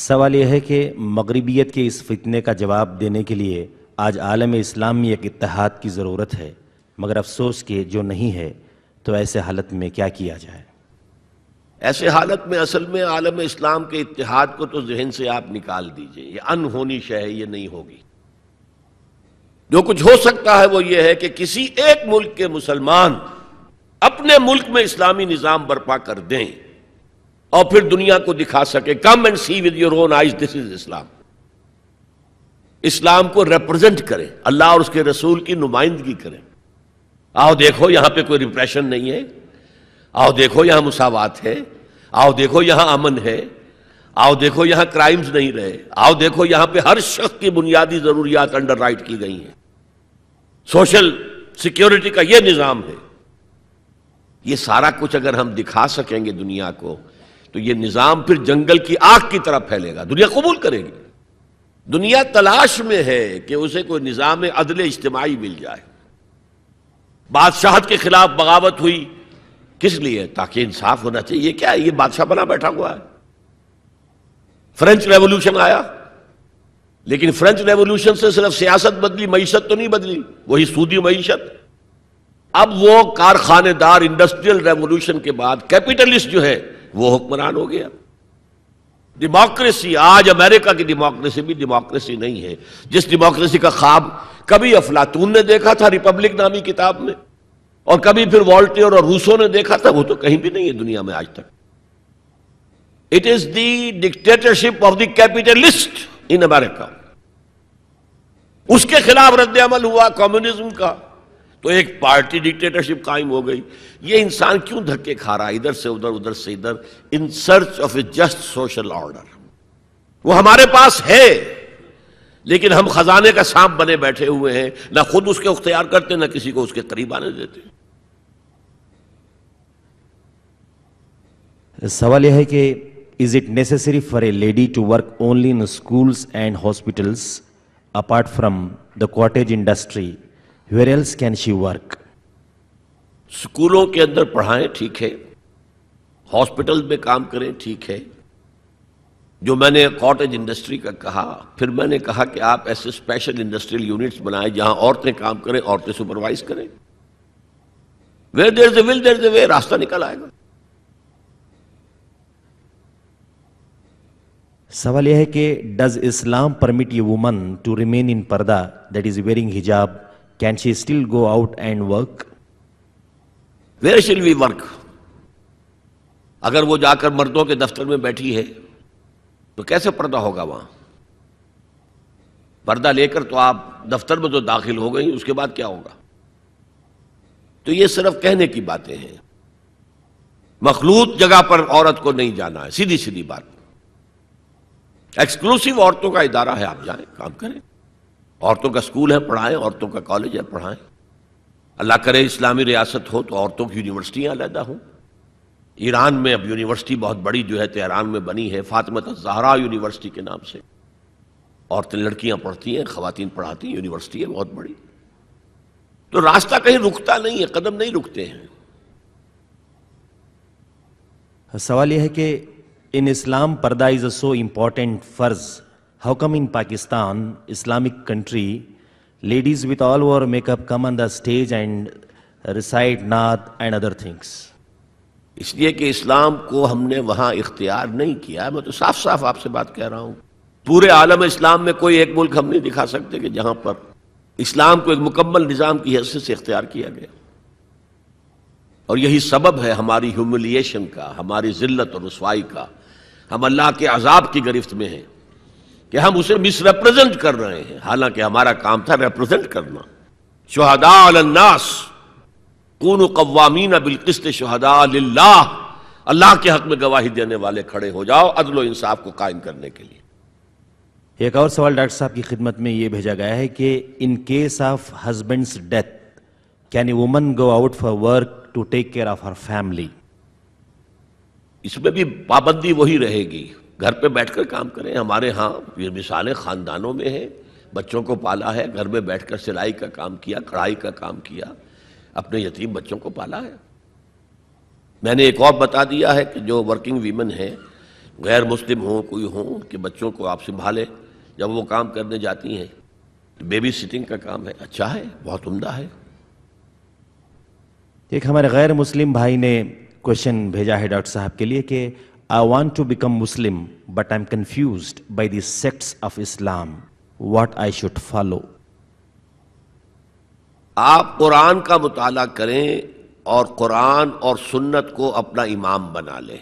सवाल यह है कि मगरबियत के इस फितने का जवाब देने के लिए आज आलम इस्लाम में एक इतिहाद की ज़रूरत है मगर अफसोस के जो नहीं है तो ऐसे हालत में क्या किया जाए ऐसे हालत में असल में आलम इस्लाम के इतिहाद को तो जहन से आप निकाल दीजिए ये अनहोनी शह यह नहीं होगी जो कुछ हो सकता है वो ये है कि किसी एक मुल्क के मुसलमान अपने मुल्क में इस्लामी निज़ाम बर्पा कर दें और फिर दुनिया को दिखा सके come and see with your own eyes this is Islam इस्लाम को रिप्रेजेंट करें अल्लाह और उसके रसूल की नुमाइंदगी करें आओ देखो यहां पे कोई रिप्रेशन नहीं है आओ देखो यहां मुसावात है आओ देखो यहां अमन है आओ देखो यहां क्राइम्स नहीं रहे आओ देखो यहां पे हर शख्स की बुनियादी जरूरियात अंडर राइट की गई हैं सोशल सिक्योरिटी का यह निज़ाम है ये सारा कुछ अगर हम दिखा सकेंगे दुनिया को तो ये निज़ाम फिर जंगल की आग की तरफ फैलेगा दुनिया कबूल करेगी दुनिया तलाश में है कि उसे कोई निज़ाम अदल इज्तमाही मिल जाए बादशाह के खिलाफ बगावत हुई किस लिए ताकि इंसाफ होना चाहिए क्या ये बादशाह बना बैठा हुआ है फ्रेंच रेवोल्यूशन आया लेकिन फ्रेंच रेवोल्यूशन से सिर्फ सियासत बदली मीशत तो नहीं बदली वही सूदी मीशत अब वो कारखानेदार इंडस्ट्रियल रेवोल्यूशन के बाद कैपिटलिस्ट जो है वो हुक्मरान हो गया डिमोक्रेसी आज अमेरिका की डिमोक्रेसी भी डिमोक्रेसी नहीं है जिस डिमोक्रेसी का ख्वाब कभी अफलातून ने देखा था रिपब्लिक नामी किताब में और कभी फिर वॉल्टियर और रूसो ने देखा था वो तो कहीं भी नहीं है दुनिया में आज तक it is the dictatorship of the capitalist in America उसके खिलाफ रद्द अमल हुआ कम्युनिज्म का तो एक पार्टी डिक्टेटरशिप कायम हो गई ये इंसान क्यों धक्के खा रहा है इधर से उधर उधर से इधर in search of a just social order वो हमारे पास है लेकिन हम खजाने का सांप बने बैठे हुए हैं ना खुद उसके उख्तियार करते ना किसी को उसके करीब आने देते सवाल यह है कि is it necessary for a lady to work only in schools and hospitals apart from the cottage industry where else can she work स्कूलों के अंदर पढ़ाएं ठीक है हॉस्पिटल में काम करें ठीक है जो मैंने कॉटेज इंडस्ट्री का कहा फिर मैंने कहा कि आप ऐसे स्पेशल इंडस्ट्रियल यूनिट्स बनाए जहां औरतें काम करें औरतें सुपरवाइज करें where there is will there is way रास्ता निकल आएगा सवाल यह है कि डज इस्लाम परमिट ये woman to remain in purdah that is wearing hijab Can she still go out and work? Where shall we work? अगर वो जाकर मर्दों के दफ्तर में बैठी है तो कैसे पर्दा होगा वहां पर्दा लेकर तो आप दफ्तर में तो दाखिल हो गई उसके बाद क्या होगा तो ये सिर्फ कहने की बातें हैं मखलूत जगह पर औरत को नहीं जाना है सीधी सीधी बात एक्सक्लूसिव औरतों का इदारा है आप जाएं काम करें औरतों का स्कूल है पढ़ाएं औरतों का कॉलेज है पढ़ाएं अल्लाह करे इस्लामी रियासत हो तो औरतों की यूनिवर्सिटियाँ अलहदा हों ईरान में अब यूनिवर्सिटी बहुत बड़ी जो है तेहरान में बनी है फातमत तो जहरा यूनिवर्सिटी के नाम से औरतें लड़कियां पढ़ती हैं खातन पढ़ाती हैं यूनिवर्सिटी है बहुत बड़ी तो रास्ता कहीं रुकता नहीं है कदम नहीं रुकते हैं सवाल यह है कि in Islam purdah is a so important फ़र्ज़ How come in Pakistan, Islamic country, ladies with all over makeup come on the stage and recite naat and other things? इसलिए कि इस्लाम को हमने वहां इख्तियार नहीं किया मैं तो साफ साफ आपसे बात कह रहा हूं पूरे आलम इस्लाम में कोई एक मुल्क हम नहीं दिखा सकते कि जहां पर इस्लाम को एक मुकम्मल निज़ाम की हैसियत से इख्तियार किया गया और यही सबब है हमारी ह्यूमिलिएशन का हमारी जिल्लत और रसवाई का हम अल्लाह के अजाब की गिरफ्त में हैं कि हम उसे मिसरेप्रेजेंट कर रहे हैं हालांकि हमारा काम था रिप्रेजेंट करना शहदा कवामीना कौन कवामीन बिलकिस्त शहदा अल्लाह के हक में गवाही देने वाले खड़े हो जाओ अदल इंसाफ को कायम करने के लिए एक और सवाल डॉक्टर साहब की खिदमत में यह भेजा गया है कि in case of husband's death can a woman go out for work to take care of her family इसमें भी पाबंदी वही रहेगी घर पे बैठकर काम करें हमारे यहाँ ये मिसालें ख़ानदानों में हैं बच्चों को पाला है घर में बैठकर सिलाई का काम किया कढ़ाई का काम किया अपने यतीम बच्चों को पाला है मैंने एक और बता दिया है कि जो वर्किंग वीमन है गैर मुस्लिम हों कोई हों कि बच्चों को आप संभालें जब वो काम करने जाती हैं तो बेबी सिटिंग का काम है अच्छा है बहुत उम्दा है एक हमारे गैर मुस्लिम भाई ने क्वेश्चन भेजा है डॉक्टर साहब के लिए कि I want to become Muslim, but I'm confused by the sects of Islam. What I should follow? आप कुरान का मुताला करें और कुरान और सुन्नत को अपना इमाम बना लें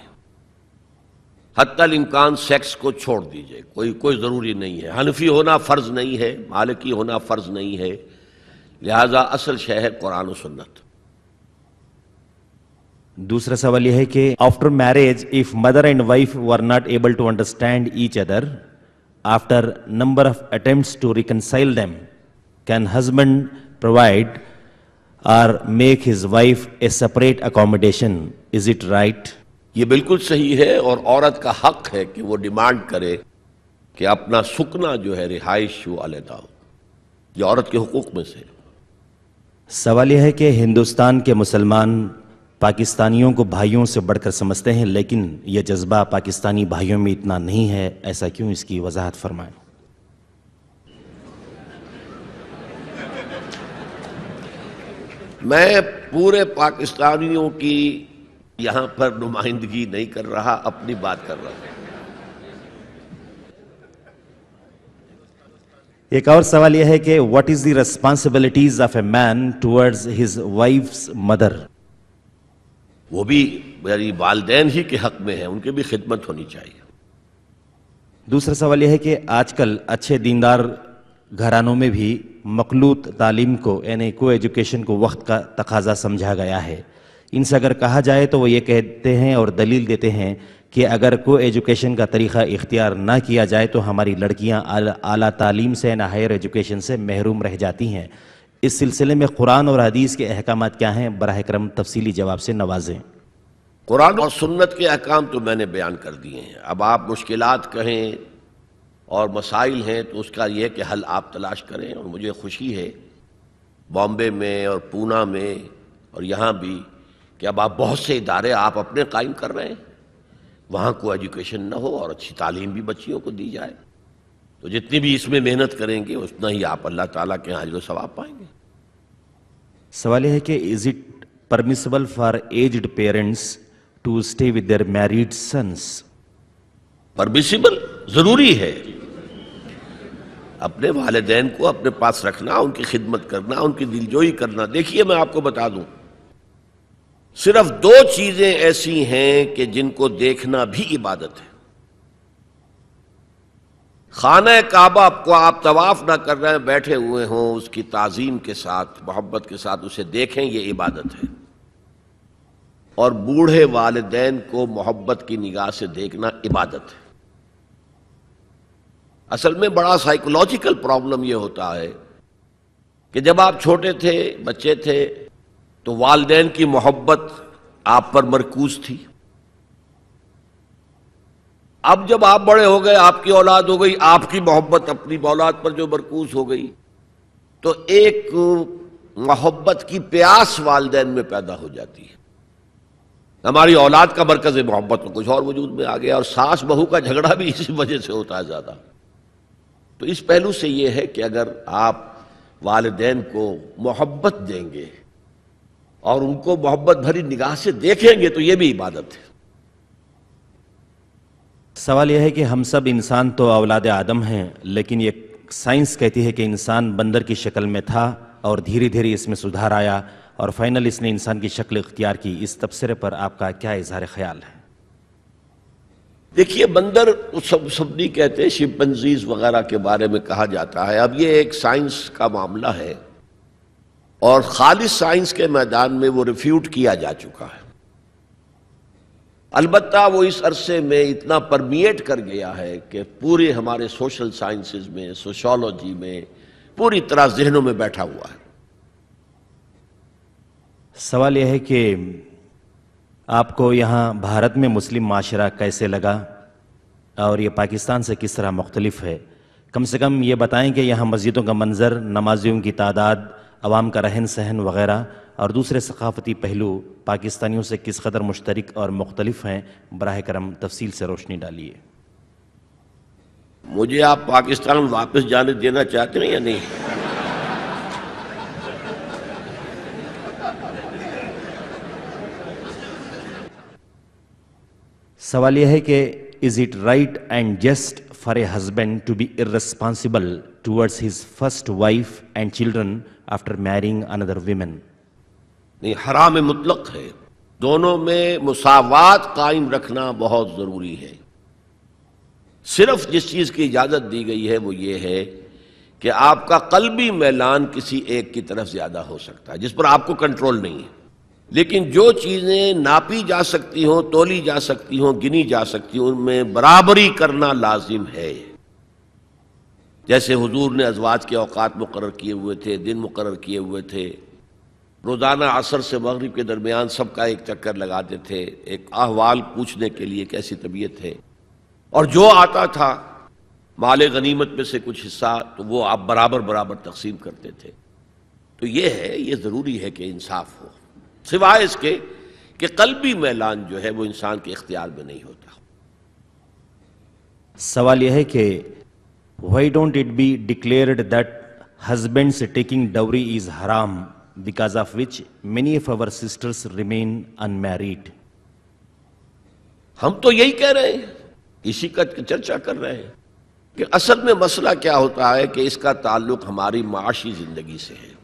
हत्तल इम्कान सेक्स को छोड़ दीजिए कोई कोई ज़रूरी नहीं है हनफी होना फ़र्ज़ नहीं है मालिकी होना फ़र्ज़ नहीं है लिहाजा असल शह है कुरान और सुन्नत दूसरा सवाल यह है कि after marriage if mother and wife were not able to understand each other after number of attempts to reconcile them can husband provide or make his wife a separate accommodation is it right ये बिल्कुल सही है और औरत का हक है कि वो डिमांड करे कि अपना सुकना जो है रिहाइश वो अलहदा हो यह औरत के हकूक में से सवाल यह है कि हिंदुस्तान के मुसलमान पाकिस्तानियों को भाइयों से बढ़कर समझते हैं लेकिन यह जज्बा पाकिस्तानी भाइयों में इतना नहीं है ऐसा क्यों इसकी वजाहत फरमाएं मैं पूरे पाकिस्तानियों की यहां पर नुमाइंदगी नहीं कर रहा अपनी बात कर रहा हूं एक और सवाल यह है कि what is the responsibilities of a man towards his wife's mother वो भी यानी वालदेन ही के हक में है उनके भी खिदमत होनी चाहिए दूसरा सवाल यह है कि आजकल अच्छे दीनदार घरानों में भी मखलूत तालीम को यानी को एजुकेशन को वक्त का तकाजा समझा गया है इनसे अगर कहा जाए तो वो ये कहते हैं और दलील देते हैं कि अगर को एजुकेशन का तरीक़ा इख्तियार ना किया जाए तो हमारी लड़कियां आला, आला तालीम से ना हायर एजुकेशन से महरूम रह जाती हैं इस सिलसिले में कुरान और हदीस के अहकाम क्या हैं बरह करम तफसीली जवाब से नवाजें कुरान और सुन्नत के अहकाम तो मैंने बयान कर दिए हैं अब आप मुश्किल कहें और मसाइल हैं तो उसका यह कि हल आप तलाश करें और मुझे खुशी है बॉम्बे में और पूना में और यहाँ भी कि अब आप बहुत से इदारे आप अपने कायम कर रहे हैं वहाँ को एजुकेशन ना हो और अच्छी तालीम भी बच्चियों को दी जाए तो जितनी भी इसमें मेहनत करेंगे उतना ही आप अल्लाह ताला के हाजिर सवाब पाएंगे सवाल यह है कि is it permissible for aged parents to stay with their married sons permissible जरूरी है अपने वालदेन को अपने पास रखना उनकी खिदमत करना उनकी दिलजोई करना देखिए मैं आपको बता दूं सिर्फ दो चीजें ऐसी हैं कि जिनको देखना भी इबादत है खाना काबा को आप तवाफ़ ना कर रहे हैं बैठे हुए हों उसकी ताज़ीम के साथ मोहब्बत के साथ उसे देखें ये इबादत है और बूढ़े वालदेन को मोहब्बत की निगाह से देखना इबादत है असल में बड़ा साइकोलॉजिकल प्रॉब्लम यह होता है कि जब आप छोटे थे बच्चे थे तो वालदेन की मोहब्बत आप पर मरकूज थी अब जब आप बड़े हो गए आपकी औलाद हो गई आपकी मोहब्बत अपनी औलाद पर जो मरकूज हो गई तो एक मोहब्बत की प्यास वालदेन में पैदा हो जाती है हमारी औलाद का मरकज है मोहब्बत में कुछ और वजूद में आ गया और सास बहू का झगड़ा भी इसी वजह से होता है ज़्यादा तो इस पहलू से यह है कि अगर आप वालदेन को मोहब्बत देंगे और उनको मोहब्बत भरी निगाह से देखेंगे तो यह भी इबादत है सवाल यह है कि हम सब इंसान तो औलाद आदम हैं लेकिन ये साइंस कहती है कि इंसान बंदर की शक्ल में था और धीरे धीरे इसमें सुधार आया और फाइनल इसने इंसान की शक्ल इख्तियार की इस तबसरे पर आपका क्या इजहार ख्याल है देखिए बंदर सब नहीं कहते शिपनजीज वगैरह के बारे में कहा जाता है अब ये एक साइंस का मामला है और खालिश साइंस के मैदान में वो रिफ्यूट किया जा चुका है अलबत् वो इस अरसे में इतना परमिएट कर गया है कि पूरे हमारे सोशल साइंसेस में सोशोलॉजी में पूरी तरह जहनों में बैठा हुआ है सवाल यह है कि आपको यहाँ भारत में मुस्लिम माशरा कैसे लगा और ये पाकिस्तान से किस तरह मुख्तलिफ है कम से कम ये बताएं कि यहाँ मस्जिदों का मंज़र नमाजियों की तादाद आवाम का रहन सहन वगैरह और दूसरे सकाफती पहलू पाकिस्तानियों से किस कदर मुश्तरक और मुख्तलिफ हैं बरह करम तफसील से रोशनी डालिए मुझे आप पाकिस्तान वापस जाने देना चाहते हैं या नहीं सवाल यह है कि is it right and just for a husband to be irresponsible towards his first wife and children after marrying another women नहीं हराम मुतलक है दोनों में मुसावात कायम रखना बहुत ज़रूरी है सिर्फ जिस चीज़ की इजाज़त दी गई है वो ये है कि आपका भी मैलान किसी एक की तरफ ज़्यादा हो सकता है जिस पर आपको कंट्रोल नहीं है लेकिन जो चीज़ें नापी जा सकती हों तोली जा सकती हों गिनी जा सकती हों उनमें बराबरी करना लाजिम है जैसे हुजूर ने अजवाज के अवकात मुकर किए हुए थे दिन मुकर किए हुए थे रोज़ाना असर से मगरब के दरमियान सबका एक चक्कर लगाते थे एक अहवाल पूछने के लिए कैसी तबीयत है और जो आता था माले गनीमत में से कुछ हिस्सा तो वो आप बराबर बराबर तकसीम करते थे तो ये है ये ज़रूरी है कि इंसाफ हो सिवाय इसके कि कल्बी मैलान जो है वो इंसान के इख्तियार में नहीं होता सवाल यह है कि why don't it be declared that husband's taking dowry is हराम because of which many of our sisters remain unmarried. हम तो यही कह रहे हैं इसी की चर्चा कर रहे हैं कि असल में मसला क्या होता है कि इसका ताल्लुक हमारी माशी जिंदगी से है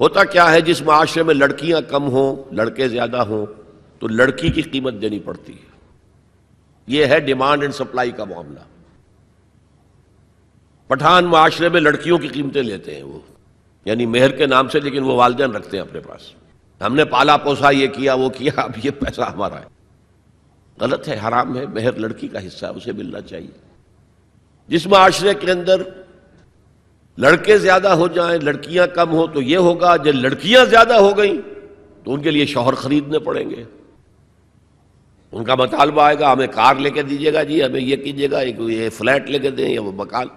होता क्या है जिस माशरे में लड़कियां कम हो लड़के ज्यादा हों तो लड़की की कीमत देनी पड़ती है यह है डिमांड एंड सप्लाई का मामला पठान माशरे में लड़कियों की कीमतें लेते हैं वो यानी मेहर के नाम से लेकिन वो वालदेन रखते हैं अपने पास हमने पाला पोसा ये किया वो किया अब ये पैसा हमारा है गलत है हराम है मेहर लड़की का हिस्सा है उसे मिलना चाहिए जिस माशरे के अंदर लड़के ज्यादा हो जाएं लड़कियां कम हो तो ये होगा जब लड़कियां ज्यादा हो गई तो उनके लिए शोहर खरीदने पड़ेंगे उनका मतालबा आएगा हमें कार लेके दीजिएगा जी हमें ये कीजिएगा एक ये फ्लैट लेके दें या वो मकान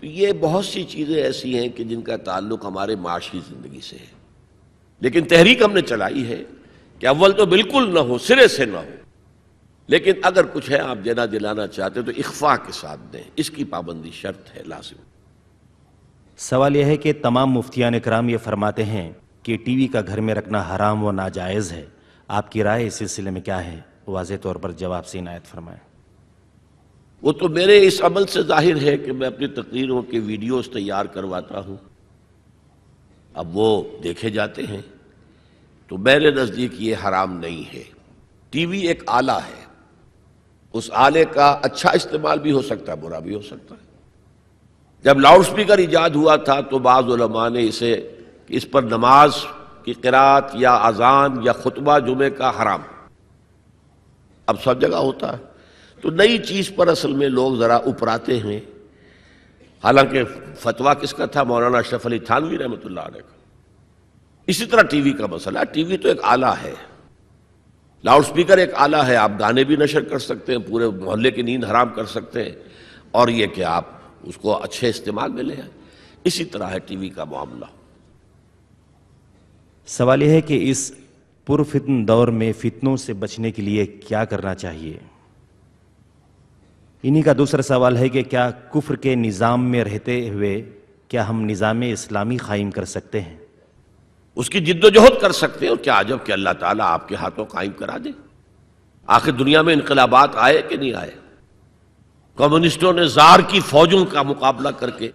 तो ये बहुत सी चीज़ें ऐसी हैं कि जिनका ताल्लुक हमारे माशी ज़िंदगी से है लेकिन तहरीक हमने चलाई है कि अव्वल तो बिल्कुल ना हो सिरे से ना हो लेकिन अगर कुछ है आप देना दिलाना चाहते तो इख्फा के साथ दें इसकी पाबंदी शर्त है लाजिम सवाल यह है कि तमाम मुफ्तियान कराम ये फरमाते हैं कि टीवी का घर में रखना हराम व नाजायज़ है आपकी राय इस सिलसिले में क्या है वाज तौर पर जवाब से इनायत फरमाएं वो तो मेरे इस अमल से जाहिर है कि मैं अपनी तकरीरों के वीडियोस तैयार करवाता हूँ अब वो देखे जाते हैं तो मेरे नज़दीक ये हराम नहीं है टीवी एक आला है उस आले का अच्छा इस्तेमाल भी हो सकता है बुरा भी हो सकता है जब लाउड स्पीकर ईजाद हुआ था तो बाज़ा ने इसे इस पर नमाज की किरात या अजान या खुतबा जुमे का हराम अब सब जगह होता है तो नई चीज़ पर असल में लोग ज़रा उपराते हैं हालांकि फतवा किसका था मौलाना अशरफ अली थानवी रहमत का इसी तरह टीवी का मसला टीवी तो एक आला है लाउड स्पीकर एक आला है आप गाने भी नशर कर सकते हैं पूरे मोहल्ले की नींद हराम कर सकते हैं और ये कि आप उसको अच्छे इस्तेमाल में ले आए इसी तरह है टीवी का मामला सवाल यह है कि इस पुरफितन दौर में फितनों से बचने के लिए क्या करना चाहिए इन्हीं का दूसरा सवाल है कि क्या कुफ्र के निज़ाम में रहते हुए क्या हम निज़ाम इस्लामी कायम कर सकते हैं उसकी जिद्दोजहद कर सकते हैं और क्या अजब कि अल्लाह ताला आपके हाथों कायम करा दे आखिर दुनिया में इनकलाबात आए कि नहीं आए कम्युनिस्टों ने जार की फौजों का मुकाबला करके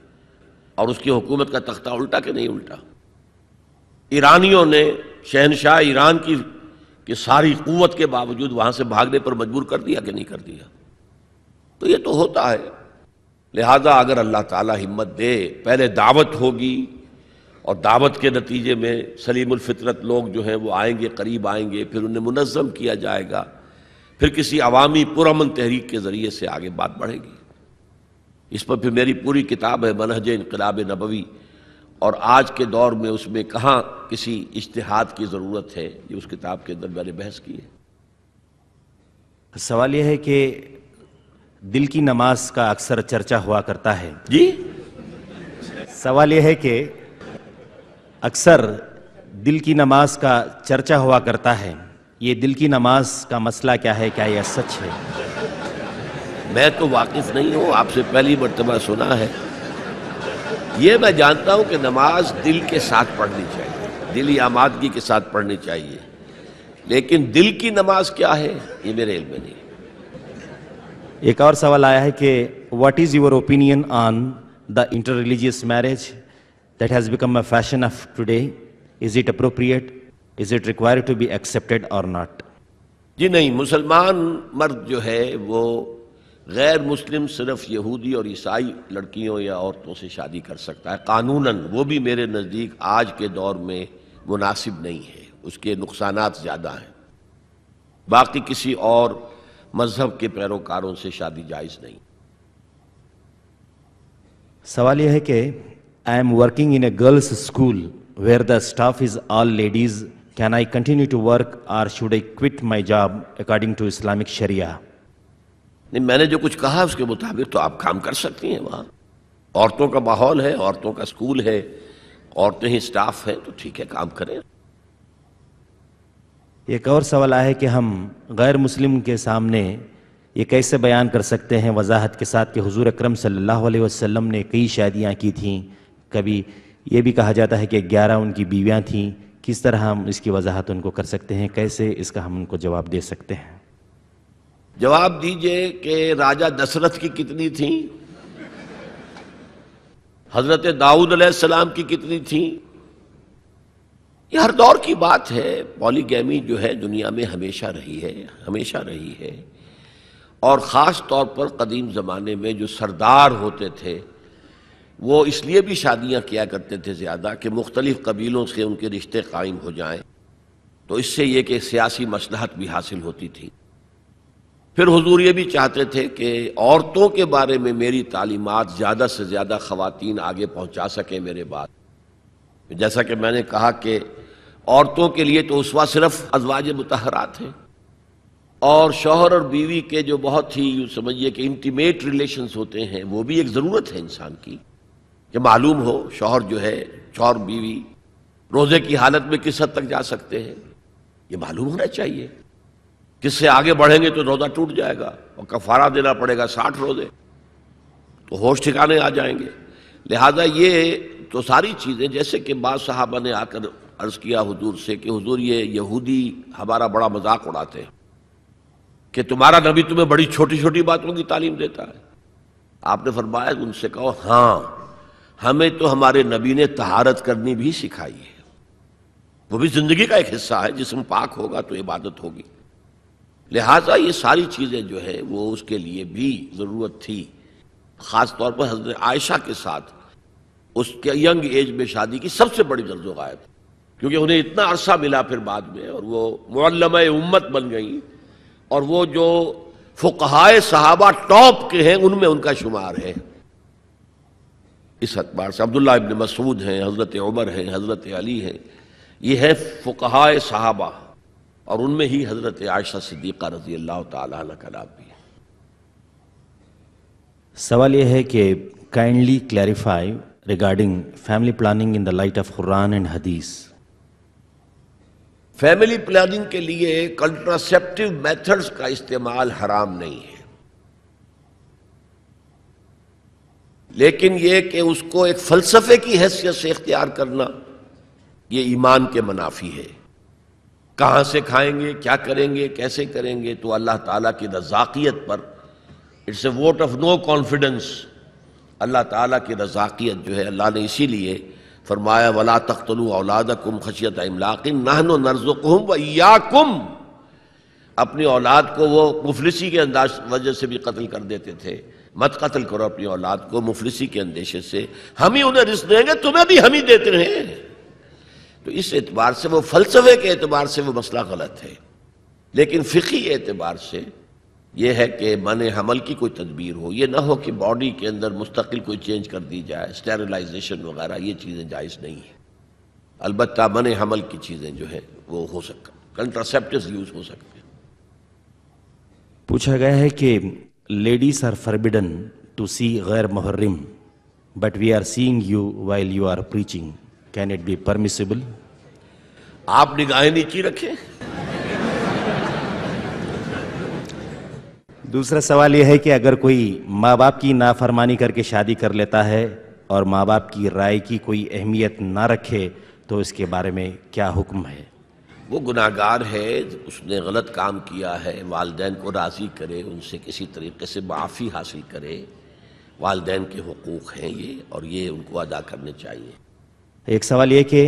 और उसकी हुकूमत का तख्ता उल्टा कि नहीं उल्टा ईरानियों ने शहनशाह ईरान की की सारी कुत के बावजूद वहां से भागने पर मजबूर कर दिया कि नहीं कर दिया तो ये तो होता है लिहाजा अगर अल्लाह ताला हिम्मत दे पहले दावत होगी और दावत के नतीजे में सलीमफितरत लोग जो हैं वो आएंगे करीब आएंगे फिर उन्हें मुनज़म किया जाएगा फिर किसी अवामी पुरमन तहरीक के ज़रिए से आगे बात बढ़ेगी इस पर फिर मेरी पूरी किताब है मनहज इनकलाब नबवी और आज के दौर में उसमें कहाँ किसी इश्तहाद की ज़रूरत है ये उस किताब के अंदर मैंने बहस की है सवाल यह है कि दिल की नमाज का अक्सर चर्चा हुआ करता है जी सवाल यह है कि अक्सर दिल की नमाज का चर्चा हुआ करता है ये दिल की नमाज का मसला क्या है क्या यह सच है मैं तो वाकिफ नहीं हूँ आपसे पहली मरतबा सुना है ये मैं जानता हूँ कि नमाज दिल के साथ पढ़नी चाहिए दिल आमादगी के साथ पढ़नी चाहिए लेकिन दिल की नमाज क्या है ये मेरे इल्म में नहीं एक और सवाल आया है कि what is your opinion on the inter religious marriage that has become a fashion of today is it appropriate is it required to be accepted और नॉट जी नहीं मुसलमान मर्द जो है वो गैर मुस्लिम सिर्फ यहूदी और ईसाई लड़कियों या औरतों से शादी कर सकता है कानूनन वो भी मेरे नज़दीक आज के दौर में मुनासिब नहीं है उसके नुकसान ज़्यादा हैं बाकी किसी और मजहब के पैरोकारों से शादी जायज़ नहीं सवाल यह है कि I am working in a girls school where the staff is all ladies can I continue to work or should I quit my job according to Islamic sharia नहीं मैंने जो कुछ कहा उसके मुताबिक तो आप काम कर सकती हैं वहां औरतों का माहौल है औरतों का स्कूल है औरतें ही स्टाफ है तो ठीक है काम करें एक और सवाल आया है कि हम गैर मुस्लिम के सामने ये कैसे बयान कर सकते हैं वजाहत के साथ कि हुजूर अकरम सल्लल्लाहु अलैहि वसल्लम ने कई शादियां की थीं कभी ये भी कहा जाता है कि ग्यारह उनकी बीवियां थीं किस तरह हम इसकी वजाहत उनको कर सकते हैं कैसे इसका हम उनको जवाब दे सकते हैं जवाब दीजिए कि राजा दशरथ की कितनी थी हजरत दाऊद सलाम की कितनी थी ये हर दौर की बात है पॉलीगैमी जो है दुनिया में हमेशा रही है हमेशा रही है और ख़ास तौर पर कदीम ज़माने में जो सरदार होते थे वो इसलिए भी शादियां किया करते थे ज़्यादा कि मुख्तलिफ़ कबीलों से उनके रिश्ते कायम हो जाएं तो इससे ये कि सियासी मसलहत भी हासिल होती थी फिर हजूर ये भी चाहते थे कि औरतों के बारे में मेरी तालीमत ज़्यादा से ज़्यादा ख़वान आगे पहुँचा सकें मेरे बाद जैसा कि मैंने कहा कि औरतों के लिए तो उसवा सिर्फ अजवाज मतहरात हैं और शोहर और बीवी के जो बहुत ही यूँ समझिए कि इंटीमेट रिलेशंस होते हैं वो भी एक ज़रूरत है इंसान की कि मालूम हो शोहर जो है शोहर बीवी रोज़े की हालत में किस हद तक जा सकते हैं ये मालूम होना चाहिए किससे आगे बढ़ेंगे तो रोज़ा टूट जाएगा और कफारा देना पड़ेगा साठ रोज़े तो होश ठिकाने आ जाएंगे लिहाजा ये तो सारी चीज़ें जैसे कि बाद साहबा ने आकर अर्ज़ किया हुजूर से कि हुजूर ये यहूदी हमारा बड़ा मजाक उड़ाते हैं कि तुम्हारा नबी तुम्हें बड़ी छोटी छोटी बातों की तालीम देता है आपने फरमाया उनसे कहो हाँ हमें तो हमारे नबी ने तहारत करनी भी सिखाई है वो भी जिंदगी का एक हिस्सा है जिसम पाक होगा तो इबादत होगी लिहाजा ये सारी चीज़ें जो है वो उसके लिए भी ज़रूरत थी ख़ास तौर पर हजरत आयशा के साथ उसके यंग एज में शादी की सबसे बड़ी दर्ज गायब क्योंकि उन्हें इतना अरसा मिला फिर बाद में और वो मल्लम उम्मत बन गई और वो जो फ़ुकहाय साहबा टॉप के हैं उनमें उनका शुमार है इस अखबार से अब्दुल्ला इबन मसूद हैं हज़रत उमर हैं हज़रत अली हैं ये है फ़ुकहाय साहबा और उनमें ही हज़रत आयशा सिद्दीक़ा रजी अल्लाह तला भी है सवाल यह है कि kindly clarify regarding family planning in the light of Quran and Hadith family planning के लिए कंट्रासेप्टिव मेथड्स का इस्तेमाल हराम नहीं है लेकिन यह कि उसको एक फलसफे की हैसियत से इख्तियार करना ये ईमान के मुनाफी है कहां से खाएंगे क्या करेंगे कैसे करेंगे तो अल्लाह ताला की रजाकियत पर it's a vote of no confidence अल्लाह ताला की रजाकियत जो है अल्लाह ने इसीलिए फरमाया वला तख्तलू औलाद कम खशियत अमलाकिन नहनो नर्जुकुम वया कुम अपनी औलाद को वो मुफलिसी के अंदाज वजह से भी कत्ल कर देते थे मत कत्ल करो अपनी औलाद को मुफलिसी के अंदेशे से हम ही उन्हें रिश्त देंगे तुम्हें भी हम ही देते रहे तो इस एतबार से वो फलसफे के एतबार से वो मसला गलत है लेकिन फ़िकी एतबार से ये है कि मान हमल की कोई तदबीर हो यह ना हो कि बॉडी के अंदर मुस्तकिल कोई चेंज कर दी जाए स्टेरलाइजेशन वगैरह ये चीज़ें जायज़ नहीं है अलबत् मन हमल की चीज़ें जो है वो हो सकता कंट्रासेप्टिव यूज़ हो सकते हैं पूछा गया है कि ladies are forbidden to see गैर मुहर्रम but we are seeing you while you are preaching can it be permissible आप निगाहें नीची रखें दूसरा सवाल यह है कि अगर कोई माँ बाप की नाफरमानी करके शादी कर लेता है और माँ बाप की राय की कोई अहमियत ना रखे तो इसके बारे में क्या हुक्म है वो गुनागार है उसने गलत काम किया है वालदेन को राज़ी करे उनसे किसी तरीके से माफ़ी हासिल करे वालदेन के हकूक़ हैं ये और ये उनको अदा करने चाहिए एक सवाल ये कि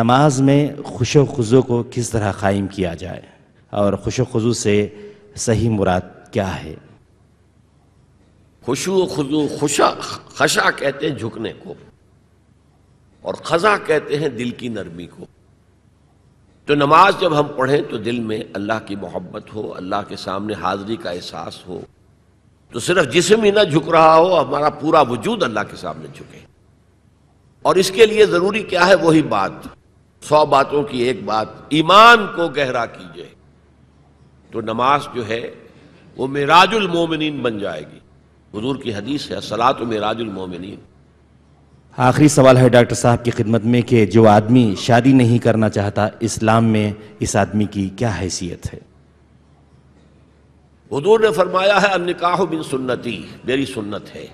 नमाज में खुश खुजू को किस तरह क़ायम किया जाए और खुश खुजू से सही मुराद क्या है खुशु खुजू खुशा खशा कहते हैं झुकने को और खजा कहते हैं दिल की नरमी को तो नमाज जब हम पढ़ें तो दिल में अल्लाह की मोहब्बत हो अल्लाह के सामने हाजिरी का एहसास हो तो सिर्फ जिसम ही ना झुक रहा हो हमारा पूरा वजूद अल्लाह के सामने झुके और इसके लिए ज़रूरी क्या है वही बात सौ बातों की एक बात ईमान को गहरा कीजिए तो नमाज जो है वो मेराजुल मोमिन बन जाएगी हजूर की हदीस है सलात मेराजुल मोमिन आखिरी सवाल है डॉक्टर साहब की खिदमत में कि जो आदमी शादी नहीं करना चाहता इस्लाम में इस आदमी की क्या हैसियत है हजूर ने फरमाया है अनिकाह बिन सुन्नती मेरी सुन्नत है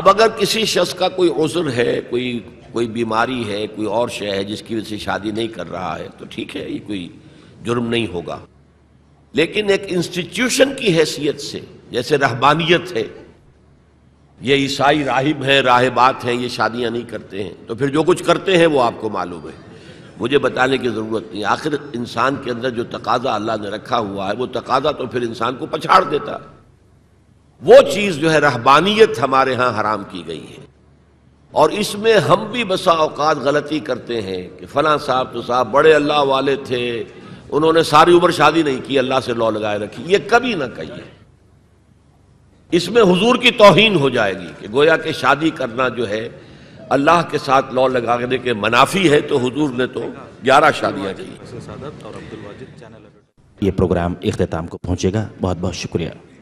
अब अगर किसी शख्स का कोई उज्र है कोई कोई बीमारी है कोई और शय है जिसकी वजह से शादी नहीं कर रहा है तो ठीक है ये कोई जुर्म नहीं होगा लेकिन एक इंस्टीट्यूशन की हैसियत से जैसे रहबानियत है ये ईसाई राहिब हैं राहबात हैं ये शादियां नहीं करते हैं तो फिर जो कुछ करते हैं वो आपको मालूम है मुझे बताने की ज़रूरत नहीं आखिर इंसान के अंदर जो तकाजा अल्लाह ने रखा हुआ है वो तकाजा तो फिर इंसान को पछाड़ देता है वो चीज़ जो है रहबानियत हमारे यहाँ हराम की गई है और इसमें हम भी बसा अवकात गलती करते हैं कि फ़ला साहब तो साहब बड़े अल्लाह वाले थे उन्होंने सारी उम्र शादी नहीं की अल्लाह से लॉ लगाए रखी ये कभी ना कहिए इसमें हुजूर की तोहिन हो जाएगी कि गोया के शादी करना जो है अल्लाह के साथ लॉ लगाने के मनाफी है तो हुजूर ने तो ग्यारह शादियां की ये प्रोग्राम अख्ताम को पहुंचेगा बहुत बहुत शुक्रिया